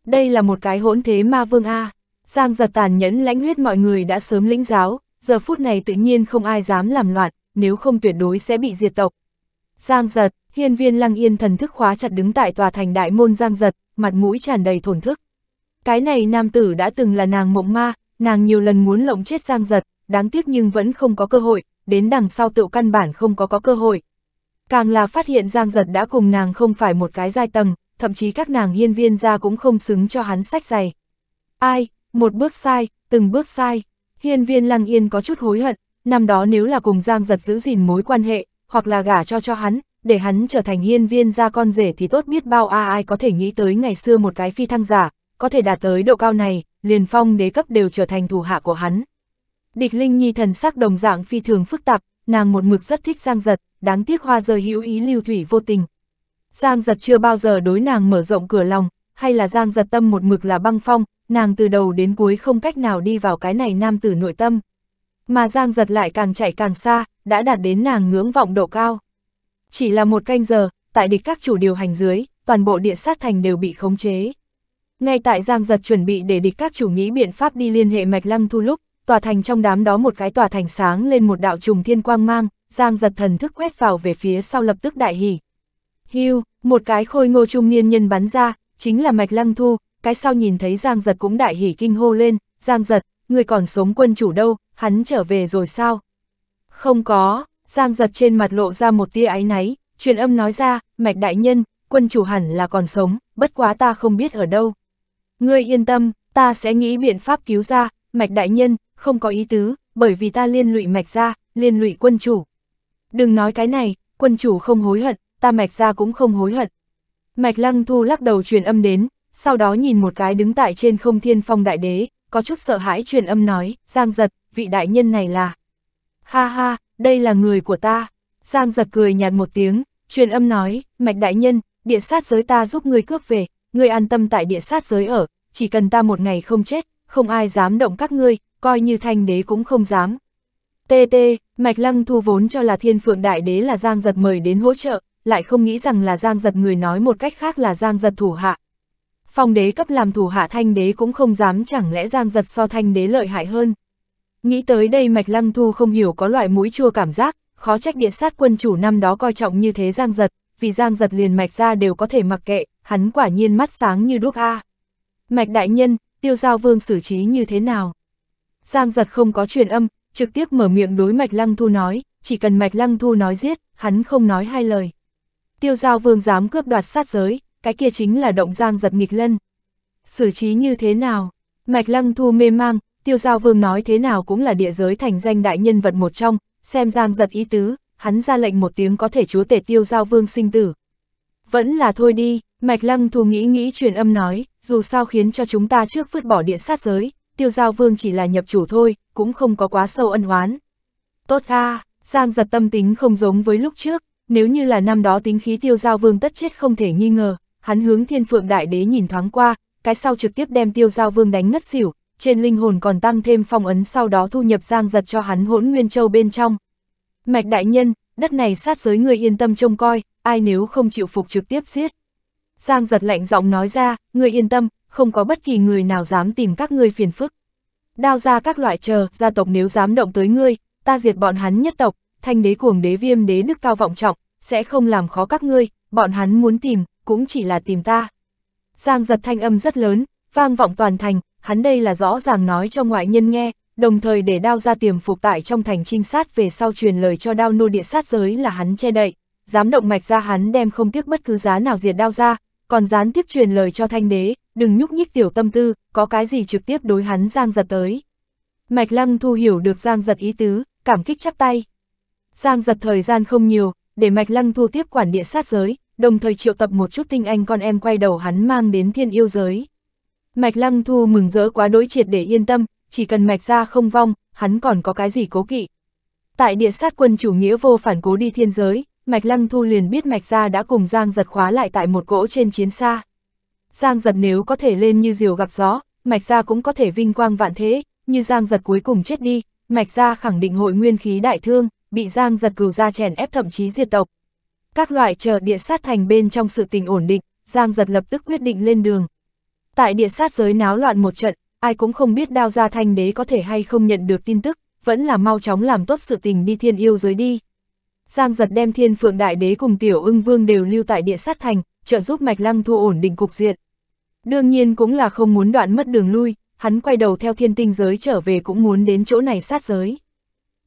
Đây là một cái hỗn thế ma vương A. Giang giật tàn nhẫn lãnh huyết mọi người đã sớm lĩnh giáo, giờ phút này tự nhiên không ai dám làm loạn, nếu không tuyệt đối sẽ bị diệt tộc. Giang giật, hiên viên lăng yên thần thức khóa chặt đứng tại tòa thành đại môn giang giật, mặt mũi tràn đầy thổn thức. Cái này nam tử đã từng là nàng mộng ma, nàng nhiều lần muốn lộng chết giang giật, đáng tiếc nhưng vẫn không có cơ hội, đến đằng sau tựu căn bản không có có cơ hội, càng là phát hiện Giang Giật đã cùng nàng không phải một cái giai tầng, thậm chí các nàng hiên viên ra cũng không xứng cho hắn sách giày. Ai, một bước sai, từng bước sai, hiên viên lăng yên có chút hối hận, năm đó nếu là cùng Giang Giật giữ gìn mối quan hệ, hoặc là gả cho cho hắn, để hắn trở thành hiên viên ra con rể thì tốt biết bao à ai có thể nghĩ tới ngày xưa một cái phi thăng giả, có thể đạt tới độ cao này, liền phong đế cấp đều trở thành thủ hạ của hắn. Địch Linh Nhi thần sắc đồng dạng phi thường phức tạp, nàng một mực rất thích Giang Giật, đáng tiếc hoa rơi hữu ý lưu thủy vô tình. Giang Giật chưa bao giờ đối nàng mở rộng cửa lòng, hay là Giang Giật tâm một mực là băng phong, nàng từ đầu đến cuối không cách nào đi vào cái này nam tử nội tâm. Mà Giang Giật lại càng chạy càng xa, đã đạt đến nàng ngưỡng vọng độ cao. Chỉ là một canh giờ, tại địch các chủ điều hành dưới, toàn bộ địa sát thành đều bị khống chế. Ngay tại Giang Giật chuẩn bị để địch các chủ nghĩ biện pháp đi liên hệ Mạch Lăng Thu lúc, tòa thành trong đám đó một cái tòa thành sáng lên một đạo trùng thiên quang mang, Giang giật thần thức quét vào về phía sau lập tức đại hỉ. Hưu, một cái khôi ngô trung niên nhân bắn ra, chính là Mạch Lăng Thu, cái sau nhìn thấy Giang giật cũng đại hỉ kinh hô lên, Giang giật, người còn sống quân chủ đâu, hắn trở về rồi sao? Không có, Giang giật trên mặt lộ ra một tia áy náy, truyền âm nói ra, Mạch Đại Nhân, quân chủ hẳn là còn sống, bất quá ta không biết ở đâu. Ngươi yên tâm, ta sẽ nghĩ biện pháp cứu ra, Mạch Đại Nhân, không có ý tứ, bởi vì ta liên lụy mạch gia, liên lụy quân chủ. Đừng nói cái này, quân chủ không hối hận, ta mạch gia cũng không hối hận. Mạch lăng thu lắc đầu truyền âm đến, sau đó nhìn một cái đứng tại trên không thiên phong đại đế, có chút sợ hãi truyền âm nói, Giang giật, vị đại nhân này là. Ha ha, đây là người của ta. Giang giật cười nhạt một tiếng, truyền âm nói, mạch đại nhân, địa sát giới ta giúp người cướp về, người an tâm tại địa sát giới ở, chỉ cần ta một ngày không chết, không ai dám động các ngươi, coi như thanh đế cũng không dám. tt Mạch Lăng Thu vốn cho là thiên phượng đại đế là Giang Giật mời đến hỗ trợ, lại không nghĩ rằng là Giang Giật người nói một cách khác là Giang Giật thủ hạ. Phong đế cấp làm thủ hạ thanh đế cũng không dám chẳng lẽ Giang Giật so thanh đế lợi hại hơn. Nghĩ tới đây Mạch Lăng Thu không hiểu có loại mũi chua cảm giác, khó trách địa sát quân chủ năm đó coi trọng như thế Giang Giật, vì Giang Giật liền Mạch ra đều có thể mặc kệ, hắn quả nhiên mắt sáng như đuốc A. Mạch đại nhân, tiêu giao vương xử trí như thế nào. Giang giật không có truyền âm, trực tiếp mở miệng đối mạch lăng thu nói, chỉ cần mạch lăng thu nói giết, hắn không nói hai lời. Tiêu giao vương dám cướp đoạt sát giới, cái kia chính là động giang giật nghịch lân. Xử trí như thế nào? Mạch lăng thu mê mang, tiêu giao vương nói thế nào cũng là địa giới thành danh đại nhân vật một trong, xem giang giật ý tứ, hắn ra lệnh một tiếng có thể chúa tể tiêu giao vương sinh tử. Vẫn là thôi đi, Mạch lăng thù nghĩ nghĩ truyền âm nói, dù sao khiến cho chúng ta trước vứt bỏ điện sát giới, tiêu giao vương chỉ là nhập chủ thôi, cũng không có quá sâu ân oán. Tốt a Giang giật tâm tính không giống với lúc trước, nếu như là năm đó tính khí tiêu giao vương tất chết không thể nghi ngờ, hắn hướng thiên phượng đại đế nhìn thoáng qua, cái sau trực tiếp đem tiêu giao vương đánh ngất xỉu, trên linh hồn còn tăng thêm phong ấn sau đó thu nhập giang giật cho hắn hỗn nguyên châu bên trong. Mạch đại nhân, đất này sát giới người yên tâm trông coi, ai nếu không chịu phục trực tiếp giết. Giang giật lạnh giọng nói ra, ngươi yên tâm, không có bất kỳ người nào dám tìm các ngươi phiền phức. Đao ra các loại chờ, gia tộc nếu dám động tới ngươi, ta diệt bọn hắn nhất tộc, thanh đế cuồng đế viêm đế đức cao vọng trọng, sẽ không làm khó các ngươi, bọn hắn muốn tìm, cũng chỉ là tìm ta. Giang giật thanh âm rất lớn, vang vọng toàn thành, hắn đây là rõ ràng nói cho ngoại nhân nghe, đồng thời để đao ra tiềm phục tại trong thành trinh sát về sau truyền lời cho đao nô địa sát giới là hắn che đậy, dám động mạch ra hắn đem không tiếc bất cứ giá nào diệt đao ra, còn gián tiếp truyền lời cho thanh đế, đừng nhúc nhích tiểu tâm tư, có cái gì trực tiếp đối hắn Giang Giật tới. Mạch Lăng Thu hiểu được Giang Giật ý tứ, cảm kích chắp tay. Giang Giật thời gian không nhiều, để Mạch Lăng Thu tiếp quản địa sát giới, đồng thời triệu tập một chút tinh anh con em quay đầu hắn mang đến thiên yêu giới. Mạch Lăng Thu mừng rỡ quá đối triệt để yên tâm, chỉ cần Mạch ra không vong, hắn còn có cái gì cố kỵ. Tại địa sát quân chủ nghĩa vô phản cố đi thiên giới, Mạch Lăng Thu liền biết Mạch Gia đã cùng Giang Giật khóa lại tại một gỗ trên chiến xa. Giang Giật nếu có thể lên như diều gặp gió, Mạch Gia cũng có thể vinh quang vạn thế, như Giang Giật cuối cùng chết đi, Mạch Gia khẳng định hội nguyên khí đại thương, bị Giang Giật cừu ra chèn ép thậm chí diệt tộc. Các loại chờ địa sát thành bên trong sự tình ổn định, Giang Giật lập tức quyết định lên đường. Tại địa sát giới náo loạn một trận, ai cũng không biết đao gia thanh đế có thể hay không nhận được tin tức, vẫn là mau chóng làm tốt sự tình đi thiên yêu giới đi. Giang giật đem thiên phượng đại đế cùng tiểu ưng vương đều lưu tại địa sát thành, trợ giúp mạch lăng thu ổn định cục diện. Đương nhiên cũng là không muốn đoạn mất đường lui, hắn quay đầu theo thiên tinh giới trở về cũng muốn đến chỗ này sát giới.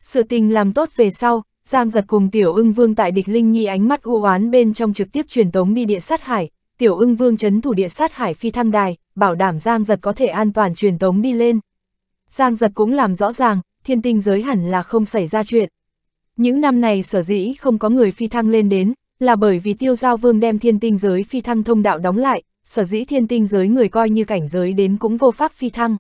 Sự tình làm tốt về sau, Giang giật cùng tiểu ưng vương tại địch linh nhi ánh mắt u oán bên trong trực tiếp truyền tống đi địa sát hải, tiểu ưng vương chấn thủ địa sát hải phi thăng đài, bảo đảm Giang giật có thể an toàn truyền tống đi lên. Giang giật cũng làm rõ ràng, thiên tinh giới hẳn là không xảy ra chuyện, những năm này sở dĩ không có người phi thăng lên đến, là bởi vì tiêu giao vương đem thiên tinh giới phi thăng thông đạo đóng lại, sở dĩ thiên tinh giới người coi như cảnh giới đến cũng vô pháp phi thăng.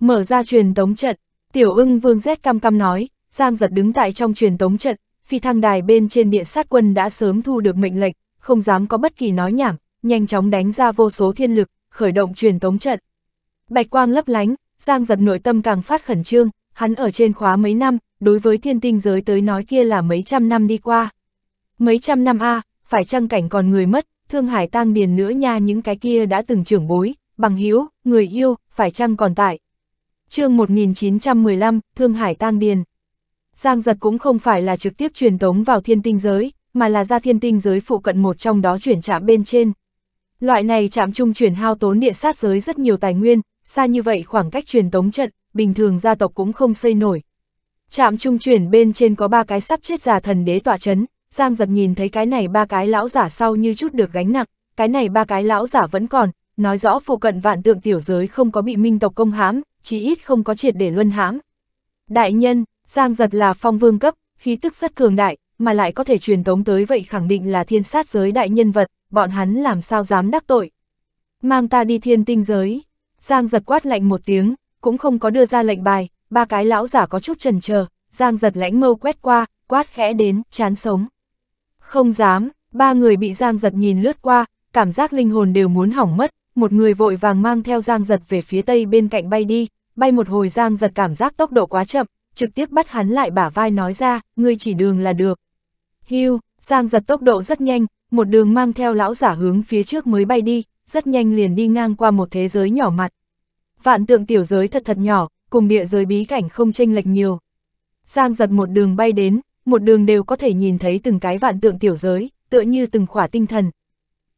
Mở ra truyền tống trận, tiểu ưng vương rét cam cam nói, Giang giật đứng tại trong truyền tống trận, phi thăng đài bên trên địa sát quân đã sớm thu được mệnh lệnh, không dám có bất kỳ nói nhảm, nhanh chóng đánh ra vô số thiên lực, khởi động truyền tống trận. Bạch quang lấp lánh, Giang giật nội tâm càng phát khẩn trương, hắn ở trên khóa mấy năm, đối với thiên tinh giới tới nói kia là mấy trăm năm đi qua. Mấy trăm năm a à, phải chăng cảnh còn người mất, thương hải tang điền nữa nha những cái kia đã từng trưởng bối, bằng hiếu, người yêu, phải chăng còn tại. chương 1915, Thương Hải tang điền. Giang giật cũng không phải là trực tiếp truyền tống vào thiên tinh giới, mà là ra thiên tinh giới phụ cận một trong đó chuyển trạm bên trên. Loại này chạm trung chuyển hao tốn địa sát giới rất nhiều tài nguyên, xa như vậy khoảng cách truyền tống trận, bình thường gia tộc cũng không xây nổi, Trạm trung chuyển bên trên có ba cái sắp chết giả thần đế tỏa chấn, Giang Giật nhìn thấy cái này ba cái lão giả sau như chút được gánh nặng, cái này ba cái lão giả vẫn còn, nói rõ phụ cận vạn tượng tiểu giới không có bị minh tộc công hãm, chí ít không có triệt để luân hãm. Đại nhân, Giang Giật là phong vương cấp, khí tức rất cường đại, mà lại có thể truyền tống tới vậy khẳng định là thiên sát giới đại nhân vật, bọn hắn làm sao dám đắc tội. Mang ta đi thiên tinh giới. Giang Giật quát lạnh một tiếng, cũng không có đưa ra lệnh bài, ba cái lão giả có chút trần chờ giang giật lãnh mâu quét qua, quát khẽ đến, chán sống. Không dám, ba người bị giang giật nhìn lướt qua, cảm giác linh hồn đều muốn hỏng mất, một người vội vàng mang theo giang giật về phía tây bên cạnh bay đi, bay một hồi giang giật cảm giác tốc độ quá chậm, trực tiếp bắt hắn lại bả vai nói ra, ngươi chỉ đường là được. Hưu, giang giật tốc độ rất nhanh, một đường mang theo lão giả hướng phía trước mới bay đi, rất nhanh liền đi ngang qua một thế giới nhỏ mặt. Vạn tượng tiểu giới thật thật nhỏ, cùng địa giới bí cảnh không tranh lệch nhiều. Giang giật một đường bay đến, một đường đều có thể nhìn thấy từng cái vạn tượng tiểu giới, tựa như từng khỏa tinh thần.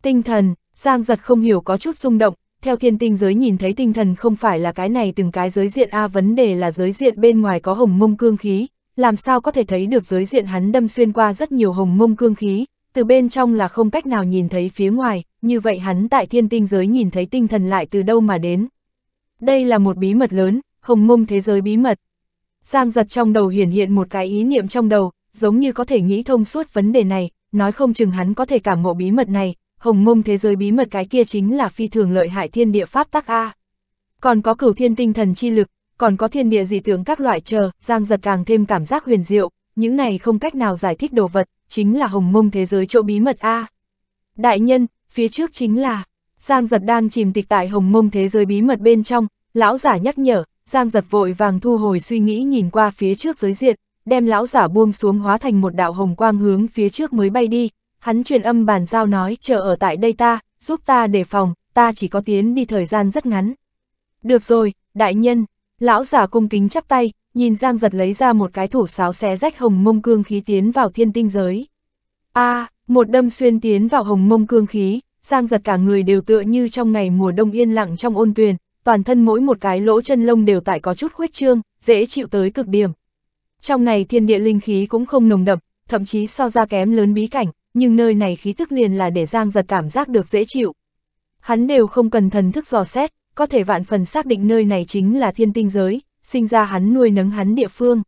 Tinh thần, Giang giật không hiểu có chút rung động, theo thiên tinh giới nhìn thấy tinh thần không phải là cái này từng cái giới diện A vấn đề là giới diện bên ngoài có hồng mông cương khí, làm sao có thể thấy được giới diện hắn đâm xuyên qua rất nhiều hồng mông cương khí, từ bên trong là không cách nào nhìn thấy phía ngoài, như vậy hắn tại thiên tinh giới nhìn thấy tinh thần lại từ đâu mà đến. Đây là một bí mật lớn, hồng mông thế giới bí mật. Giang giật trong đầu hiển hiện một cái ý niệm trong đầu, giống như có thể nghĩ thông suốt vấn đề này, nói không chừng hắn có thể cảm ngộ bí mật này, hồng mông thế giới bí mật cái kia chính là phi thường lợi hại thiên địa pháp tắc A. Còn có cửu thiên tinh thần chi lực, còn có thiên địa dị tướng các loại chờ, Giang giật càng thêm cảm giác huyền diệu, những này không cách nào giải thích đồ vật, chính là hồng mông thế giới chỗ bí mật A. Đại nhân, phía trước chính là, Giang giật đang chìm tịch tại hồng mông thế giới bí mật bên trong, lão giả nhắc nhở, Giang giật vội vàng thu hồi suy nghĩ nhìn qua phía trước giới diện, đem lão giả buông xuống hóa thành một đạo hồng quang hướng phía trước mới bay đi. Hắn truyền âm bàn giao nói chờ ở tại đây ta, giúp ta đề phòng, ta chỉ có tiến đi thời gian rất ngắn. Được rồi, đại nhân, lão giả cung kính chắp tay, nhìn Giang giật lấy ra một cái thủ sáo xé rách hồng mông cương khí tiến vào thiên tinh giới. a à, một đâm xuyên tiến vào hồng mông cương khí, Giang giật cả người đều tựa như trong ngày mùa đông yên lặng trong ôn tuyền, toàn thân mỗi một cái lỗ chân lông đều tại có chút khuếch trương, dễ chịu tới cực điểm. Trong này thiên địa linh khí cũng không nồng đậm, thậm chí so ra kém lớn bí cảnh, nhưng nơi này khí tức liền là để Giang giật cảm giác được dễ chịu. Hắn đều không cần thần thức dò xét, có thể vạn phần xác định nơi này chính là thiên tinh giới, sinh ra hắn nuôi nấng hắn địa phương.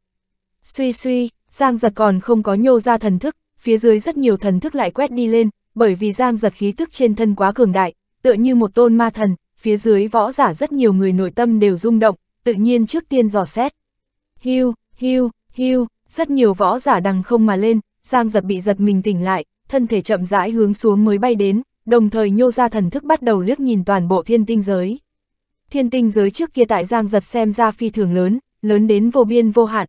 Suy suy, Giang giật còn không có nhô ra thần thức, phía dưới rất nhiều thần thức lại quét đi lên, bởi vì Giang giật khí tức trên thân quá cường đại, tựa như một tôn ma thần, phía dưới võ giả rất nhiều người nội tâm đều rung động, tự nhiên trước tiên dò xét. Hưu, hưu, hưu, rất nhiều võ giả đằng không mà lên, Giang giật bị giật mình tỉnh lại, thân thể chậm rãi hướng xuống mới bay đến, đồng thời nhô ra thần thức bắt đầu liếc nhìn toàn bộ thiên tinh giới. Thiên tinh giới trước kia tại Giang giật xem ra phi thường lớn, lớn đến vô biên vô hạn.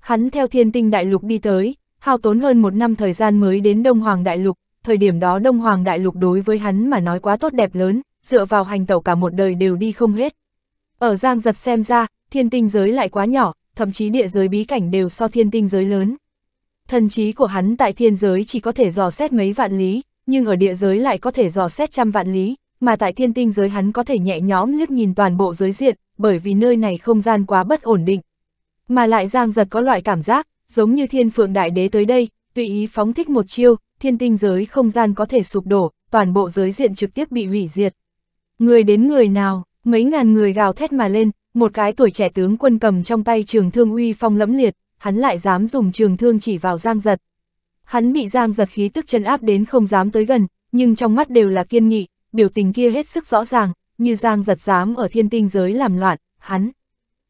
Hắn theo thiên tinh đại lục đi tới, hao tốn hơn một năm thời gian mới đến Đông Hoàng đại lục, thời điểm đó Đông Hoàng đại lục đối với hắn mà nói quá tốt đẹp lớn, dựa vào hành tẩu cả một đời đều đi không hết. Ở Giang Giật xem ra, thiên tinh giới lại quá nhỏ, thậm chí địa giới bí cảnh đều so thiên tinh giới lớn. Thần trí của hắn tại thiên giới chỉ có thể dò xét mấy vạn lý, nhưng ở địa giới lại có thể dò xét trăm vạn lý, mà tại thiên tinh giới hắn có thể nhẹ nhõm liếc nhìn toàn bộ giới diện, bởi vì nơi này không gian quá bất ổn định. Mà lại Giang Giật có loại cảm giác, giống như thiên phượng đại đế tới đây, tùy ý phóng thích một chiêu, thiên tinh giới không gian có thể sụp đổ, toàn bộ giới diện trực tiếp bị hủy diệt. Người đến người nào, mấy ngàn người gào thét mà lên, một cái tuổi trẻ tướng quân cầm trong tay trường thương uy phong lẫm liệt, hắn lại dám dùng trường thương chỉ vào Giang Giật. Hắn bị Giang Giật khí tức chân áp đến không dám tới gần, nhưng trong mắt đều là kiên nghị, biểu tình kia hết sức rõ ràng, như Giang Giật dám ở thiên tinh giới làm loạn, hắn.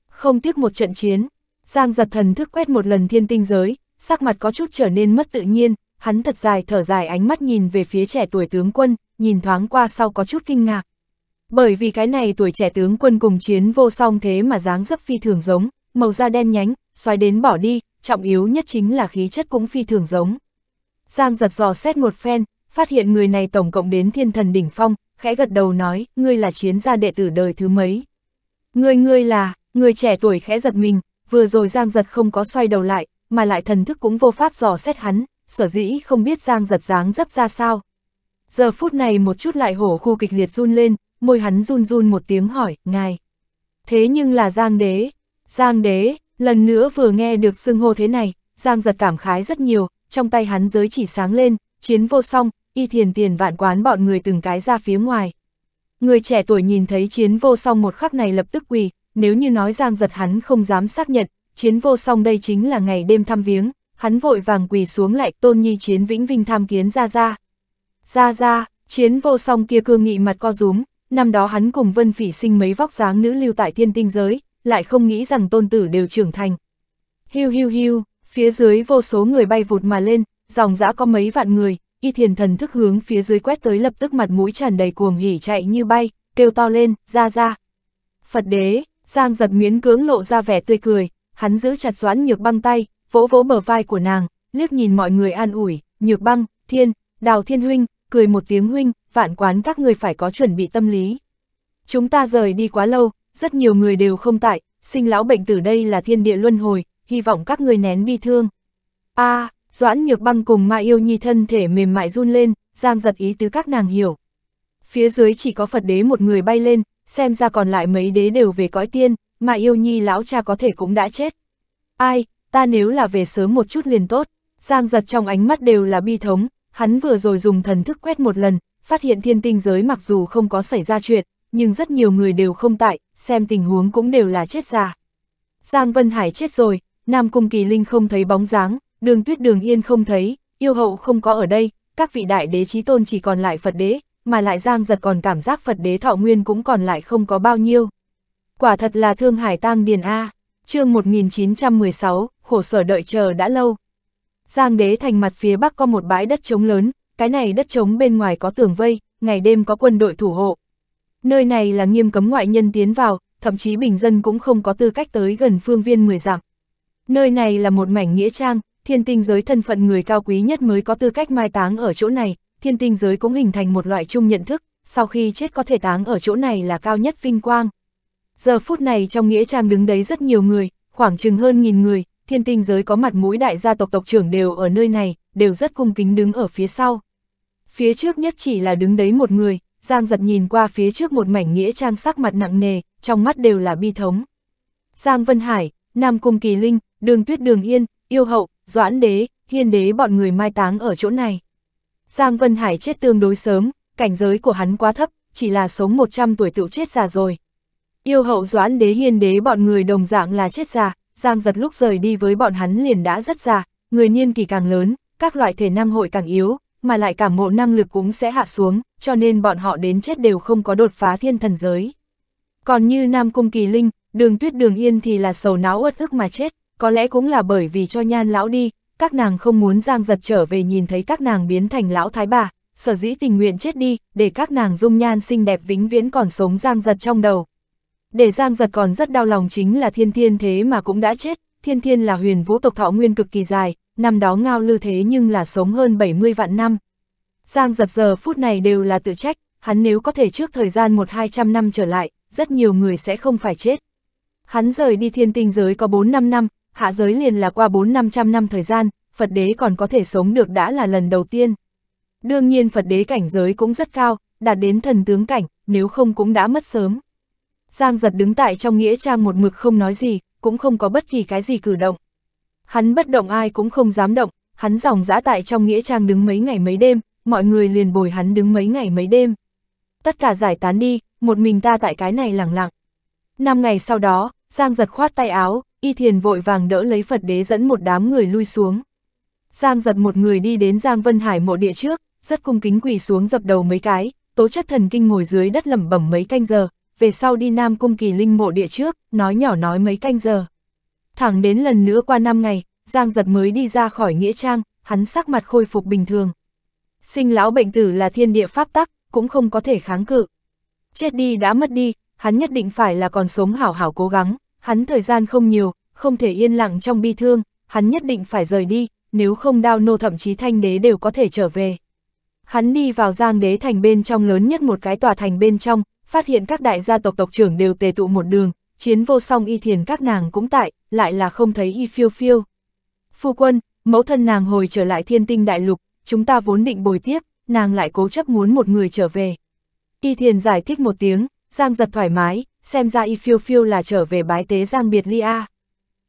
Không tiếc một trận chiến, Giang Giật thần thức quét một lần thiên tinh giới, sắc mặt có chút trở nên mất tự nhiên, hắn thật dài thở dài ánh mắt nhìn về phía trẻ tuổi tướng quân, nhìn thoáng qua sau có chút kinh ngạc bởi vì cái này tuổi trẻ tướng quân cùng chiến vô song thế mà dáng dấp phi thường giống, màu da đen nhánh, xoay đến bỏ đi, trọng yếu nhất chính là khí chất cũng phi thường giống. Giang giật giò xét một phen, phát hiện người này tổng cộng đến thiên thần đỉnh phong, khẽ gật đầu nói, ngươi là chiến gia đệ tử đời thứ mấy. Ngươi ngươi là, người trẻ tuổi khẽ giật mình, vừa rồi Giang giật không có xoay đầu lại, mà lại thần thức cũng vô pháp giò xét hắn, sở dĩ không biết Giang giật dáng dấp ra sao. Giờ phút này một chút lại hổ khu kịch liệt run lên, môi hắn run run một tiếng hỏi, ngài. Thế nhưng là Giang đế, Giang đế, lần nữa vừa nghe được xưng hô thế này, Giang giật cảm khái rất nhiều, trong tay hắn giới chỉ sáng lên, chiến vô song, y thiền tiền vạn quán bọn người từng cái ra phía ngoài. Người trẻ tuổi nhìn thấy chiến vô song một khắc này lập tức quỳ, nếu như nói Giang giật hắn không dám xác nhận, chiến vô song đây chính là ngày đêm thăm viếng, hắn vội vàng quỳ xuống lại tôn nhi chiến vĩnh vinh tham kiến ra ra. Ra ra, chiến vô song kia cương nghị mặt co rúm, năm đó hắn cùng Vân Phỉ sinh mấy vóc dáng nữ lưu tại thiên tinh giới, lại không nghĩ rằng tôn tử đều trưởng thành. Hiu hiu hiu, phía dưới vô số người bay vụt mà lên, dòng dã có mấy vạn người, y thiền thần thức hướng phía dưới quét tới lập tức mặt mũi tràn đầy cuồng hỉ chạy như bay, kêu to lên, ra ra. Phật đế, Giang giật miến cưỡng lộ ra vẻ tươi cười, hắn giữ chặt doãn nhược băng tay, vỗ vỗ bờ vai của nàng, liếc nhìn mọi người an ủi, nhược băng, thiên, đào thiên huynh, cười một tiếng huynh, vạn quán các người phải có chuẩn bị tâm lý. Chúng ta rời đi quá lâu, rất nhiều người đều không tại, sinh lão bệnh tử đây là thiên địa luân hồi, hy vọng các người nén bi thương. a à, Doãn Nhược Băng cùng Ma Yêu Nhi thân thể mềm mại run lên, giang giật ý tứ các nàng hiểu. Phía dưới chỉ có Phật đế một người bay lên, xem ra còn lại mấy đế đều về cõi tiên, Ma yêu nhi lão cha có thể cũng đã chết. Ai, ta nếu là về sớm một chút liền tốt, Giang giật trong ánh mắt đều là bi thống, hắn vừa rồi dùng thần thức quét một lần, phát hiện thiên tinh giới mặc dù không có xảy ra chuyện, nhưng rất nhiều người đều không tại, xem tình huống cũng đều là chết già. Giang Vân Hải chết rồi, Nam Cung Kỳ Linh không thấy bóng dáng, đường tuyết đường yên không thấy, yêu hậu không có ở đây, các vị đại đế trí tôn chỉ còn lại Phật đế, mà lại Giang giật còn cảm giác Phật đế thọ nguyên cũng còn lại không có bao nhiêu. Quả thật là thương hải tang điền A, chương 1916, khổ sở đợi chờ đã lâu. Giang đế thành mặt phía bắc có một bãi đất trống lớn, cái này đất trống bên ngoài có tường vây, ngày đêm có quân đội thủ hộ. Nơi này là nghiêm cấm ngoại nhân tiến vào, thậm chí bình dân cũng không có tư cách tới gần phương viên 10 dặm. Nơi này là một mảnh nghĩa trang, thiên tinh giới thân phận người cao quý nhất mới có tư cách mai táng ở chỗ này, thiên tinh giới cũng hình thành một loại chung nhận thức, sau khi chết có thể táng ở chỗ này là cao nhất vinh quang. Giờ phút này trong nghĩa trang đứng đấy rất nhiều người, khoảng chừng hơn nghìn người, thiên tinh giới có mặt mũi đại gia tộc tộc trưởng đều ở nơi này, đều rất cung kính đứng ở phía sau phía trước nhất chỉ là đứng đấy một người, Giang giật nhìn qua phía trước một mảnh nghĩa trang sắc mặt nặng nề, trong mắt đều là bi thống. Giang Vân Hải, Nam Cung Kỳ Linh, Đường Tuyết Đường Yên, Yêu Hậu, Doãn Đế, Hiên Đế bọn người mai táng ở chỗ này. Giang Vân Hải chết tương đối sớm, cảnh giới của hắn quá thấp, chỉ là sống 100 tuổi tựu chết già rồi. Yêu hậu Doãn Đế Hiên Đế bọn người đồng dạng là chết già, Giang giật lúc rời đi với bọn hắn liền đã rất già, người niên kỳ càng lớn, các loại thể năng hội càng yếu, mà lại cảm ngộ năng lực cũng sẽ hạ xuống, cho nên bọn họ đến chết đều không có đột phá thiên thần giới. Còn như Nam Cung Kỳ Linh, đường tuyết đường yên thì là sầu não uất ức mà chết, có lẽ cũng là bởi vì cho nhan lão đi, các nàng không muốn giang giật trở về nhìn thấy các nàng biến thành lão thái bà, sở dĩ tình nguyện chết đi, để các nàng dung nhan xinh đẹp vĩnh viễn còn sống giang giật trong đầu. Để giang giật còn rất đau lòng chính là thiên thiên thế mà cũng đã chết, thiên thiên là huyền vũ tộc thọ nguyên cực kỳ dài, năm đó ngao lư thế nhưng là sống hơn 70 vạn năm. Giang giật giờ phút này đều là tự trách, hắn nếu có thể trước thời gian một hai trăm năm trở lại, rất nhiều người sẽ không phải chết. Hắn rời đi thiên tinh giới có 4 năm năm, hạ giới liền là qua 4-500 năm thời gian, Phật đế còn có thể sống được đã là lần đầu tiên. Đương nhiên Phật đế cảnh giới cũng rất cao, đạt đến thần tướng cảnh, nếu không cũng đã mất sớm. Giang giật đứng tại trong nghĩa trang một mực không nói gì, cũng không có bất kỳ cái gì cử động. Hắn bất động ai cũng không dám động, hắn dòng dã tại trong nghĩa trang đứng mấy ngày mấy đêm, mọi người liền bồi hắn đứng mấy ngày mấy đêm. Tất cả giải tán đi, một mình ta tại cái này lặng lặng. Năm ngày sau đó, Giang giật khoát tay áo, y thiền vội vàng đỡ lấy Phật đế dẫn một đám người lui xuống. Giang giật một người đi đến Giang Vân Hải mộ địa trước, rất cung kính quỳ xuống dập đầu mấy cái, tố chất thần kinh ngồi dưới đất lẩm bẩm mấy canh giờ, về sau đi Nam Cung Kỳ Linh mộ địa trước, nói nhỏ nói mấy canh giờ. Thẳng đến lần nữa qua 5 ngày, Giang giật mới đi ra khỏi Nghĩa Trang, hắn sắc mặt khôi phục bình thường. Sinh lão bệnh tử là thiên địa pháp tắc, cũng không có thể kháng cự. Chết đi đã mất đi, hắn nhất định phải là còn sống hảo hảo cố gắng, hắn thời gian không nhiều, không thể yên lặng trong bi thương, hắn nhất định phải rời đi, nếu không đao nô thậm chí thanh đế đều có thể trở về. Hắn đi vào giang đế thành bên trong lớn nhất một cái tòa thành bên trong, phát hiện các đại gia tộc tộc trưởng đều tề tụ một đường, chiến vô song y thiền các nàng cũng tại, lại là không thấy y phiêu phiêu. Phu quân, mẫu thân nàng hồi trở lại thiên tinh đại lục, chúng ta vốn định bồi tiếp, nàng lại cố chấp muốn một người trở về. Y thiền giải thích một tiếng, Giang giật thoải mái, xem ra y phiêu phiêu là trở về bái tế Giang Biệt Ly A.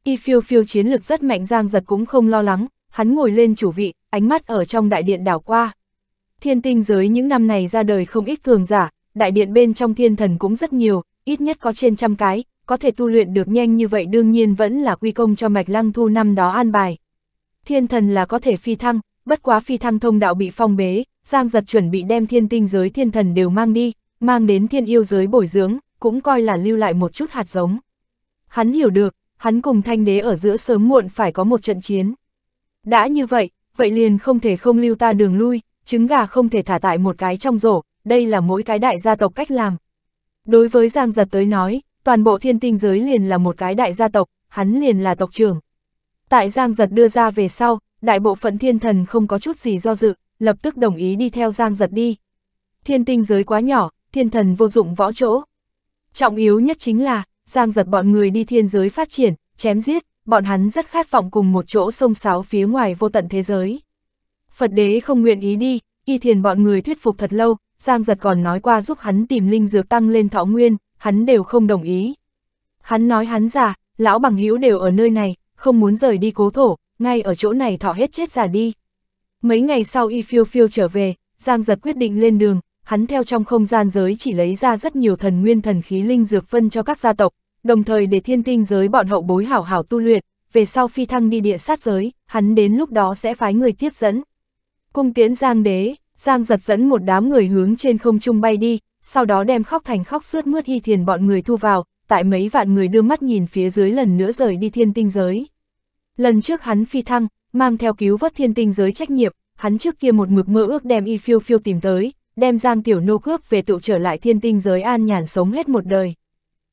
Y phiêu phiêu chiến lực rất mạnh Giang giật cũng không lo lắng, hắn ngồi lên chủ vị, ánh mắt ở trong đại điện đảo qua. Thiên tinh giới những năm này ra đời không ít cường giả, đại điện bên trong thiên thần cũng rất nhiều, ít nhất có trên trăm cái, có thể tu luyện được nhanh như vậy đương nhiên vẫn là quy công cho Mạch Lăng Thu năm đó an bài. Thiên thần là có thể phi thăng, bất quá phi thăng thông đạo bị phong bế, Giang giật chuẩn bị đem thiên tinh giới thiên thần đều mang đi, mang đến thiên yêu giới bồi dưỡng, cũng coi là lưu lại một chút hạt giống. Hắn hiểu được, hắn cùng thanh đế ở giữa sớm muộn phải có một trận chiến. Đã như vậy, vậy liền không thể không lưu ta đường lui, trứng gà không thể thả tại một cái trong rổ, đây là mỗi cái đại gia tộc cách làm. Đối với Giang Giật tới nói, toàn bộ thiên tinh giới liền là một cái đại gia tộc, hắn liền là tộc trưởng. Tại Giang Giật đưa ra về sau, đại bộ phận thiên thần không có chút gì do dự, lập tức đồng ý đi theo Giang Giật đi. Thiên tinh giới quá nhỏ, thiên thần vô dụng võ chỗ. Trọng yếu nhất chính là, Giang Giật bọn người đi thiên giới phát triển, chém giết, bọn hắn rất khát vọng cùng một chỗ sông sáo phía ngoài vô tận thế giới. Phật đế không nguyện ý đi, y thiền bọn người thuyết phục thật lâu, Giang Giật còn nói qua giúp hắn tìm linh dược tăng lên thọ nguyên, hắn đều không đồng ý. Hắn nói hắn già, lão bằng hữu đều ở nơi này, không muốn rời đi cố thổ, ngay ở chỗ này thọ hết chết già đi. Mấy ngày sau y phiêu phiêu trở về, Giang giật quyết định lên đường, hắn theo trong không gian giới chỉ lấy ra rất nhiều thần nguyên thần khí linh dược phân cho các gia tộc, đồng thời để thiên tinh giới bọn hậu bối hảo hảo tu luyện, về sau phi thăng đi địa sát giới, hắn đến lúc đó sẽ phái người tiếp dẫn. Cung tiễn Giang đế, Giang giật dẫn một đám người hướng trên không trung bay đi, sau đó đem khóc thành khóc suốt mướt hy thiền bọn người thu vào, tại mấy vạn người đưa mắt nhìn phía dưới lần nữa rời đi thiên tinh giới. Lần trước hắn phi thăng, mang theo cứu vớt thiên tinh giới trách nhiệm, hắn trước kia một mực mơ ước đem y phiêu phiêu tìm tới, đem giang tiểu nô cướp về tự trở lại thiên tinh giới an nhàn sống hết một đời.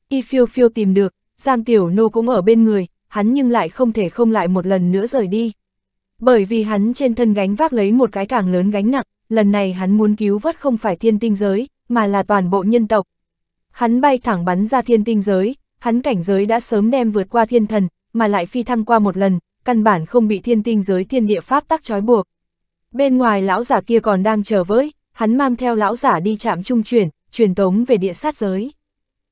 Y phiêu phiêu tìm được, giang tiểu nô cũng ở bên người, hắn nhưng lại không thể không lại một lần nữa rời đi. Bởi vì hắn trên thân gánh vác lấy một cái càng lớn gánh nặng, lần này hắn muốn cứu vớt không phải thiên tinh giới, mà là toàn bộ nhân tộc. Hắn bay thẳng bắn ra thiên tinh giới, hắn cảnh giới đã sớm đem vượt qua thiên thần, mà lại phi thăng qua một lần, căn bản không bị thiên tinh giới thiên địa pháp tắc trói buộc. Bên ngoài lão giả kia còn đang chờ với, hắn mang theo lão giả đi chạm trung chuyển, truyền tống về địa sát giới.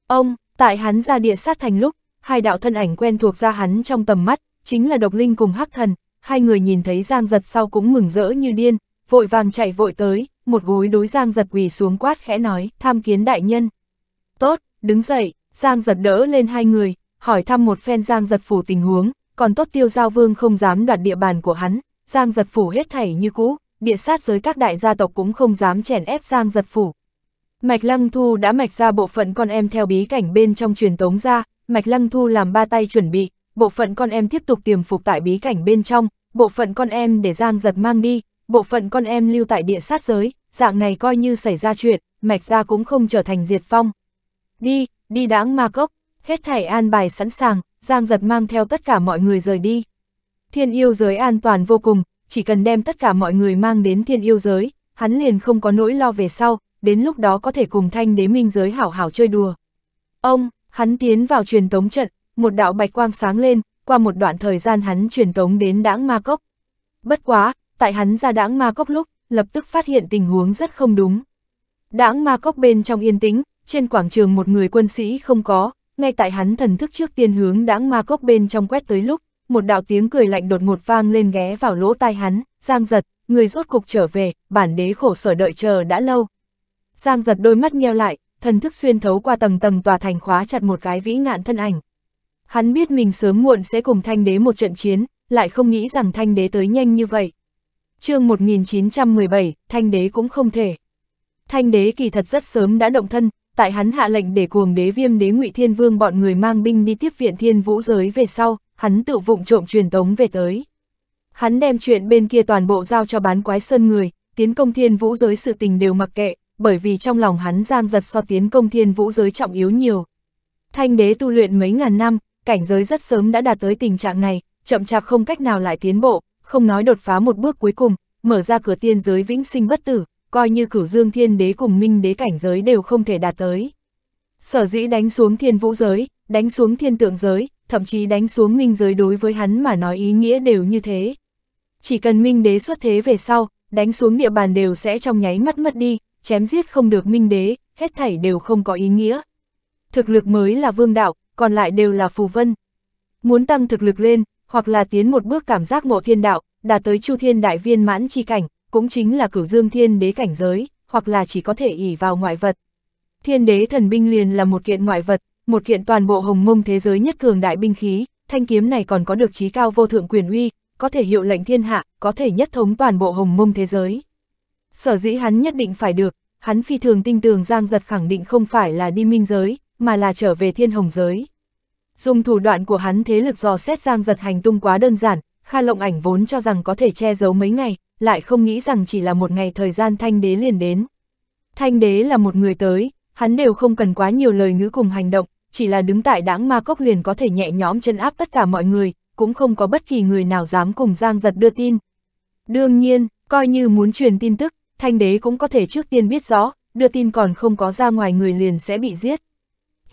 Ông, tại hắn ra địa sát thành lúc, hai đạo thân ảnh quen thuộc ra hắn trong tầm mắt, chính là độc linh cùng hắc thần, hai người nhìn thấy giang giật sau cũng mừng rỡ như điên, vội vàng chạy vội tới, một gối đối Giang giật quỳ xuống quát khẽ nói, tham kiến đại nhân. Tốt, đứng dậy, Giang giật đỡ lên hai người, hỏi thăm một phen Giang giật phủ tình huống, còn tốt tiêu giao vương không dám đoạt địa bàn của hắn, Giang giật phủ hết thảy như cũ, địa sát giới các đại gia tộc cũng không dám chèn ép Giang giật phủ. Mạch Lăng Thu đã mạch ra bộ phận con em theo bí cảnh bên trong truyền tống ra, Mạch Lăng Thu làm ba tay chuẩn bị, bộ phận con em tiếp tục tiềm phục tại bí cảnh bên trong, bộ phận con em để Giang giật mang đi, bộ phận con em lưu tại địa sát giới, dạng này coi như xảy ra chuyện, mạch ra cũng không trở thành diệt phong. Đi, đi đáng ma cốc, hết thảy an bài sẵn sàng, Giang giật mang theo tất cả mọi người rời đi. Thiên yêu giới an toàn vô cùng, chỉ cần đem tất cả mọi người mang đến thiên yêu giới, hắn liền không có nỗi lo về sau, đến lúc đó có thể cùng thanh đế minh giới hảo hảo chơi đùa. Ông, hắn tiến vào truyền tống trận, một đạo bạch quang sáng lên, qua một đoạn thời gian hắn truyền tống đến đãng ma cốc. Bất quá, tại hắn ra đãng ma cốc lúc, lập tức phát hiện tình huống rất không đúng. Đãng ma cốc bên trong yên tĩnh, trên quảng trường một người quân sĩ không có, ngay tại hắn thần thức trước tiên hướng đãng ma cốc bên trong quét tới lúc, một đạo tiếng cười lạnh đột ngột vang lên ghé vào lỗ tai hắn, giang giật, người rốt cục trở về, bản đế khổ sở đợi chờ đã lâu. Giang giật đôi mắt nheo lại, thần thức xuyên thấu qua tầng tầng tòa thành khóa chặt một cái vĩ ngạn thân ảnh. Hắn biết mình sớm muộn sẽ cùng thanh đế một trận chiến, lại không nghĩ rằng thanh đế tới nhanh như vậy chương 1917, thanh đế cũng không thể. Thanh đế kỳ thật rất sớm đã động thân, tại hắn hạ lệnh để cuồng đế viêm đế ngụy thiên vương bọn người mang binh đi tiếp viện thiên vũ giới về sau, hắn tự vụng trộm truyền tống về tới. Hắn đem chuyện bên kia toàn bộ giao cho bán quái sơn người, tiến công thiên vũ giới sự tình đều mặc kệ, bởi vì trong lòng hắn giang giật so tiến công thiên vũ giới trọng yếu nhiều. Thanh đế tu luyện mấy ngàn năm, cảnh giới rất sớm đã đạt tới tình trạng này, chậm chạp không cách nào lại tiến bộ, không nói đột phá một bước cuối cùng, mở ra cửa tiên giới vĩnh sinh bất tử, coi như cửu dương thiên đế cùng minh đế cảnh giới đều không thể đạt tới. Sở dĩ đánh xuống thiên vũ giới, đánh xuống thiên tượng giới, thậm chí đánh xuống minh giới đối với hắn mà nói ý nghĩa đều như thế. Chỉ cần minh đế xuất thế về sau, đánh xuống địa bàn đều sẽ trong nháy mắt mất đi, chém giết không được minh đế, hết thảy đều không có ý nghĩa. Thực lực mới là vương đạo, còn lại đều là phù vân. Muốn tăng thực lực lên, hoặc là tiến một bước cảm giác ngộ thiên đạo, đạt tới chu thiên đại viên mãn chi cảnh, cũng chính là cửu dương thiên đế cảnh giới, hoặc là chỉ có thể ỉ vào ngoại vật. Thiên đế thần binh liền là một kiện ngoại vật, một kiện toàn bộ hồng mông thế giới nhất cường đại binh khí, thanh kiếm này còn có được trí cao vô thượng quyền uy, có thể hiệu lệnh thiên hạ, có thể nhất thống toàn bộ hồng mông thế giới. Sở dĩ hắn nhất định phải được, hắn phi thường tinh tường giang giật khẳng định không phải là đi minh giới, mà là trở về thiên hồng giới. Dùng thủ đoạn của hắn thế lực dò xét Giang giật hành tung quá đơn giản, Kha Lộng Ảnh vốn cho rằng có thể che giấu mấy ngày, lại không nghĩ rằng chỉ là một ngày thời gian Thanh Đế liền đến. Thanh Đế là một người tới, hắn đều không cần quá nhiều lời ngữ cùng hành động, chỉ là đứng tại đãng ma cốc liền có thể nhẹ nhõm chân áp tất cả mọi người, cũng không có bất kỳ người nào dám cùng Giang giật đưa tin. Đương nhiên, coi như muốn truyền tin tức, Thanh Đế cũng có thể trước tiên biết rõ, đưa tin còn không có ra ngoài người liền sẽ bị giết.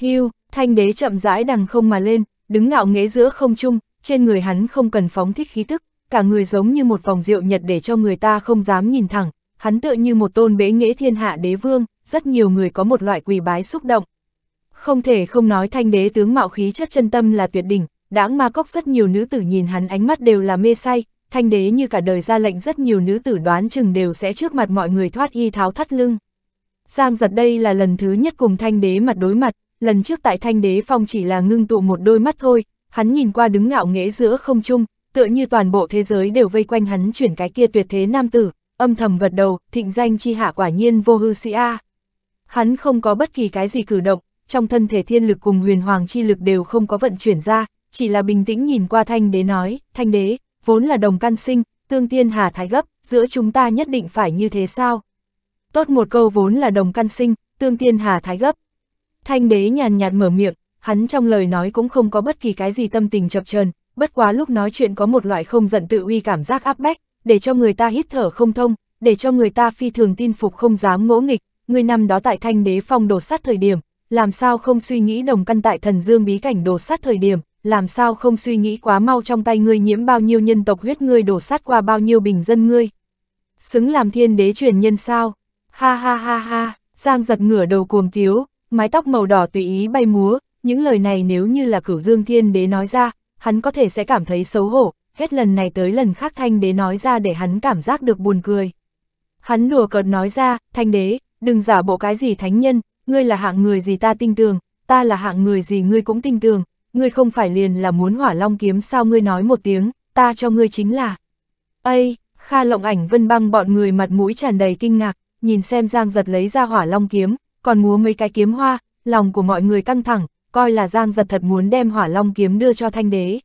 Hưu, Thanh đế chậm rãi đằng không mà lên, đứng ngạo nghễ giữa không trung, trên người hắn không cần phóng thích khí tức, cả người giống như một vòng rượu nhật để cho người ta không dám nhìn thẳng, hắn tựa như một tôn bế nghĩa thiên hạ đế vương, rất nhiều người có một loại quỳ bái xúc động. Không thể không nói thanh đế tướng mạo khí chất chân tâm là tuyệt đỉnh, đáng ma cốc rất nhiều nữ tử nhìn hắn ánh mắt đều là mê say, thanh đế như cả đời ra lệnh rất nhiều nữ tử đoán chừng đều sẽ trước mặt mọi người thoát y tháo thắt lưng. Giang giật đây là lần thứ nhất cùng thanh đế mặt đối mặt, lần trước tại thanh đế phong chỉ là ngưng tụ một đôi mắt thôi, hắn nhìn qua đứng ngạo nghễ giữa không trung, tựa như toàn bộ thế giới đều vây quanh hắn chuyển cái kia tuyệt thế nam tử, âm thầm gật đầu, thịnh danh chi hạ quả nhiên vô hư sĩ a. Hắn không có bất kỳ cái gì cử động, trong thân thể thiên lực cùng huyền hoàng chi lực đều không có vận chuyển ra, chỉ là bình tĩnh nhìn qua thanh đế nói, thanh đế, vốn là đồng căn sinh, tương tiên hà thái gấp, giữa chúng ta nhất định phải như thế sao? Tốt một câu vốn là đồng căn sinh, tương tiên hà thái gấp, Thanh đế nhàn nhạt mở miệng, hắn trong lời nói cũng không có bất kỳ cái gì tâm tình chập chờn, bất quá lúc nói chuyện có một loại không giận tự uy cảm giác áp bách, để cho người ta hít thở không thông, để cho người ta phi thường tin phục không dám ngỗ nghịch, người năm đó tại Thanh đế phong đổ sát thời điểm, làm sao không suy nghĩ đồng căn tại thần dương bí cảnh đổ sát thời điểm, làm sao không suy nghĩ quá mau trong tay ngươi nhiễm bao nhiêu nhân tộc huyết ngươi đổ sát qua bao nhiêu bình dân ngươi. Xứng làm thiên đế truyền nhân sao? Ha ha ha ha, Giang giật ngửa đầu cuồng tiếu, mái tóc màu đỏ tùy ý bay múa, những lời này nếu như là cửu dương thiên đế nói ra, hắn có thể sẽ cảm thấy xấu hổ, hết lần này tới lần khác thanh đế nói ra để hắn cảm giác được buồn cười. Hắn đùa cợt nói ra, thanh đế, đừng giả bộ cái gì thánh nhân, ngươi là hạng người gì ta tin tưởng ta là hạng người gì ngươi cũng tin tưởng ngươi không phải liền là muốn hỏa long kiếm sao ngươi nói một tiếng, ta cho ngươi chính là. Ây, Kha lộng ảnh vân băng bọn người mặt mũi tràn đầy kinh ngạc, nhìn xem Giang giật lấy ra hỏa long kiếm, còn múa mấy cái kiếm hoa, lòng của mọi người căng thẳng, coi là Giang giật thật muốn đem hỏa long kiếm đưa cho thanh đế.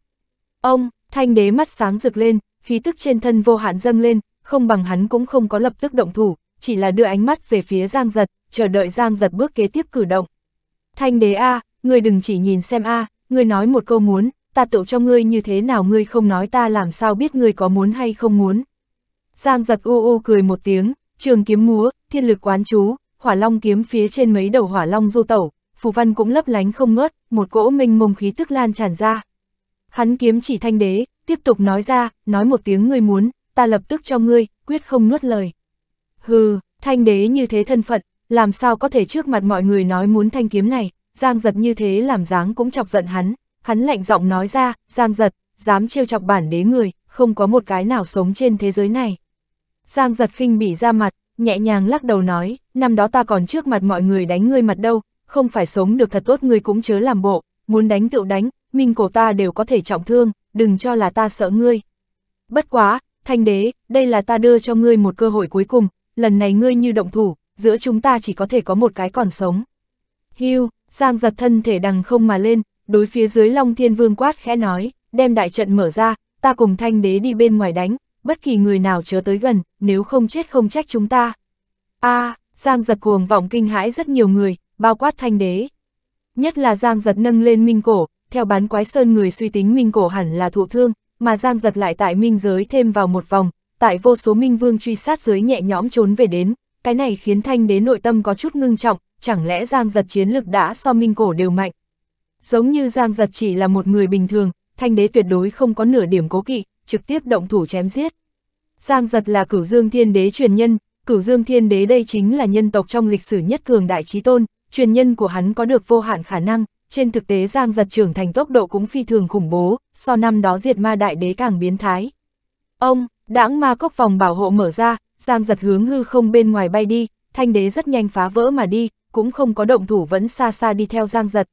Ông, thanh đế mắt sáng rực lên, khí tức trên thân vô hạn dâng lên, không bằng hắn cũng không có lập tức động thủ, chỉ là đưa ánh mắt về phía Giang giật, chờ đợi Giang giật bước kế tiếp cử động. Thanh đế A, à, ngươi đừng chỉ nhìn xem A, à, ngươi nói một câu muốn, ta tự cho ngươi như thế nào ngươi không nói ta làm sao biết ngươi có muốn hay không muốn. Giang giật u u cười một tiếng, trường kiếm múa, thiên lực quán chú, hỏa long kiếm phía trên mấy đầu hỏa long du tẩu, phù văn cũng lấp lánh không ngớt, một cỗ minh mông khí tức lan tràn ra. Hắn kiếm chỉ thanh đế, tiếp tục nói ra, nói một tiếng ngươi muốn, ta lập tức cho ngươi, quyết không nuốt lời. Hừ, thanh đế như thế thân phận, làm sao có thể trước mặt mọi người nói muốn thanh kiếm này, giang giật như thế làm dáng cũng chọc giận hắn, hắn lạnh giọng nói ra, giang giật, dám trêu chọc bản đế người, không có một cái nào sống trên thế giới này. Giang giật khinh bỉ ra mặt, nhẹ nhàng lắc đầu nói, năm đó ta còn trước mặt mọi người đánh ngươi mặt đâu, không phải sống được thật tốt ngươi cũng chớ làm bộ, muốn đánh tựu đánh, mình cổ ta đều có thể trọng thương, đừng cho là ta sợ ngươi. Bất quá, thanh đế, đây là ta đưa cho ngươi một cơ hội cuối cùng, lần này ngươi như động thủ, giữa chúng ta chỉ có thể có một cái còn sống. Hưu, giang giật thân thể đằng không mà lên, đối phía dưới Long Thiên Vương quát khẽ nói, đem đại trận mở ra, ta cùng thanh đế đi bên ngoài đánh, bất kỳ người nào chớ tới gần, nếu không chết không trách chúng ta. a à, Giang giật cuồng vọng kinh hãi rất nhiều người, bao quát thanh đế. Nhất là Giang giật nâng lên minh cổ, theo bán quái sơn người suy tính minh cổ hẳn là thụ thương, mà Giang giật lại tại minh giới thêm vào một vòng, tại vô số minh vương truy sát giới nhẹ nhõm trốn về đến, cái này khiến thanh đế nội tâm có chút ngưng trọng, chẳng lẽ Giang giật chiến lực đã so minh cổ đều mạnh. Giống như Giang giật chỉ là một người bình thường, thanh đế tuyệt đối không có nửa điểm cố kỵ, trực tiếp động thủ chém giết. Giang giật là cửu dương thiên đế truyền nhân, cửu dương thiên đế đây chính là nhân tộc trong lịch sử nhất cường đại trí tôn, truyền nhân của hắn có được vô hạn khả năng, trên thực tế Giang giật trưởng thành tốc độ cũng phi thường khủng bố, so năm đó diệt ma đại đế càng biến thái. Ông, đãng ma cốc phòng bảo hộ mở ra, Giang giật hướng hư không bên ngoài bay đi, thanh đế rất nhanh phá vỡ mà đi, cũng không có động thủ vẫn xa xa đi theo Giang giật.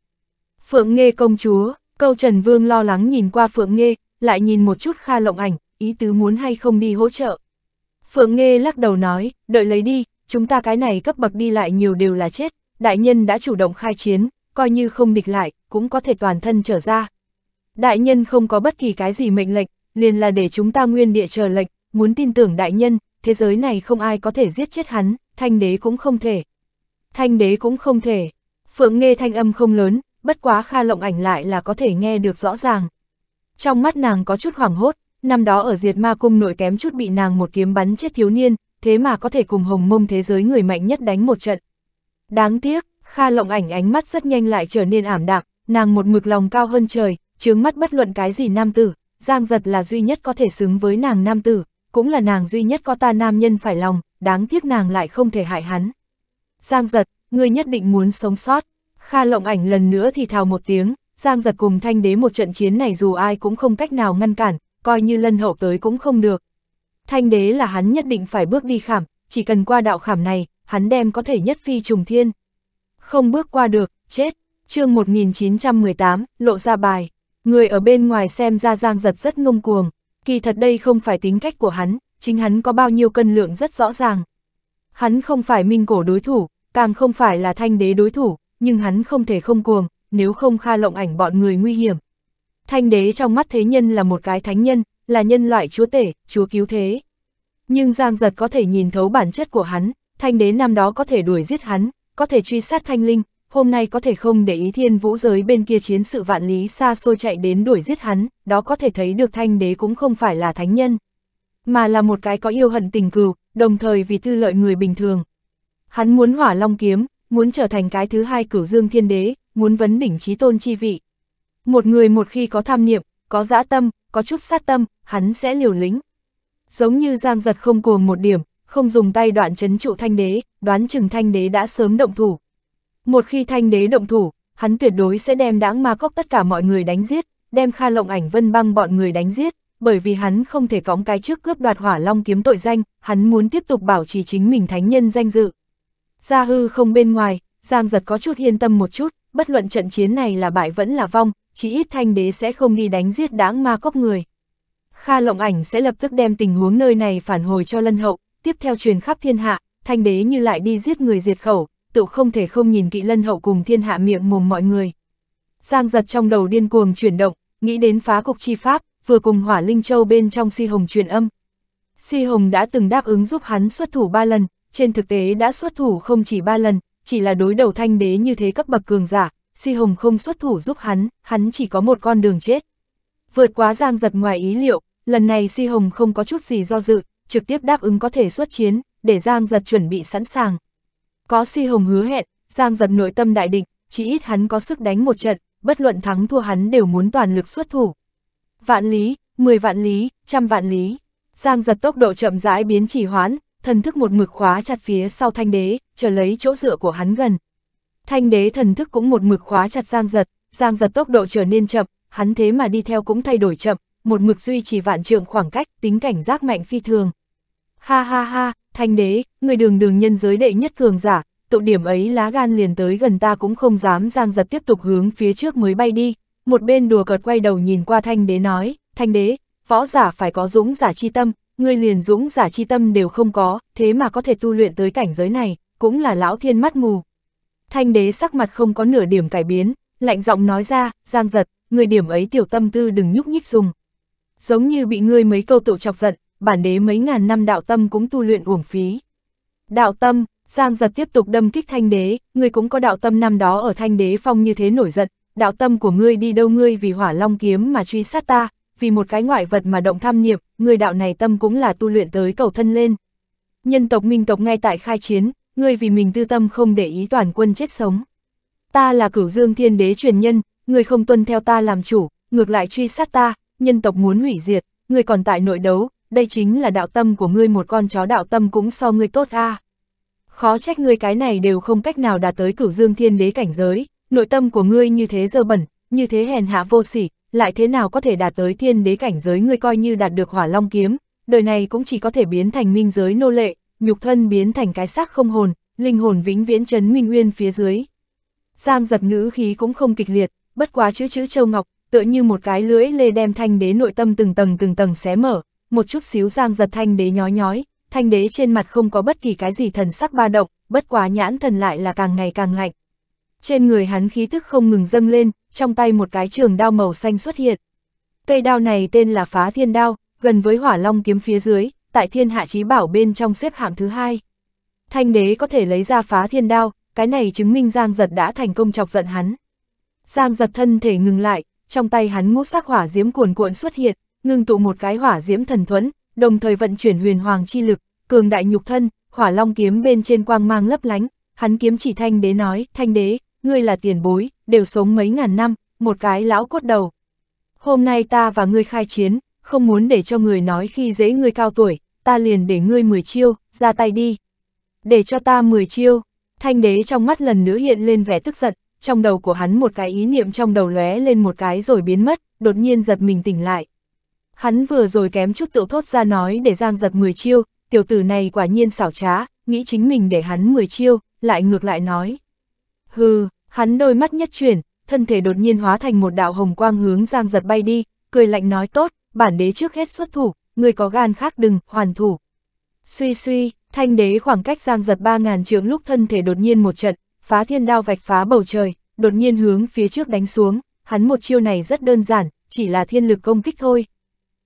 Phượng Nghe công chúa, câu Trần Vương lo lắng nhìn qua Phượng Nghê, lại nhìn một chút Kha Lộng Ảnh, ý tứ muốn hay không đi hỗ trợ. Phượng Nghê lắc đầu nói, đợi lấy đi, chúng ta cái này cấp bậc đi lại nhiều đều là chết, đại nhân đã chủ động khai chiến, coi như không địch lại, cũng có thể toàn thân trở ra. Đại nhân không có bất kỳ cái gì mệnh lệnh, liền là để chúng ta nguyên địa chờ lệnh, muốn tin tưởng đại nhân, thế giới này không ai có thể giết chết hắn, thanh đế cũng không thể. Thanh đế cũng không thể. Phượng nghe thanh âm không lớn, bất quá Kha Lộng Ảnh lại là có thể nghe được rõ ràng. Trong mắt nàng có chút hoảng hốt, năm đó ở diệt ma cung nội kém chút bị nàng một kiếm bắn chết thiếu niên, thế mà có thể cùng hồng mông thế giới người mạnh nhất đánh một trận. Đáng tiếc, Kha lộng ảnh ánh mắt rất nhanh lại trở nên ảm đạm, nàng một mực lòng cao hơn trời, chướng mắt bất luận cái gì nam tử, Giang Giật là duy nhất có thể xứng với nàng nam tử, cũng là nàng duy nhất có ta nam nhân phải lòng, đáng tiếc nàng lại không thể hại hắn. Giang Giật, ngươi nhất định muốn sống sót. Kha lộng ảnh lần nữa thì thào một tiếng, Giang giật cùng thanh đế một trận chiến này dù ai cũng không cách nào ngăn cản, coi như lân hậu tới cũng không được. Thanh đế là hắn nhất định phải bước đi khảm, chỉ cần qua đạo khảm này, hắn đem có thể nhất phi trùng thiên. Không bước qua được, chết. chương 1918, lộ ra bài. Người ở bên ngoài xem ra Giang giật rất ngông cuồng. Kỳ thật đây không phải tính cách của hắn, chính hắn có bao nhiêu cân lượng rất rõ ràng. Hắn không phải minh cổ đối thủ, càng không phải là thanh đế đối thủ, nhưng hắn không thể không cuồng, nếu không Kha Lộng Ảnh bọn người nguy hiểm. Thanh đế trong mắt thế nhân là một cái thánh nhân, là nhân loại chúa tể, chúa cứu thế. Nhưng Giang Giật có thể nhìn thấu bản chất của hắn, thanh đế năm đó có thể đuổi giết hắn, có thể truy sát thanh linh, hôm nay có thể không để ý thiên vũ giới bên kia chiến sự vạn lý xa xôi chạy đến đuổi giết hắn, đó có thể thấy được thanh đế cũng không phải là thánh nhân, mà là một cái có yêu hận tình cừu, đồng thời vì tư lợi người bình thường. Hắn muốn hỏa long kiếm, muốn trở thành cái thứ hai cửu dương thiên đế, muốn vấn đỉnh trí tôn chi vị. Một người một khi có tham niệm, có dã tâm, có chút sát tâm, hắn sẽ liều lĩnh. Giống như Giang Giật không cuồng một điểm, không dùng tay đoạn chấn trụ thanh đế, đoán chừng thanh đế đã sớm động thủ. Một khi thanh đế động thủ, hắn tuyệt đối sẽ đem đáng ma cốc tất cả mọi người đánh giết, đem Kha Lộng Ảnh Vân Băng bọn người đánh giết, bởi vì hắn không thể cõng cái trước cướp đoạt Hỏa Long kiếm tội danh, hắn muốn tiếp tục bảo trì chính mình thánh nhân danh dự. Gia hư không bên ngoài, Giang Giật có chút yên tâm một chút, bất luận trận chiến này là bại vẫn là vong, chỉ ít thanh đế sẽ không đi đánh giết đáng ma cóc người. Kha lộng ảnh sẽ lập tức đem tình huống nơi này phản hồi cho lân hậu, tiếp theo truyền khắp thiên hạ, thanh đế như lại đi giết người diệt khẩu, tự không thể không nhìn kỹ lân hậu cùng thiên hạ miệng mồm mọi người. Giang giật trong đầu điên cuồng chuyển động, nghĩ đến phá cục chi pháp, vừa cùng hỏa linh châu bên trong si hồng truyền âm. Si hồng đã từng đáp ứng giúp hắn xuất thủ ba lần, trên thực tế đã xuất thủ không chỉ ba lần, chỉ là đối đầu thanh đế như thế cấp bậc cường giả, Si Hồng không xuất thủ giúp hắn, hắn chỉ có một con đường chết. Vượt quá giang giật ngoài ý liệu, lần này Si Hồng không có chút gì do dự, trực tiếp đáp ứng có thể xuất chiến, để giang giật chuẩn bị sẵn sàng. Có Si Hồng hứa hẹn, giang giật nội tâm đại định, chỉ ít hắn có sức đánh một trận, bất luận thắng thua hắn đều muốn toàn lực xuất thủ. Vạn lý, 10 vạn lý, trăm vạn lý. Giang giật tốc độ chậm rãi biến chỉ hoán, thần thức một mực khóa chặt phía sau thanh đế, chờ lấy chỗ dựa của hắn gần. Thanh đế thần thức cũng một mực khóa chặt giang giật, giang giật tốc độ trở nên chậm, hắn thế mà đi theo cũng thay đổi chậm, một mực duy trì vạn trượng khoảng cách, tính cảnh giác mạnh phi thường. Ha ha ha, thanh đế, người đường đường nhân giới đệ nhất cường giả, tụ điểm ấy lá gan liền tới gần ta cũng không dám giang giật tiếp tục hướng phía trước mới bay đi. Một bên đùa cợt quay đầu nhìn qua thanh đế nói, thanh đế, võ giả phải có dũng giả chi tâm, ngươi liền dũng giả chi tâm đều không có, thế mà có thể tu luyện tới cảnh giới này, cũng là lão thiên mắt mù. Thanh đế sắc mặt không có nửa điểm cải biến, lạnh giọng nói ra, giang giật, người điểm ấy tiểu tâm tư đừng nhúc nhích dùng. Giống như bị ngươi mấy câu tự chọc giận, bản đế mấy ngàn năm đạo tâm cũng tu luyện uổng phí. Đạo tâm, giang giật tiếp tục đâm kích thanh đế, ngươi cũng có đạo tâm năm đó ở thanh đế phong như thế nổi giận, đạo tâm của ngươi đi đâu ngươi vì hỏa long kiếm mà truy sát ta, vì một cái ngoại vật mà động tham niệm, người đạo này tâm cũng là tu luyện tới cầu thân lên. Nhân tộc minh tộc ngay tại khai chiến, ngươi vì mình tư tâm không để ý toàn quân chết sống. Ta là cửu dương thiên đế truyền nhân, ngươi không tuân theo ta làm chủ, ngược lại truy sát ta, nhân tộc muốn hủy diệt, ngươi còn tại nội đấu, đây chính là đạo tâm của ngươi một con chó đạo tâm cũng so ngươi tốt a. Khó trách ngươi cái này đều không cách nào đạt tới cửu dương thiên đế cảnh giới, nội tâm của ngươi như thế dơ bẩn, như thế hèn hạ vô sỉ, lại thế nào có thể đạt tới thiên đế cảnh giới ngươi coi như đạt được hỏa long kiếm, đời này cũng chỉ có thể biến thành minh giới nô lệ, nhục thân biến thành cái xác không hồn, linh hồn vĩnh viễn trấn minh nguyên phía dưới. Giang giật ngữ khí cũng không kịch liệt, bất quá chữ chữ châu ngọc, tựa như một cái lưỡi lê đem thanh đế nội tâm từng tầng từng tầng xé mở, một chút xíu giang giật thanh đế nhói nhói, thanh đế trên mặt không có bất kỳ cái gì thần sắc ba động, bất quá nhãn thần lại là càng ngày càng lạnh. Trên người hắn khí thức không ngừng dâng lên, trong tay một cái trường đao màu xanh xuất hiện. Cây đao này tên là phá thiên đao, gần với hỏa long kiếm phía dưới, tại thiên hạ chí bảo bên trong xếp hạng thứ hai. Thanh đế có thể lấy ra phá thiên đao, cái này chứng minh Giang Giật đã thành công chọc giận hắn. Giang Giật thân thể ngừng lại, trong tay hắn ngũ sắc hỏa diễm cuồn cuộn xuất hiện, ngưng tụ một cái hỏa diễm thần thuẫn, đồng thời vận chuyển huyền hoàng chi lực, cường đại nhục thân, hỏa long kiếm bên trên quang mang lấp lánh, hắn kiếm chỉ thanh đế nói, thanh đế, ngươi là tiền bối, đều sống mấy ngàn năm, một cái lão cốt đầu. Hôm nay ta và ngươi khai chiến, không muốn để cho người nói khi dễ ngươi cao tuổi, ta liền để ngươi 10 chiêu, ra tay đi. Để cho ta 10 chiêu, thanh đế trong mắt lần nữa hiện lên vẻ tức giận, trong đầu của hắn một cái ý niệm trong đầu lóe lên một cái rồi biến mất, đột nhiên giật mình tỉnh lại. Hắn vừa rồi kém chút tự thốt ra nói để giang giật 10 chiêu, tiểu tử này quả nhiên xảo trá, nghĩ chính mình để hắn 10 chiêu, lại ngược lại nói. Hừ, hắn đôi mắt nhất chuyển, thân thể đột nhiên hóa thành một đạo hồng quang hướng Giang Giật bay đi, cười lạnh nói tốt, bản đế trước hết xuất thủ, người có gan khác đừng, hoàn thủ. Suy suy, thanh đế khoảng cách Giang Giật 3.000 trượng lúc thân thể đột nhiên một trận, phá thiên đao vạch phá bầu trời, đột nhiên hướng phía trước đánh xuống, hắn một chiêu này rất đơn giản, chỉ là thiên lực công kích thôi.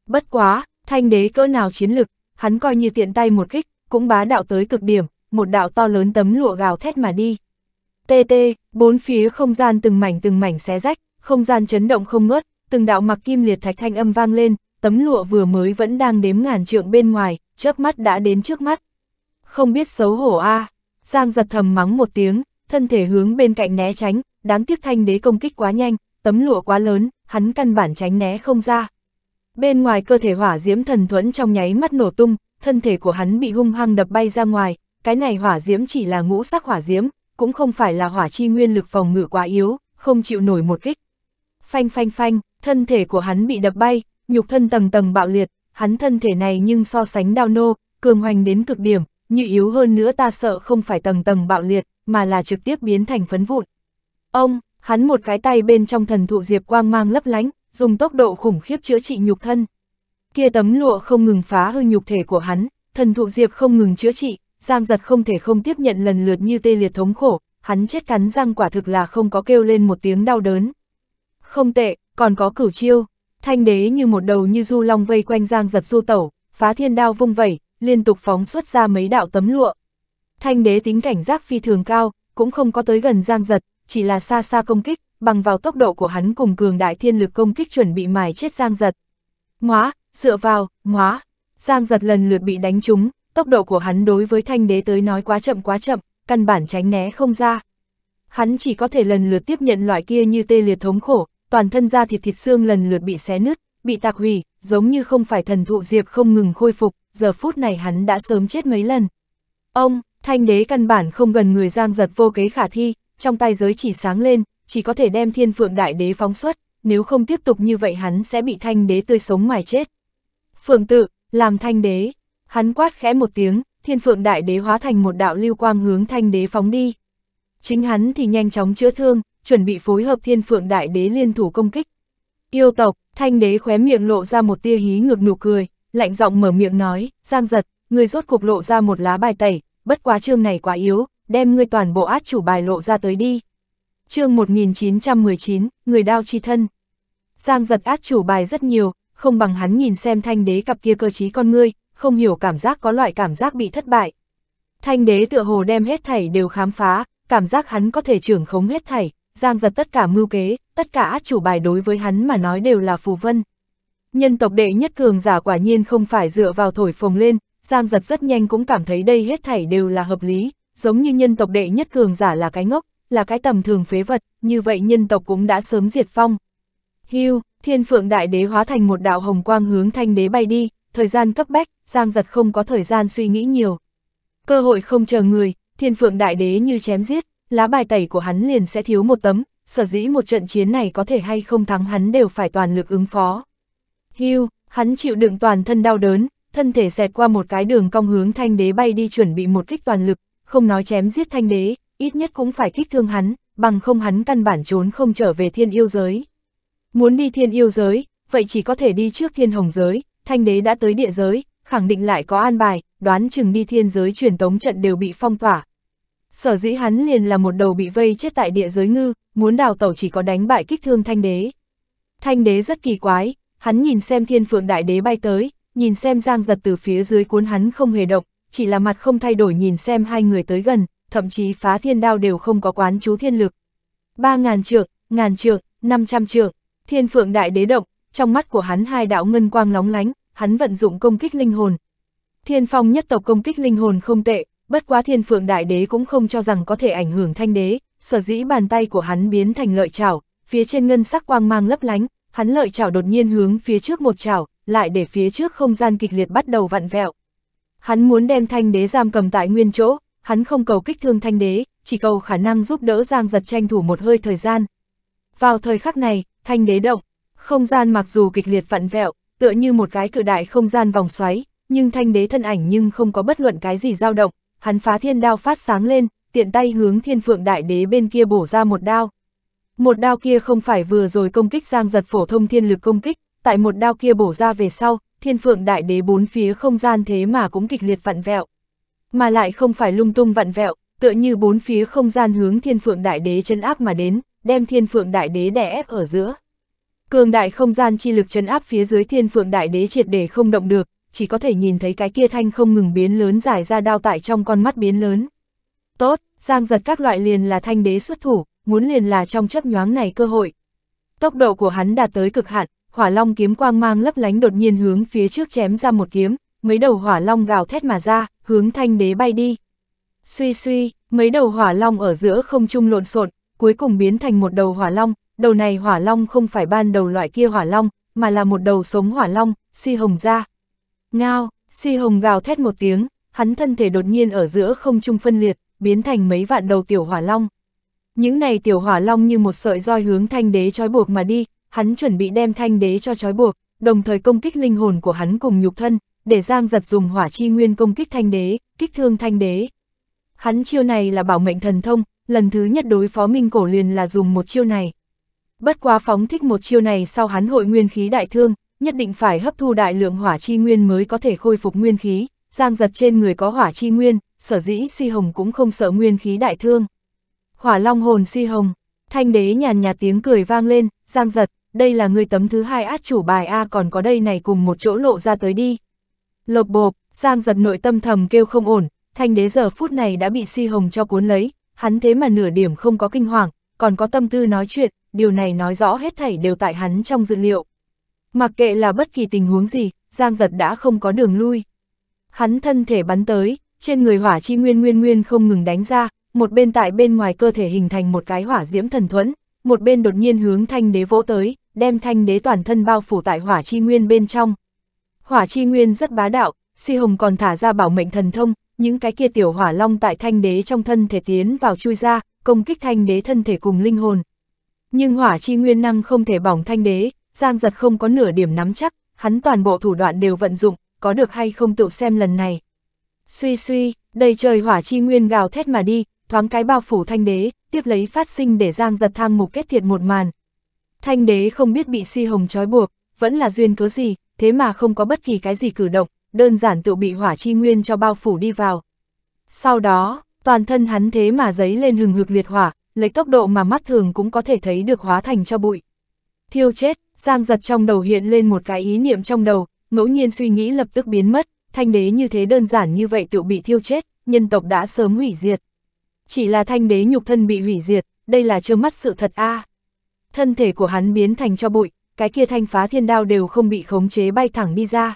Bất quá, thanh đế cỡ nào chiến lực, hắn coi như tiện tay một kích, cũng bá đạo tới cực điểm, một đạo to lớn tấm lụa gào thét mà đi tt bốn phía không gian từng mảnh từng mảnh xé rách, không gian chấn động không ngớt, từng đạo mặc kim liệt thạch thanh âm vang lên, tấm lụa vừa mới vẫn đang đếm ngàn trượng bên ngoài, chớp mắt đã đến trước mắt. Không biết xấu hổ a à. Giang giật thầm mắng một tiếng, thân thể hướng bên cạnh né tránh, đáng tiếc thanh đế công kích quá nhanh, tấm lụa quá lớn, hắn căn bản tránh né không ra. Bên ngoài cơ thể hỏa diễm thần thuẫn trong nháy mắt nổ tung, thân thể của hắn bị hung hăng đập bay ra ngoài, cái này hỏa diễm chỉ là ngũ sắc hỏa diễm, cũng không phải là hỏa chi nguyên lực phòng ngự quá yếu, không chịu nổi một kích. Phanh phanh phanh, thân thể của hắn bị đập bay, nhục thân tầng tầng bạo liệt, hắn thân thể này nhưng so sánh đao nô, cường hoành đến cực điểm, như yếu hơn nữa ta sợ không phải tầng tầng bạo liệt, mà là trực tiếp biến thành phấn vụn. Ông, hắn một cái tay bên trong thần thụ diệp quang mang lấp lánh, dùng tốc độ khủng khiếp chữa trị nhục thân. Kia tấm lụa không ngừng phá hư nhục thể của hắn, thần thụ diệp không ngừng chữa trị, Giang giật không thể không tiếp nhận lần lượt như tê liệt thống khổ, hắn chết cắn răng quả thực là không có kêu lên một tiếng đau đớn. Không tệ, còn có cửu chiêu, thanh đế như một đầu như du long vây quanh giang giật du tẩu, phá thiên đao vung vẩy, liên tục phóng xuất ra mấy đạo tấm lụa. Thanh đế tính cảnh giác phi thường cao, cũng không có tới gần giang giật, chỉ là xa xa công kích, bằng vào tốc độ của hắn cùng cường đại thiên lực công kích chuẩn bị mài chết giang giật. Ngóa, dựa vào, ngóa, giang giật lần lượt bị đánh trúng, tốc độ của hắn đối với thanh đế tới nói quá chậm quá chậm, căn bản tránh né không ra. Hắn chỉ có thể lần lượt tiếp nhận loại kia như tê liệt thống khổ, toàn thân da thịt thịt xương lần lượt bị xé nứt, bị tạc hủy, giống như không phải thần thụ diệp không ngừng khôi phục, giờ phút này hắn đã sớm chết mấy lần. Ông, thanh đế căn bản không gần người giang giật vô kế khả thi, trong tay giới chỉ sáng lên, chỉ có thể đem thiên phượng đại đế phóng xuất, nếu không tiếp tục như vậy hắn sẽ bị thanh đế tươi sống mài chết. Phượng tự, làm thanh đế, Hắn quát khẽ một tiếng, thiên phượng đại đế hóa thành một đạo lưu quang hướng thanh đế phóng đi. Chính hắn thì nhanh chóng chữa thương, chuẩn bị phối hợp thiên phượng đại đế liên thủ công kích. Yêu tộc, thanh đế khóe miệng lộ ra một tia hí ngược nụ cười, lạnh giọng mở miệng nói, giang giật, người rốt cục lộ ra một lá bài tẩy, bất quá chương này quá yếu, đem ngươi toàn bộ át chủ bài lộ ra tới đi. chương 1919, người đao chi thân. Giang giật át chủ bài rất nhiều, không bằng hắn nhìn xem thanh đế cặp kia cơ trí con ngươi, không hiểu cảm giác có loại cảm giác bị thất bại. Thanh đế tựa hồ đem hết thảy đều khám phá, cảm giác hắn có thể trưởng khống hết thảy, giang giật tất cả mưu kế, tất cả át chủ bài đối với hắn mà nói đều là phù vân. Nhân tộc đệ nhất cường giả quả nhiên không phải dựa vào thổi phồng lên, giang giật rất nhanh cũng cảm thấy đây hết thảy đều là hợp lý, giống như nhân tộc đệ nhất cường giả là cái ngốc, là cái tầm thường phế vật, như vậy nhân tộc cũng đã sớm diệt phong. Hưu, thiên phượng đại đế hóa thành một đạo hồng quang hướng thanh đế bay đi, thời gian cấp bách, Giang giật không có thời gian suy nghĩ nhiều. Cơ hội không chờ người, thiên phượng đại đế như chém giết, lá bài tẩy của hắn liền sẽ thiếu một tấm, sở dĩ một trận chiến này có thể hay không thắng hắn đều phải toàn lực ứng phó. Hưu, hắn chịu đựng toàn thân đau đớn, thân thể xẹt qua một cái đường cong hướng thanh đế bay đi chuẩn bị một kích toàn lực, không nói chém giết thanh đế, ít nhất cũng phải kích thương hắn, bằng không hắn căn bản trốn không trở về thiên yêu giới. Muốn đi thiên yêu giới, vậy chỉ có thể đi trước thiên hồng giới, thanh đế đã tới địa giới, khẳng định lại có an bài, đoán chừng đi thiên giới truyền tống trận đều bị phong tỏa. Sở dĩ hắn liền là một đầu bị vây chết tại địa giới ngư, muốn đào tẩu chỉ có đánh bại kích thương thanh đế. Thanh đế rất kỳ quái, hắn nhìn xem thiên phượng đại đế bay tới, nhìn xem giang giật từ phía dưới cuốn hắn không hề động, chỉ là mặt không thay đổi nhìn xem hai người tới gần, thậm chí phá thiên đao đều không có quán chú thiên lực. Ba ngàn trượng, ngàn trượng, năm trăm trượng, thiên phượng đại đế động, trong mắt của hắn hai đạo ngân quang nóng lánh, hắn vận dụng công kích linh hồn. Thiên phong nhất tộc công kích linh hồn không tệ, bất quá thiên phượng đại đế cũng không cho rằng có thể ảnh hưởng thanh đế, sở dĩ bàn tay của hắn biến thành lợi chảo, phía trên ngân sắc quang mang lấp lánh, hắn lợi chảo đột nhiên hướng phía trước một chảo, lại để phía trước không gian kịch liệt bắt đầu vặn vẹo. Hắn muốn đem thanh đế giam cầm tại nguyên chỗ, hắn không cầu kích thương thanh đế, chỉ cầu khả năng giúp đỡ Giang giật tranh thủ một hơi thời gian. Vào thời khắc này, thanh đế động, không gian mặc dù kịch liệt vặn vẹo, tựa như một cái cự đại không gian vòng xoáy, nhưng thanh đế thân ảnh nhưng không có bất luận cái gì dao động, hắn phá thiên đao phát sáng lên, tiện tay hướng thiên phượng đại đế bên kia bổ ra một đao. Một đao kia không phải vừa rồi công kích giang giật phổ thông thiên lực công kích, tại một đao kia bổ ra về sau, thiên phượng đại đế bốn phía không gian thế mà cũng kịch liệt vặn vẹo. Mà lại không phải lung tung vặn vẹo, tựa như bốn phía không gian hướng thiên phượng đại đế chân áp mà đến, đem thiên phượng đại đế đè ép ở giữa. Cường đại không gian chi lực chấn áp phía dưới thiên phượng đại đế triệt để không động được, chỉ có thể nhìn thấy cái kia thanh không ngừng biến lớn giải ra đao tại trong con mắt biến lớn. Tốt, giang giật các loại liền là thanh đế xuất thủ, muốn liền là trong chấp nhoáng này cơ hội. Tốc độ của hắn đạt tới cực hạn, hỏa long kiếm quang mang lấp lánh đột nhiên hướng phía trước chém ra một kiếm, mấy đầu hỏa long gào thét mà ra, hướng thanh đế bay đi. Suy suy, mấy đầu hỏa long ở giữa không trung lộn xộn, cuối cùng biến thành một đầu hỏa long, đầu này hỏa long không phải ban đầu loại kia hỏa long, mà là một đầu sống hỏa long, si hồng ra. Ngao, si hồng gào thét một tiếng, hắn thân thể đột nhiên ở giữa không trung phân liệt, biến thành mấy vạn đầu tiểu hỏa long. Những này tiểu hỏa long như một sợi roi hướng thanh đế trói buộc mà đi, hắn chuẩn bị đem thanh đế cho trói buộc, đồng thời công kích linh hồn của hắn cùng nhục thân, để Giang giật dùng hỏa chi nguyên công kích thanh đế, kích thương thanh đế. Hắn chiêu này là bảo mệnh thần thông, lần thứ nhất đối phó minh cổ liền là dùng một chiêu này, Bất quá phóng thích một chiêu này sau hắn hội nguyên khí đại thương, nhất định phải hấp thu đại lượng hỏa chi nguyên mới có thể khôi phục nguyên khí, giang giật trên người có hỏa chi nguyên, sở dĩ si hồng cũng không sợ nguyên khí đại thương. Hỏa long hồn si hồng, thanh đế nhàn nhạt tiếng cười vang lên, giang giật, đây là người tấm thứ hai át chủ bài A còn có đây này cùng một chỗ lộ ra tới đi. Lộp bộp, giang giật nội tâm thầm kêu không ổn, thanh đế giờ phút này đã bị si hồng cho cuốn lấy, hắn thế mà nửa điểm không có kinh hoàng, còn có tâm tư nói chuyện, điều này nói rõ hết thảy đều tại hắn trong dự liệu. Mặc kệ là bất kỳ tình huống gì, Giang Giật đã không có đường lui. Hắn thân thể bắn tới, trên người hỏa chi nguyên nguyên nguyên không ngừng đánh ra, một bên tại bên ngoài cơ thể hình thành một cái hỏa diễm thần thuẫn, một bên đột nhiên hướng thanh đế vỗ tới, đem thanh đế toàn thân bao phủ tại hỏa chi nguyên bên trong. Hỏa chi nguyên rất bá đạo, si hồng còn thả ra bảo mệnh thần thông, những cái kia tiểu hỏa long tại thanh đế trong thân thể tiến vào chui ra, công kích thanh đế thân thể cùng linh hồn. Nhưng hỏa chi nguyên năng không thể bỏng thanh đế, Giang giật không có nửa điểm nắm chắc, hắn toàn bộ thủ đoạn đều vận dụng, có được hay không tự xem lần này. Suy suy, đầy trời hỏa chi nguyên gào thét mà đi, thoáng cái bao phủ thanh đế, tiếp lấy phát sinh để Giang giật thang mục kết thiệt một màn. Thanh đế không biết bị si hồng trói buộc, vẫn là duyên cớ gì, thế mà không có bất kỳ cái gì cử động, đơn giản tự bị hỏa chi nguyên cho bao phủ đi vào. Sau đó, toàn thân hắn thế mà giấy lên hừng hực liệt hỏa, lấy tốc độ mà mắt thường cũng có thể thấy được hóa thành cho bụi. Thiêu chết, Giang giật trong đầu hiện lên một cái ý niệm trong đầu, ngẫu nhiên suy nghĩ lập tức biến mất, thanh đế như thế đơn giản như vậy tự bị thiêu chết, nhân tộc đã sớm hủy diệt. Chỉ là thanh đế nhục thân bị hủy diệt, đây là trơ mắt sự thật a. Thân thể của hắn biến thành cho bụi, cái kia thanh phá thiên đao đều không bị khống chế bay thẳng đi ra.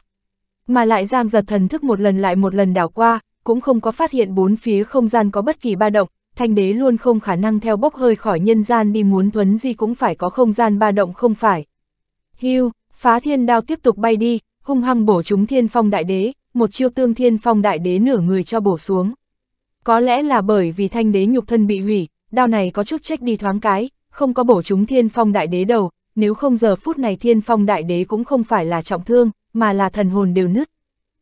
Mà lại Giang giật thần thức một lần lại một lần đảo qua, cũng không có phát hiện bốn phía không gian có bất kỳ ba động, thanh đế luôn không khả năng theo bốc hơi khỏi nhân gian đi muốn thuấn gì cũng phải có không gian ba động không phải. Hưu, phá thiên đao tiếp tục bay đi, hung hăng bổ trúng thiên phong đại đế, một chiêu tương thiên phong đại đế nửa người cho bổ xuống. Có lẽ là bởi vì thanh đế nhục thân bị hủy, đao này có chút trách đi thoáng cái, không có bổ trúng thiên phong đại đế đầu, nếu không giờ phút này thiên phong đại đế cũng không phải là trọng thương, mà là thần hồn đều nứt.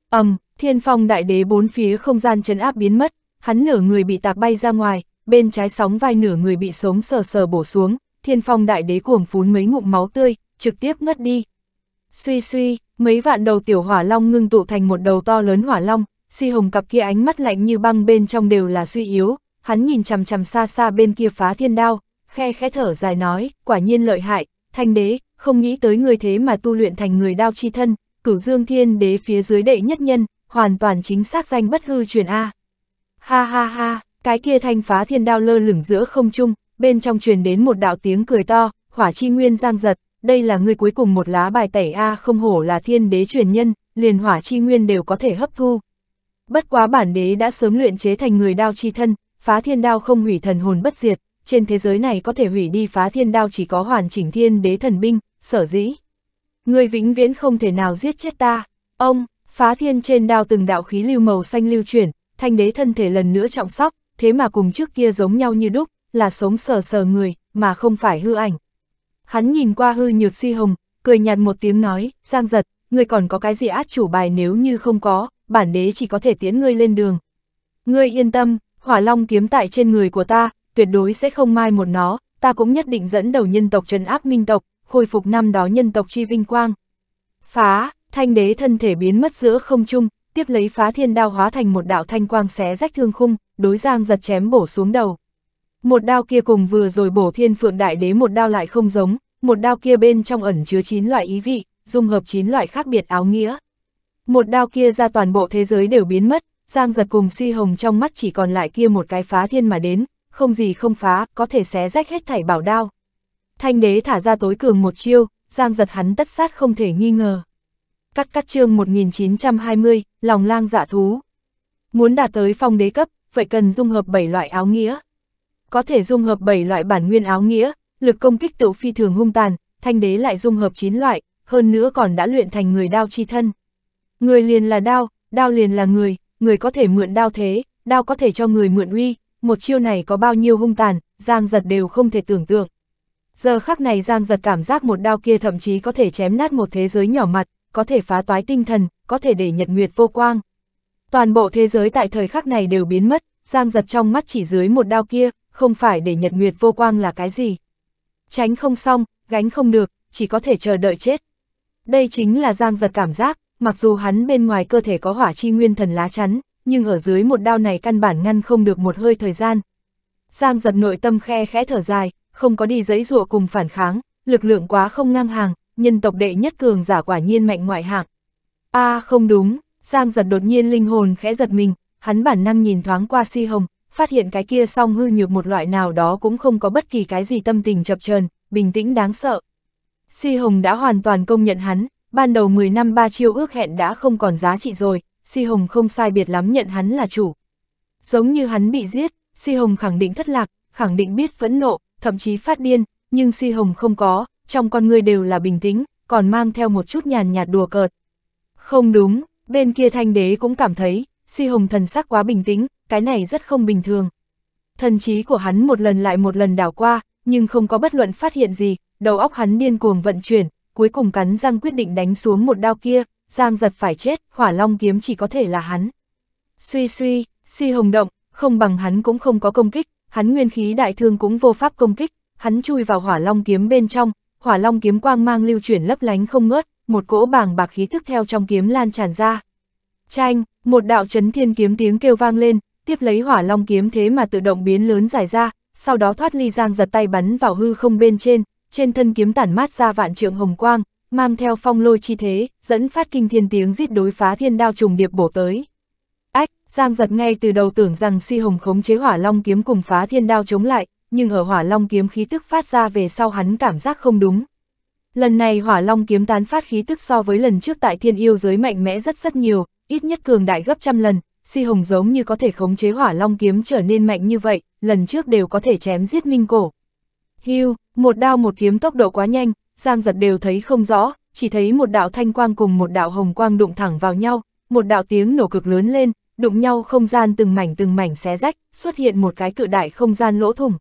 ầm um, Thiên phong đại đế bốn phía không gian chấn áp biến mất, hắn nửa người bị tạc bay ra ngoài, bên trái sóng vai nửa người bị sống sờ sờ bổ xuống, thiên phong đại đế cuồng phún mấy ngụm máu tươi, trực tiếp ngất đi. Suy suy, mấy vạn đầu tiểu hỏa long ngưng tụ thành một đầu to lớn hỏa long, si hồng cặp kia ánh mắt lạnh như băng bên trong đều là suy yếu, hắn nhìn chằm chằm xa xa bên kia phá thiên đao, khe khẽ thở dài nói, quả nhiên lợi hại, thanh đế, không nghĩ tới người thế mà tu luyện thành người đao chi thân, cửu dương thiên đế phía dưới đệ nhất nhân, hoàn toàn chính xác danh bất hư truyền A. Ha ha ha, cái kia thanh phá thiên đao lơ lửng giữa không trung, bên trong truyền đến một đạo tiếng cười to, hỏa chi nguyên giang giật, đây là người cuối cùng một lá bài tẩy A không hổ là thiên đế truyền nhân, liền hỏa chi nguyên đều có thể hấp thu. Bất quá bản đế đã sớm luyện chế thành người đao chi thân, phá thiên đao không hủy thần hồn bất diệt, trên thế giới này có thể hủy đi phá thiên đao chỉ có hoàn chỉnh thiên đế thần binh, sở dĩ. Người vĩnh viễn không thể nào giết chết ta, ông, Phá thiên trên đao từng đạo khí lưu màu xanh lưu chuyển, thanh đế thân thể lần nữa trọng sóc, thế mà cùng trước kia giống nhau như đúc, là sống sờ sờ người, mà không phải hư ảnh. Hắn nhìn qua hư nhược si hồng, cười nhạt một tiếng nói, giang giật, ngươi còn có cái gì át chủ bài nếu như không có, bản đế chỉ có thể tiến ngươi lên đường. Ngươi yên tâm, hỏa long kiếm tại trên người của ta, tuyệt đối sẽ không mai một nó, ta cũng nhất định dẫn đầu nhân tộc trấn áp minh tộc, khôi phục năm đó nhân tộc chi vinh quang. Phá, thanh đế thân thể biến mất giữa không trung, tiếp lấy phá thiên đao hóa thành một đạo thanh quang xé rách thương khung, đối giang giật chém bổ xuống đầu. Một đao kia cùng vừa rồi bổ thiên phượng đại đế một đao lại không giống, một đao kia bên trong ẩn chứa chín loại ý vị, dung hợp chín loại khác biệt áo nghĩa. Một đao kia ra toàn bộ thế giới đều biến mất, giang giật cùng si hồng trong mắt chỉ còn lại kia một cái phá thiên mà đến, không gì không phá, có thể xé rách hết thảy bảo đao. Thanh đế thả ra tối cường một chiêu, giang giật hắn tất sát không thể nghi ngờ cắt cắt chương 1920, lòng lang dạ thú. Muốn đạt tới phong đế cấp, vậy cần dung hợp 7 loại áo nghĩa. Có thể dung hợp 7 loại bản nguyên áo nghĩa, lực công kích tự phi thường hung tàn, thanh đế lại dung hợp 9 loại, hơn nữa còn đã luyện thành người đao chi thân. Người liền là đao, đao liền là người, người có thể mượn đao thế, đao có thể cho người mượn uy, một chiêu này có bao nhiêu hung tàn, Giang Giật đều không thể tưởng tượng. Giờ khắc này Giang Giật cảm giác một đao kia thậm chí có thể chém nát một thế giới nhỏ mặt, có thể phá toái tinh thần, có thể để nhật nguyệt vô quang. Toàn bộ thế giới tại thời khắc này đều biến mất, Giang giật trong mắt chỉ dưới một đao kia, không phải để nhật nguyệt vô quang là cái gì. Tránh không xong, gánh không được, chỉ có thể chờ đợi chết. Đây chính là Giang giật cảm giác, mặc dù hắn bên ngoài cơ thể có hỏa chi nguyên thần lá chắn, nhưng ở dưới một đao này căn bản ngăn không được một hơi thời gian. Giang giật nội tâm khe khẽ thở dài, không có đi dãy dụa cùng phản kháng, lực lượng quá không ngang hàng, nhân tộc đệ nhất cường giả quả nhiên mạnh ngoại hạng. a à, không đúng, Giang giật đột nhiên linh hồn khẽ giật mình, hắn bản năng nhìn thoáng qua si hồng, phát hiện cái kia song hư nhược một loại nào đó cũng không có bất kỳ cái gì tâm tình chập chờn bình tĩnh đáng sợ. Si Hồng đã hoàn toàn công nhận hắn, ban đầu 10 năm ba chiêu ước hẹn đã không còn giá trị rồi, Si Hồng không sai biệt lắm nhận hắn là chủ. Giống như hắn bị giết, Si Hồng khẳng định thất lạc, khẳng định biết phẫn nộ, thậm chí phát điên, nhưng Si Hồng không có, trong con người đều là bình tĩnh, còn mang theo một chút nhàn nhạt đùa cợt. Không đúng, bên kia thanh đế cũng cảm thấy, si hồng thần sắc quá bình tĩnh, cái này rất không bình thường. Thần trí của hắn một lần lại một lần đảo qua, nhưng không có bất luận phát hiện gì, đầu óc hắn điên cuồng vận chuyển, cuối cùng cắn răng quyết định đánh xuống một đao kia, giang giật phải chết, hỏa long kiếm chỉ có thể là hắn. Suy suy, si hồng động, không bằng hắn cũng không có công kích, hắn nguyên khí đại thương cũng vô pháp công kích, hắn chui vào hỏa long kiếm bên trong, hỏa long kiếm quang mang lưu chuyển lấp lánh không ngớt, một cỗ bàng bạc khí thức theo trong kiếm lan tràn ra. Chanh, một đạo chấn thiên kiếm tiếng kêu vang lên, tiếp lấy hỏa long kiếm thế mà tự động biến lớn dài ra, sau đó thoát ly giang giật tay bắn vào hư không bên trên, trên thân kiếm tản mát ra vạn trượng hồng quang, mang theo phong lôi chi thế, dẫn phát kinh thiên tiếng giết đối phá thiên đao trùng điệp bổ tới. Ách, giang giật ngay từ đầu tưởng rằng si hồng khống chế hỏa long kiếm cùng phá thiên đao chống lại, nhưng ở hỏa long kiếm khí tức phát ra về sau hắn cảm giác không đúng. Lần này hỏa long kiếm tán phát khí tức so với lần trước tại thiên yêu giới mạnh mẽ rất rất nhiều, ít nhất cường đại gấp trăm lần, si hồng giống như có thể khống chế hỏa long kiếm trở nên mạnh như vậy, lần trước đều có thể chém giết minh cổ. Hưu, một đao một kiếm tốc độ quá nhanh, giang giật đều thấy không rõ, chỉ thấy một đạo thanh quang cùng một đạo hồng quang đụng thẳng vào nhau, một đạo tiếng nổ cực lớn lên, đụng nhau không gian từng mảnh từng mảnh xé rách, xuất hiện một cái cự đại không gian lỗ thủng.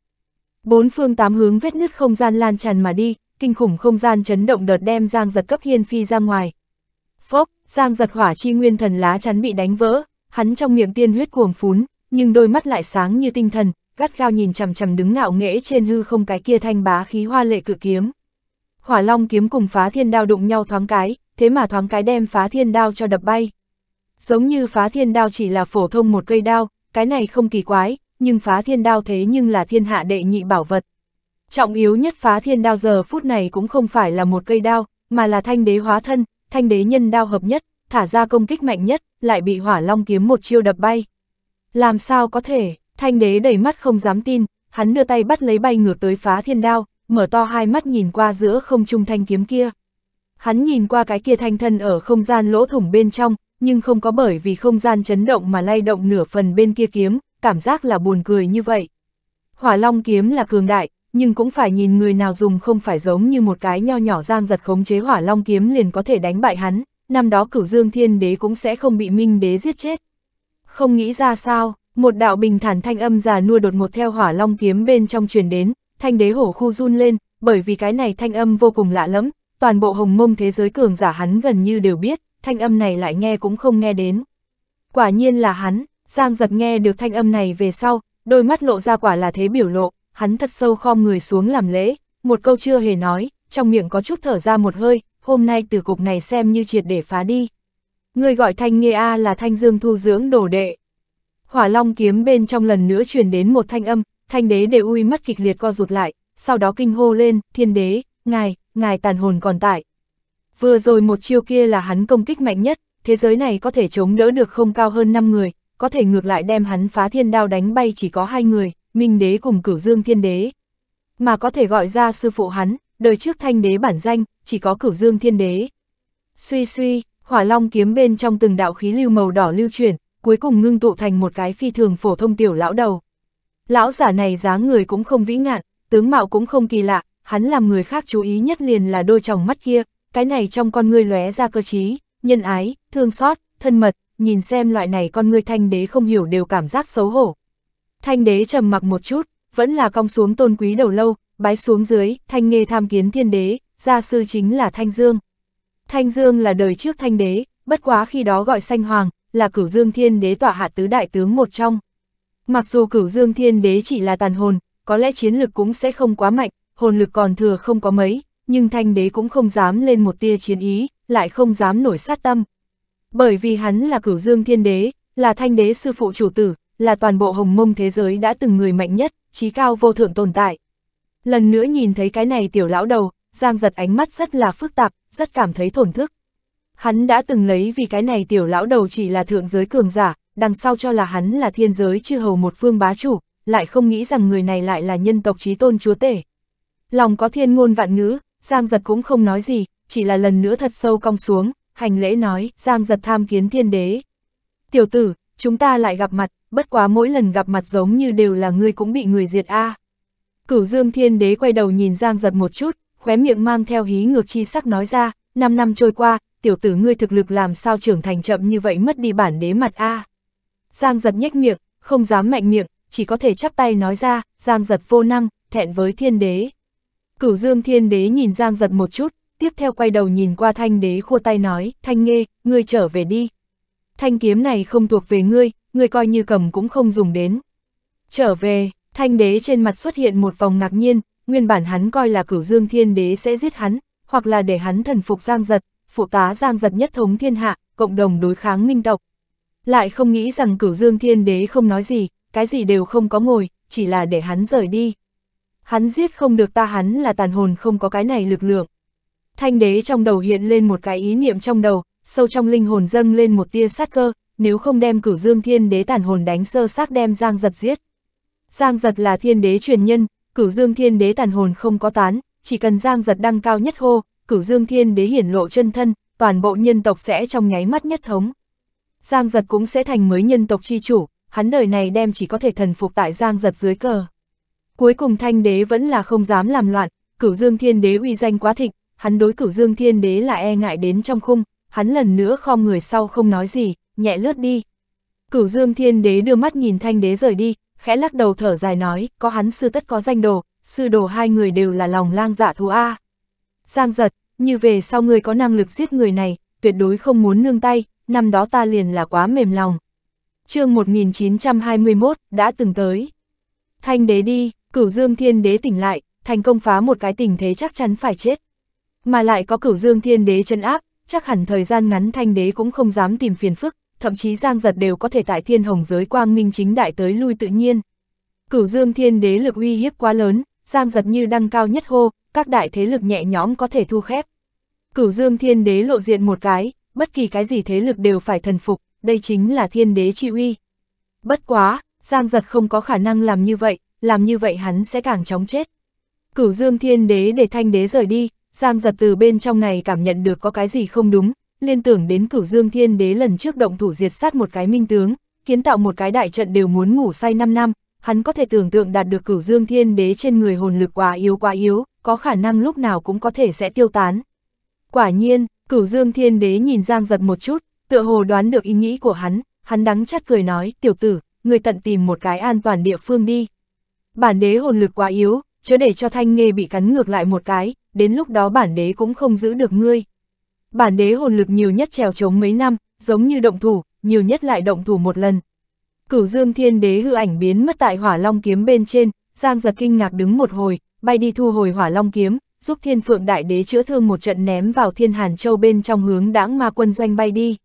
Bốn phương tám hướng vết nứt không gian lan tràn mà đi, kinh khủng không gian chấn động đợt đem Giang giật cấp hiên phi ra ngoài. Phốc, Giang giật hỏa chi nguyên thần lá chắn bị đánh vỡ, hắn trong miệng tiên huyết cuồng phún, nhưng đôi mắt lại sáng như tinh thần, gắt gao nhìn chằm chằm đứng ngạo nghễ trên hư không cái kia thanh bá khí hoa lệ cự kiếm. Hỏa Long kiếm cùng Phá Thiên đao đụng nhau thoáng cái, thế mà thoáng cái đem Phá Thiên đao cho đập bay. Giống như Phá Thiên đao chỉ là phổ thông một cây đao, cái này không kỳ quái, nhưng phá thiên đao thế nhưng là thiên hạ đệ nhị bảo vật. Trọng yếu nhất phá thiên đao giờ phút này cũng không phải là một cây đao, mà là thanh đế hóa thân, thanh đế nhân đao hợp nhất, thả ra công kích mạnh nhất, lại bị hỏa long kiếm một chiêu đập bay. Làm sao có thể, thanh đế đầy mắt không dám tin, hắn đưa tay bắt lấy bay ngược tới phá thiên đao, mở to hai mắt nhìn qua giữa không trung thanh kiếm kia. Hắn nhìn qua cái kia thanh thân ở không gian lỗ thủng bên trong, nhưng không có bởi vì không gian chấn động mà lay động nửa phần bên kia kiếm, cảm giác là buồn cười như vậy. Hỏa long kiếm là cường đại, nhưng cũng phải nhìn người nào dùng không phải giống như một cái nho nhỏ giang giật khống chế hỏa long kiếm liền có thể đánh bại hắn, năm đó cửu dương thiên đế cũng sẽ không bị minh đế giết chết. Không nghĩ ra sao, một đạo bình thản thanh âm già nua đột ngột theo hỏa long kiếm bên trong truyền đến, thanh đế hổ khu run lên, bởi vì cái này thanh âm vô cùng lạ lẫm, toàn bộ hồng mông thế giới cường giả hắn gần như đều biết, thanh âm này lại nghe cũng không nghe đến. Quả nhiên là hắn, Giang giật nghe được thanh âm này về sau, đôi mắt lộ ra quả là thế biểu lộ, hắn thật sâu khom người xuống làm lễ, một câu chưa hề nói, trong miệng có chút thở ra một hơi, hôm nay từ cục này xem như triệt để phá đi. Người gọi thanh Nghê A là thanh dương thu dưỡng đồ đệ. Hỏa long kiếm bên trong lần nữa truyền đến một thanh âm, thanh đế đều uy mắt kịch liệt co rụt lại, sau đó kinh hô lên, thiên đế, ngài, ngài tàn hồn còn tại. Vừa rồi một chiêu kia là hắn công kích mạnh nhất, thế giới này có thể chống đỡ được không cao hơn 5 người, có thể ngược lại đem hắn phá thiên đao đánh bay chỉ có hai người, Minh Đế cùng Cửu Dương Thiên Đế. Mà có thể gọi ra sư phụ hắn, đời trước Thanh Đế bản danh, chỉ có Cửu Dương Thiên Đế. Suy suy, Hỏa Long kiếm bên trong từng đạo khí lưu màu đỏ lưu chuyển, cuối cùng ngưng tụ thành một cái phi thường phổ thông tiểu lão đầu. Lão giả này dáng người cũng không vĩ ngạn, tướng mạo cũng không kỳ lạ, hắn làm người khác chú ý nhất liền là đôi tròng mắt kia, cái này trong con ngươi lóe ra cơ trí, nhân ái, thương xót, thân mật, nhìn xem loại này con người thanh đế không hiểu đều cảm giác xấu hổ. Thanh đế trầm mặc một chút, vẫn là cong xuống tôn quý đầu lâu, bái xuống dưới, thanh nghe tham kiến thiên đế, gia sư chính là Thanh Dương. Thanh Dương là đời trước thanh đế, bất quá khi đó gọi xanh hoàng, là cửu dương thiên đế tỏa hạ tứ đại tướng một trong. Mặc dù cửu dương thiên đế chỉ là tàn hồn, có lẽ chiến lực cũng sẽ không quá mạnh, hồn lực còn thừa không có mấy, nhưng thanh đế cũng không dám lên một tia chiến ý, lại không dám nổi sát tâm, bởi vì hắn là cửu dương thiên đế, là thanh đế sư phụ chủ tử, là toàn bộ hồng mông thế giới đã từng người mạnh nhất, trí cao vô thượng tồn tại. Lần nữa nhìn thấy cái này tiểu lão đầu, Giang giật ánh mắt rất là phức tạp, rất cảm thấy thổn thức. Hắn đã từng lấy vì cái này tiểu lão đầu chỉ là thượng giới cường giả, đằng sau cho là hắn là thiên giới chư hầu một phương bá chủ, lại không nghĩ rằng người này lại là nhân tộc trí tôn chúa tể. Lòng có thiên ngôn vạn ngữ, Giang giật cũng không nói gì, chỉ là lần nữa thật sâu cong xuống, hành lễ nói, Giang giật tham kiến thiên đế. Tiểu tử, chúng ta lại gặp mặt, bất quá mỗi lần gặp mặt giống như đều là ngươi cũng bị người diệt a. Cửu Dương Thiên Đế quay đầu nhìn Giang Giật một chút, khóe miệng mang theo hí ngược chi sắc nói ra, năm năm trôi qua, tiểu tử ngươi thực lực làm sao trưởng thành chậm như vậy mất đi bản đế mặt a. Giang Giật nhếch miệng, không dám mạnh miệng, chỉ có thể chắp tay nói ra, Giang Giật vô năng, thẹn với Thiên Đế. Cửu Dương Thiên Đế nhìn Giang Giật một chút, tiếp theo quay đầu nhìn qua thanh đế khua tay nói, thanh nghê ngươi trở về đi. Thanh kiếm này không thuộc về ngươi, ngươi coi như cầm cũng không dùng đến. Trở về, thanh đế trên mặt xuất hiện một vòng ngạc nhiên, nguyên bản hắn coi là cửu dương thiên đế sẽ giết hắn, hoặc là để hắn thần phục giang giật, phụ tá giang giật nhất thống thiên hạ, cộng đồng đối kháng minh tộc. Lại không nghĩ rằng cửu dương thiên đế không nói gì, cái gì đều không có ngồi, chỉ là để hắn rời đi. Hắn giết không được ta hắn là tàn hồn không có cái này lực lượng thanh đế trong đầu hiện lên một cái ý niệm trong đầu, sâu trong linh hồn dâng lên một tia sát cơ, nếu không đem cửu dương thiên đế tản hồn đánh sơ xác đem Giang Giật giết. Giang Giật là thiên đế truyền nhân, cửu dương thiên đế tản hồn không có tán, chỉ cần Giang Giật đăng cao nhất hô, cửu dương thiên đế hiển lộ chân thân, toàn bộ nhân tộc sẽ trong nháy mắt nhất thống. Giang Giật cũng sẽ thành mới nhân tộc chi chủ, hắn đời này đem chỉ có thể thần phục tại Giang Giật dưới cờ. Cuối cùng thanh đế vẫn là không dám làm loạn, cửu dương thiên đế uy danh quá thịnh, hắn đối cửu dương thiên đế là e ngại đến trong khung, hắn lần nữa khom người sau không nói gì, nhẹ lướt đi. Cửu dương thiên đế đưa mắt nhìn thanh đế rời đi, khẽ lắc đầu thở dài nói, có hắn sư tất có danh đồ, sư đồ hai người đều là lòng lang dạ thú A. Giang giật, như về sau người có năng lực giết người này, tuyệt đối không muốn nương tay, năm đó ta liền là quá mềm lòng. chương 1921 đã từng tới. Thanh đế đi, cửu dương thiên đế tỉnh lại, thành công phá một cái tình thế chắc chắn phải chết mà lại có cửu dương thiên đế chân áp, chắc hẳn thời gian ngắn thanh đế cũng không dám tìm phiền phức, thậm chí giang giật đều có thể tại thiên hồng giới quang minh chính đại tới lui tự nhiên. Cửu dương thiên đế lực uy hiếp quá lớn, giang giật như đăng cao nhất hô, các đại thế lực nhẹ nhóm có thể thu khép. Cửu dương thiên đế lộ diện một cái, bất kỳ cái gì thế lực đều phải thần phục, đây chính là thiên đế chi uy. Bất quá, giang giật không có khả năng làm như vậy, làm như vậy hắn sẽ càng chóng chết. Cửu dương thiên đế để thanh đế rời đi, Giang giật từ bên trong này cảm nhận được có cái gì không đúng, liên tưởng đến cửu dương thiên đế lần trước động thủ diệt sát một cái minh tướng, kiến tạo một cái đại trận đều muốn ngủ say 5 năm, hắn có thể tưởng tượng đạt được cửu dương thiên đế trên người hồn lực quá yếu quá yếu, có khả năng lúc nào cũng có thể sẽ tiêu tán. Quả nhiên, cửu dương thiên đế nhìn Giang giật một chút, tựa hồ đoán được ý nghĩ của hắn, hắn đắng chắt cười nói, tiểu tử, người tận tìm một cái an toàn địa phương đi. Bản đế hồn lực quá yếu, chớ để cho thanh nghe bị cắn ngược lại một cái, đến lúc đó bản đế cũng không giữ được ngươi. Bản đế hồn lực nhiều nhất trèo chống mấy năm, giống như động thủ, nhiều nhất lại động thủ một lần. Cửu dương thiên đế hư ảnh biến mất tại hỏa long kiếm bên trên, Giang giật kinh ngạc đứng một hồi, bay đi thu hồi hỏa long kiếm, giúp thiên phượng đại đế chữa thương một trận ném vào thiên hàn châu bên trong hướng đãng ma quân doanh bay đi.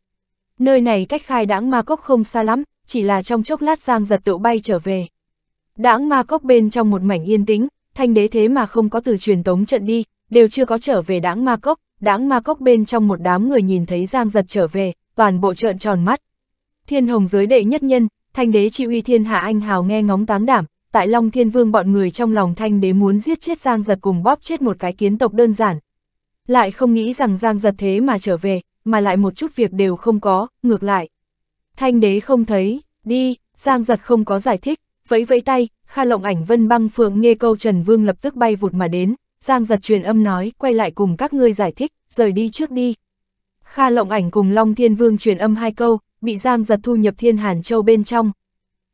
Nơi này cách khai đãng ma cốc không xa lắm, chỉ là trong chốc lát Giang giật tự bay trở về. Đãng ma cốc bên trong một mảnh yên tĩnh, thanh đế thế mà không có từ truyền tống trận đi, đều chưa có trở về đáng ma cốc, đáng ma cốc bên trong một đám người nhìn thấy Giang giật trở về, toàn bộ trợn tròn mắt. Thiên hồng giới đệ nhất nhân, thanh đế chi uy thiên hạ anh hào nghe ngóng tán đảm, tại Long Thiên Vương bọn người trong lòng thanh đế muốn giết chết Giang giật cùng bóp chết một cái kiến tộc đơn giản. Lại không nghĩ rằng Giang giật thế mà trở về, mà lại một chút việc đều không có, ngược lại. Thanh đế không thấy, đi, Giang giật không có giải thích, vẫy vẫy tay, Kha Lộng Ảnh Vân Băng Phượng nghe câu Trần Vương lập tức bay vụt mà đến, Giang giật truyền âm nói, quay lại cùng các ngươi giải thích, rời đi trước đi. Kha lộng ảnh cùng Long Thiên Vương truyền âm hai câu, bị Giang giật thu nhập Thiên Hàn Châu bên trong.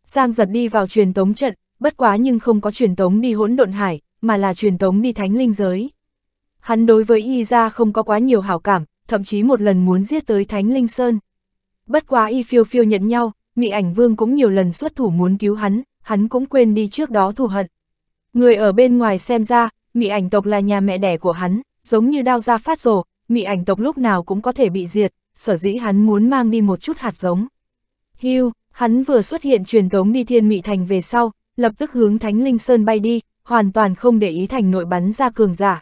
Giang giật đi vào truyền tống trận, bất quá nhưng không có truyền tống đi hỗn độn hải, mà là truyền tống đi thánh linh giới. Hắn đối với y gia không có quá nhiều hảo cảm, thậm chí một lần muốn giết tới thánh linh sơn. Bất quá y phiêu phiêu nhận nhau, mị ảnh vương cũng nhiều lần xuất thủ muốn cứu hắn, hắn cũng quên đi trước đó thù hận. Người ở bên ngoài xem ra, Mị ảnh tộc là nhà mẹ đẻ của hắn, giống như đao ra phát rồ, mị ảnh tộc lúc nào cũng có thể bị diệt, sở dĩ hắn muốn mang đi một chút hạt giống. Hưu, hắn vừa xuất hiện truyền tống đi thiên mị thành về sau, lập tức hướng Thánh Linh Sơn bay đi, hoàn toàn không để ý thành nội bắn ra cường giả.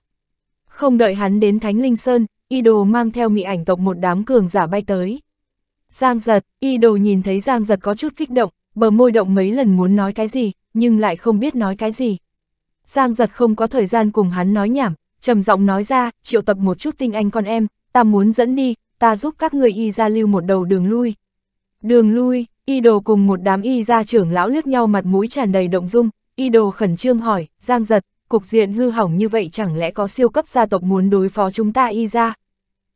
Không đợi hắn đến Thánh Linh Sơn, y đồ mang theo mị ảnh tộc một đám cường giả bay tới. Giang giật, y đồ nhìn thấy Giang giật có chút kích động, bờ môi động mấy lần muốn nói cái gì, nhưng lại không biết nói cái gì. Giang giật không có thời gian cùng hắn nói nhảm, trầm giọng nói ra, triệu tập một chút tinh anh con em, ta muốn dẫn đi, ta giúp các người y ra lưu một đầu đường lui. Đường lui, y đồ cùng một đám y ra trưởng lão liếc nhau mặt mũi tràn đầy động dung, y đồ khẩn trương hỏi, giang giật, cục diện hư hỏng như vậy chẳng lẽ có siêu cấp gia tộc muốn đối phó chúng ta y ra?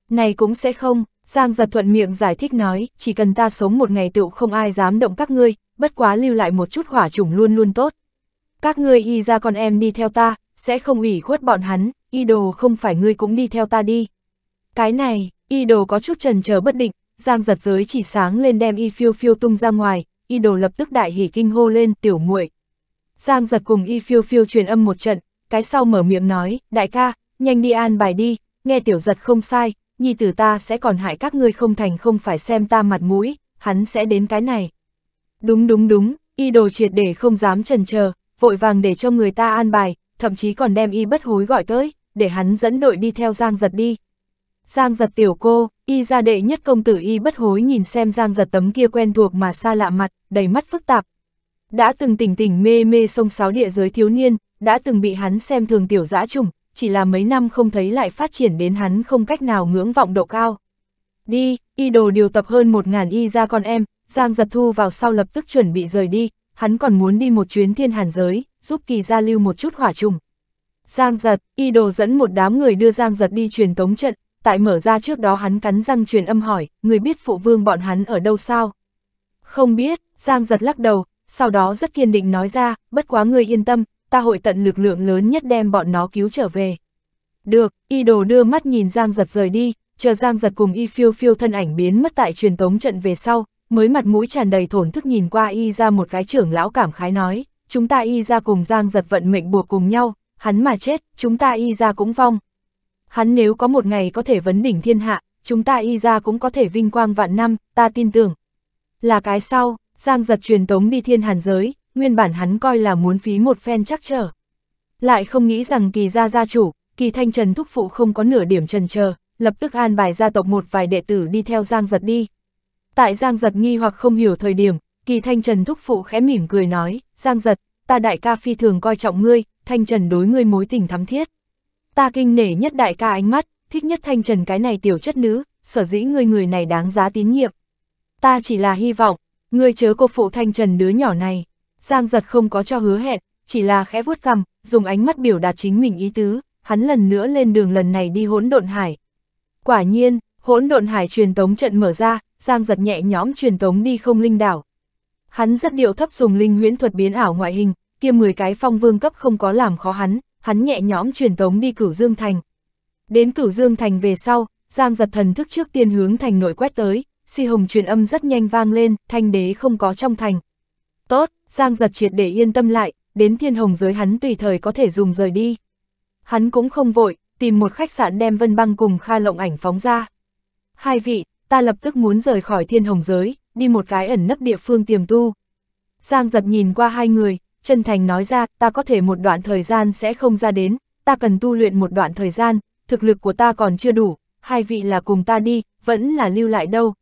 Này cũng sẽ không, giang giật thuận miệng giải thích nói, chỉ cần ta sống một ngày tựu không ai dám động các ngươi, bất quá lưu lại một chút hỏa chủng luôn luôn tốt các ngươi y ra con em đi theo ta, sẽ không ủy khuất bọn hắn, y đồ không phải ngươi cũng đi theo ta đi. Cái này, y đồ có chút trần chờ bất định, giang giật giới chỉ sáng lên đem y phiêu phiêu tung ra ngoài, y đồ lập tức đại hỉ kinh hô lên tiểu muội Giang giật cùng y phiêu phiêu truyền âm một trận, cái sau mở miệng nói, đại ca, nhanh đi an bài đi, nghe tiểu giật không sai, nhi tử ta sẽ còn hại các ngươi không thành không phải xem ta mặt mũi, hắn sẽ đến cái này. Đúng đúng đúng, y đồ triệt để không dám trần chờ vội vàng để cho người ta an bài, thậm chí còn đem y bất hối gọi tới, để hắn dẫn đội đi theo Giang Giật đi. Giang Giật tiểu cô, y ra đệ nhất công tử y bất hối nhìn xem Giang Giật tấm kia quen thuộc mà xa lạ mặt, đầy mắt phức tạp. Đã từng tỉnh tỉnh mê mê sông sáo địa giới thiếu niên, đã từng bị hắn xem thường tiểu dã trùng, chỉ là mấy năm không thấy lại phát triển đến hắn không cách nào ngưỡng vọng độ cao. Đi, y đồ điều tập hơn một ngàn y ra con em, Giang giật thu vào sau lập tức chuẩn bị rời đi, hắn còn muốn đi một chuyến thiên hàn giới, giúp kỳ gia lưu một chút hỏa trùng. Giang giật, y đồ dẫn một đám người đưa Giang giật đi truyền tống trận, tại mở ra trước đó hắn cắn răng truyền âm hỏi, người biết phụ vương bọn hắn ở đâu sao? Không biết, Giang giật lắc đầu, sau đó rất kiên định nói ra, bất quá người yên tâm, ta hội tận lực lượng lớn nhất đem bọn nó cứu trở về. Được, y đồ đưa mắt nhìn Giang giật rời đi, chờ Giang giật cùng y phiêu phiêu thân ảnh biến mất tại truyền tống trận về sau, mới mặt mũi tràn đầy thổn thức nhìn qua y ra một cái trưởng lão cảm khái nói, chúng ta y ra cùng giang giật vận mệnh buộc cùng nhau, hắn mà chết, chúng ta y ra cũng vong. Hắn nếu có một ngày có thể vấn đỉnh thiên hạ, chúng ta y ra cũng có thể vinh quang vạn năm, ta tin tưởng. Là cái sau, giang giật truyền tống đi thiên hàn giới, nguyên bản hắn coi là muốn phí một phen chắc trở. Lại không nghĩ rằng kỳ gia gia chủ, kỳ thanh trần thúc phụ không có nửa điểm trần chờ lập tức an bài gia tộc một vài đệ tử đi theo giang giật đi, Tại Giang Giật nghi hoặc không hiểu thời điểm, kỳ Thanh Trần thúc phụ khẽ mỉm cười nói, Giang Giật, ta đại ca phi thường coi trọng ngươi, Thanh Trần đối ngươi mối tình thắm thiết. Ta kinh nể nhất đại ca ánh mắt, thích nhất Thanh Trần cái này tiểu chất nữ, sở dĩ ngươi người này đáng giá tín nhiệm. Ta chỉ là hy vọng, ngươi chớ cô phụ Thanh Trần đứa nhỏ này. Giang Giật không có cho hứa hẹn, chỉ là khẽ vuốt cằm, dùng ánh mắt biểu đạt chính mình ý tứ, hắn lần nữa lên đường lần này đi hỗn độn hải. Quả nhiên, hỗn độn hải truyền tống trận mở ra, Giang giật nhẹ nhõm truyền tống đi không linh đảo. Hắn rất điệu thấp dùng linh huyễn thuật biến ảo ngoại hình, kia 10 cái phong vương cấp không có làm khó hắn, hắn nhẹ nhõm truyền tống đi Cửu Dương Thành. Đến Cửu Dương Thành về sau, Giang giật thần thức trước tiên hướng thành nội quét tới, si hồng truyền âm rất nhanh vang lên, thanh đế không có trong thành. Tốt, Giang giật triệt để yên tâm lại, đến thiên hồng giới hắn tùy thời có thể dùng rời đi. Hắn cũng không vội, tìm một khách sạn đem vân băng cùng Kha Lộng ảnh phóng ra. Hai vị, ta lập tức muốn rời khỏi thiên hồng giới, đi một cái ẩn nấp địa phương tiềm tu. Giang giật nhìn qua hai người, chân thành nói ra, ta có thể một đoạn thời gian sẽ không ra đến, ta cần tu luyện một đoạn thời gian, thực lực của ta còn chưa đủ, hai vị là cùng ta đi, vẫn là lưu lại đâu.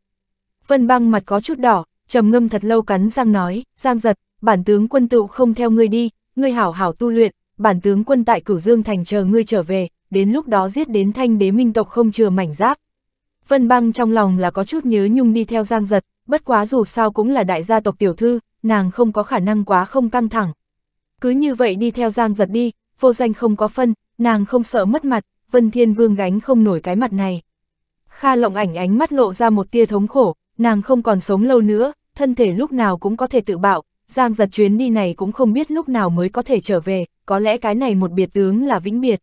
Vân băng mặt có chút đỏ, trầm ngâm thật lâu cắn Giang nói, Giang giật, bản tướng quân tự không theo ngươi đi, ngươi hảo hảo tu luyện, bản tướng quân tại cửu dương thành chờ ngươi trở về, đến lúc đó giết đến thanh đế minh tộc không chừa mảnh giáp. Vân băng trong lòng là có chút nhớ nhung đi theo giang giật, bất quá dù sao cũng là đại gia tộc tiểu thư, nàng không có khả năng quá không căng thẳng. Cứ như vậy đi theo giang giật đi, vô danh không có phân, nàng không sợ mất mặt, Vân Thiên Vương gánh không nổi cái mặt này. Kha lộng ảnh ánh mắt lộ ra một tia thống khổ, nàng không còn sống lâu nữa, thân thể lúc nào cũng có thể tự bạo, giang giật chuyến đi này cũng không biết lúc nào mới có thể trở về, có lẽ cái này một biệt tướng là vĩnh biệt.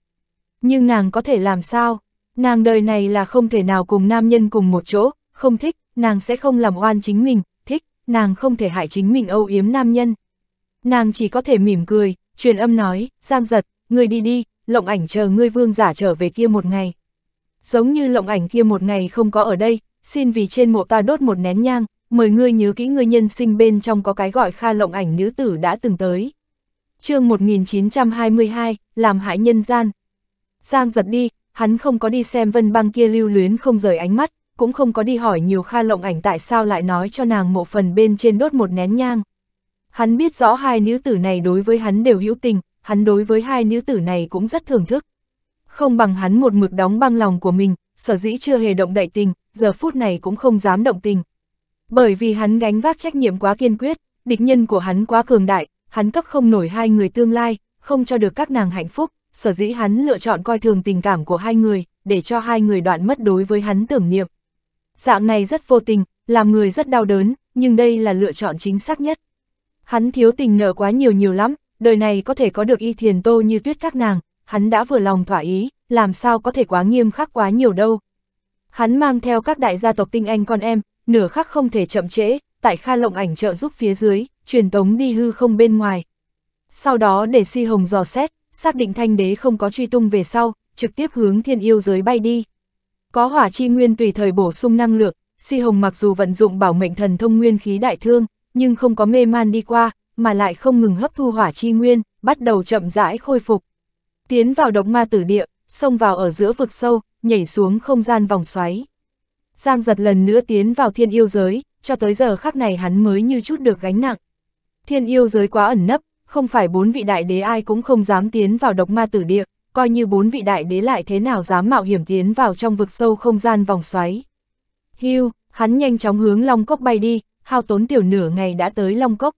Nhưng nàng có thể làm sao? Nàng đời này là không thể nào cùng nam nhân cùng một chỗ, không thích, nàng sẽ không làm oan chính mình, thích, nàng không thể hại chính mình âu yếm nam nhân. Nàng chỉ có thể mỉm cười, truyền âm nói, giang giật, ngươi đi đi, lộng ảnh chờ ngươi vương giả trở về kia một ngày. Giống như lộng ảnh kia một ngày không có ở đây, xin vì trên mộ ta đốt một nén nhang, mời ngươi nhớ kỹ ngươi nhân sinh bên trong có cái gọi kha lộng ảnh nữ tử đã từng tới. chương 1922, làm hại nhân gian. Giang giật đi, hắn không có đi xem vân băng kia lưu luyến không rời ánh mắt, cũng không có đi hỏi nhiều Kha Lộng Ảnh tại sao lại nói cho nàng mộ phần bên trên đốt một nén nhang. Hắn biết rõ hai nữ tử này đối với hắn đều hữu tình, hắn đối với hai nữ tử này cũng rất thưởng thức. Không bằng hắn một mực đóng băng lòng của mình, sở dĩ chưa hề động đại tình, giờ phút này cũng không dám động tình. Bởi vì hắn gánh vác trách nhiệm quá kiên quyết, địch nhân của hắn quá cường đại, hắn cấp không nổi hai người tương lai, không cho được các nàng hạnh phúc, sở dĩ hắn lựa chọn coi thường tình cảm của hai người, để cho hai người đoạn mất đối với hắn tưởng niệm. Dạng này rất vô tình, làm người rất đau đớn, nhưng đây là lựa chọn chính xác nhất. Hắn thiếu tình nợ quá nhiều nhiều lắm, đời này có thể có được y thiền tô như tuyết các nàng, hắn đã vừa lòng thỏa ý, làm sao có thể quá nghiêm khắc quá nhiều đâu. Hắn mang theo các đại gia tộc tinh anh con em, nửa khắc không thể chậm trễ, tại kha lộng ảnh trợ giúp phía dưới, truyền tống đi hư không bên ngoài. Sau đó để si hồng dò xét, xác định thanh đế không có truy tung về sau, trực tiếp hướng thiên yêu giới bay đi. Có hỏa chi nguyên tùy thời bổ sung năng lượng, si hồng mặc dù vận dụng bảo mệnh thần thông nguyên khí đại thương, nhưng không có mê man đi qua, mà lại không ngừng hấp thu hỏa chi nguyên, bắt đầu chậm rãi khôi phục. Tiến vào độc ma tử địa, xông vào ở giữa vực sâu, nhảy xuống không gian vòng xoáy. Giang giật lần nữa tiến vào thiên yêu giới, cho tới giờ khắc này hắn mới như chút được gánh nặng. Thiên yêu giới quá ẩn nấp, không phải bốn vị đại đế ai cũng không dám tiến vào độc ma tử địa, coi như bốn vị đại đế lại thế nào dám mạo hiểm tiến vào trong vực sâu không gian vòng xoáy. Hưu, hắn nhanh chóng hướng Long Cốc bay đi, hao tốn tiểu nửa ngày đã tới Long Cốc.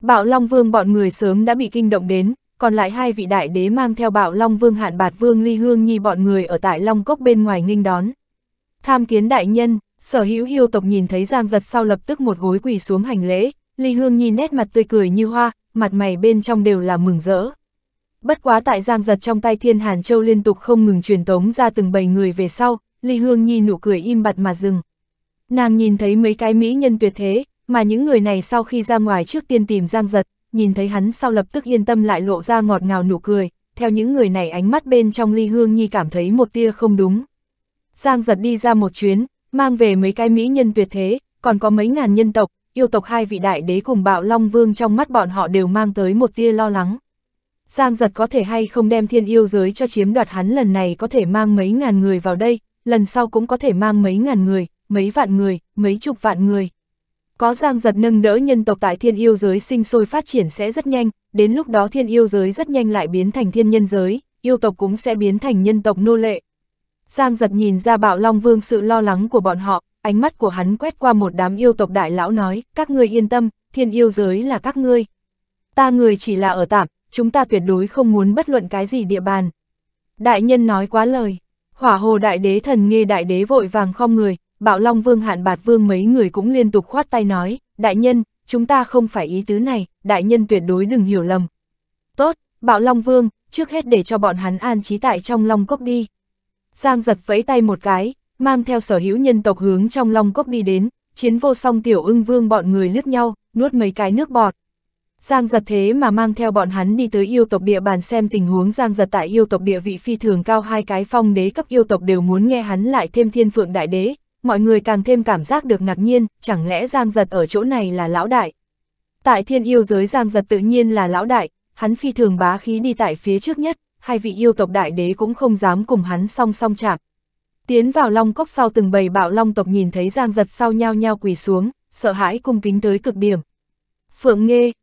Bạo Long Vương bọn người sớm đã bị kinh động đến, còn lại hai vị đại đế mang theo Bạo Long Vương Hạn Bạt Vương Ly Hương Nhi bọn người ở tại Long Cốc bên ngoài nghênh đón. Tham kiến đại nhân, sở hữu hiêu tộc nhìn thấy Giang Giật sau lập tức một gối quỳ xuống hành lễ, Ly Hương Nhi nét mặt tươi cười như hoa, mặt mày bên trong đều là mừng rỡ. Bất quá tại giang giật trong tay thiên hàn châu liên tục không ngừng truyền tống ra từng bầy người về sau, Ly Hương Nhi nụ cười im bặt mà dừng. Nàng nhìn thấy mấy cái mỹ nhân tuyệt thế, mà những người này sau khi ra ngoài trước tiên tìm giang giật, nhìn thấy hắn sau lập tức yên tâm lại lộ ra ngọt ngào nụ cười, theo những người này ánh mắt bên trong Ly Hương Nhi cảm thấy một tia không đúng. Giang giật đi ra một chuyến, mang về mấy cái mỹ nhân tuyệt thế, còn có mấy ngàn nhân tộc, yêu tộc hai vị đại đế cùng bạo Long Vương trong mắt bọn họ đều mang tới một tia lo lắng. Giang giật có thể hay không đem thiên yêu giới cho chiếm đoạt hắn lần này có thể mang mấy ngàn người vào đây, lần sau cũng có thể mang mấy ngàn người, mấy vạn người, mấy chục vạn người. Có giang giật nâng đỡ nhân tộc tại thiên yêu giới sinh sôi phát triển sẽ rất nhanh, đến lúc đó thiên yêu giới rất nhanh lại biến thành thiên nhân giới, yêu tộc cũng sẽ biến thành nhân tộc nô lệ. Giang giật nhìn ra bạo Long Vương sự lo lắng của bọn họ, ánh mắt của hắn quét qua một đám yêu tộc đại lão nói, các ngươi yên tâm, thiên yêu giới là các ngươi. Ta người chỉ là ở tạm, chúng ta tuyệt đối không muốn bất luận cái gì địa bàn. Đại nhân nói quá lời, hỏa hồ đại đế thần nghe đại đế vội vàng không người, bạo long vương hạn bạt vương mấy người cũng liên tục khoát tay nói, đại nhân, chúng ta không phải ý tứ này, đại nhân tuyệt đối đừng hiểu lầm. Tốt, bạo long vương, trước hết để cho bọn hắn an trí tại trong long cốc đi. Giang giật vẫy tay một cái, mang theo sở hữu nhân tộc hướng trong long cốc đi đến, chiến vô song tiểu ưng vương bọn người lướt nhau, nuốt mấy cái nước bọt. Giang giật thế mà mang theo bọn hắn đi tới yêu tộc địa bàn xem tình huống giang giật tại yêu tộc địa vị phi thường cao hai cái phong đế cấp yêu tộc đều muốn nghe hắn lại thêm thiên phượng đại đế, mọi người càng thêm cảm giác được ngạc nhiên, chẳng lẽ giang giật ở chỗ này là lão đại. Tại thiên yêu giới giang giật tự nhiên là lão đại, hắn phi thường bá khí đi tại phía trước nhất, hai vị yêu tộc đại đế cũng không dám cùng hắn song song chạm, Tiến vào long cốc sau từng bầy bạo long tộc nhìn thấy giang giật sau nhao nhao quỳ xuống, sợ hãi cung kính tới cực điểm. Phượng Nghê,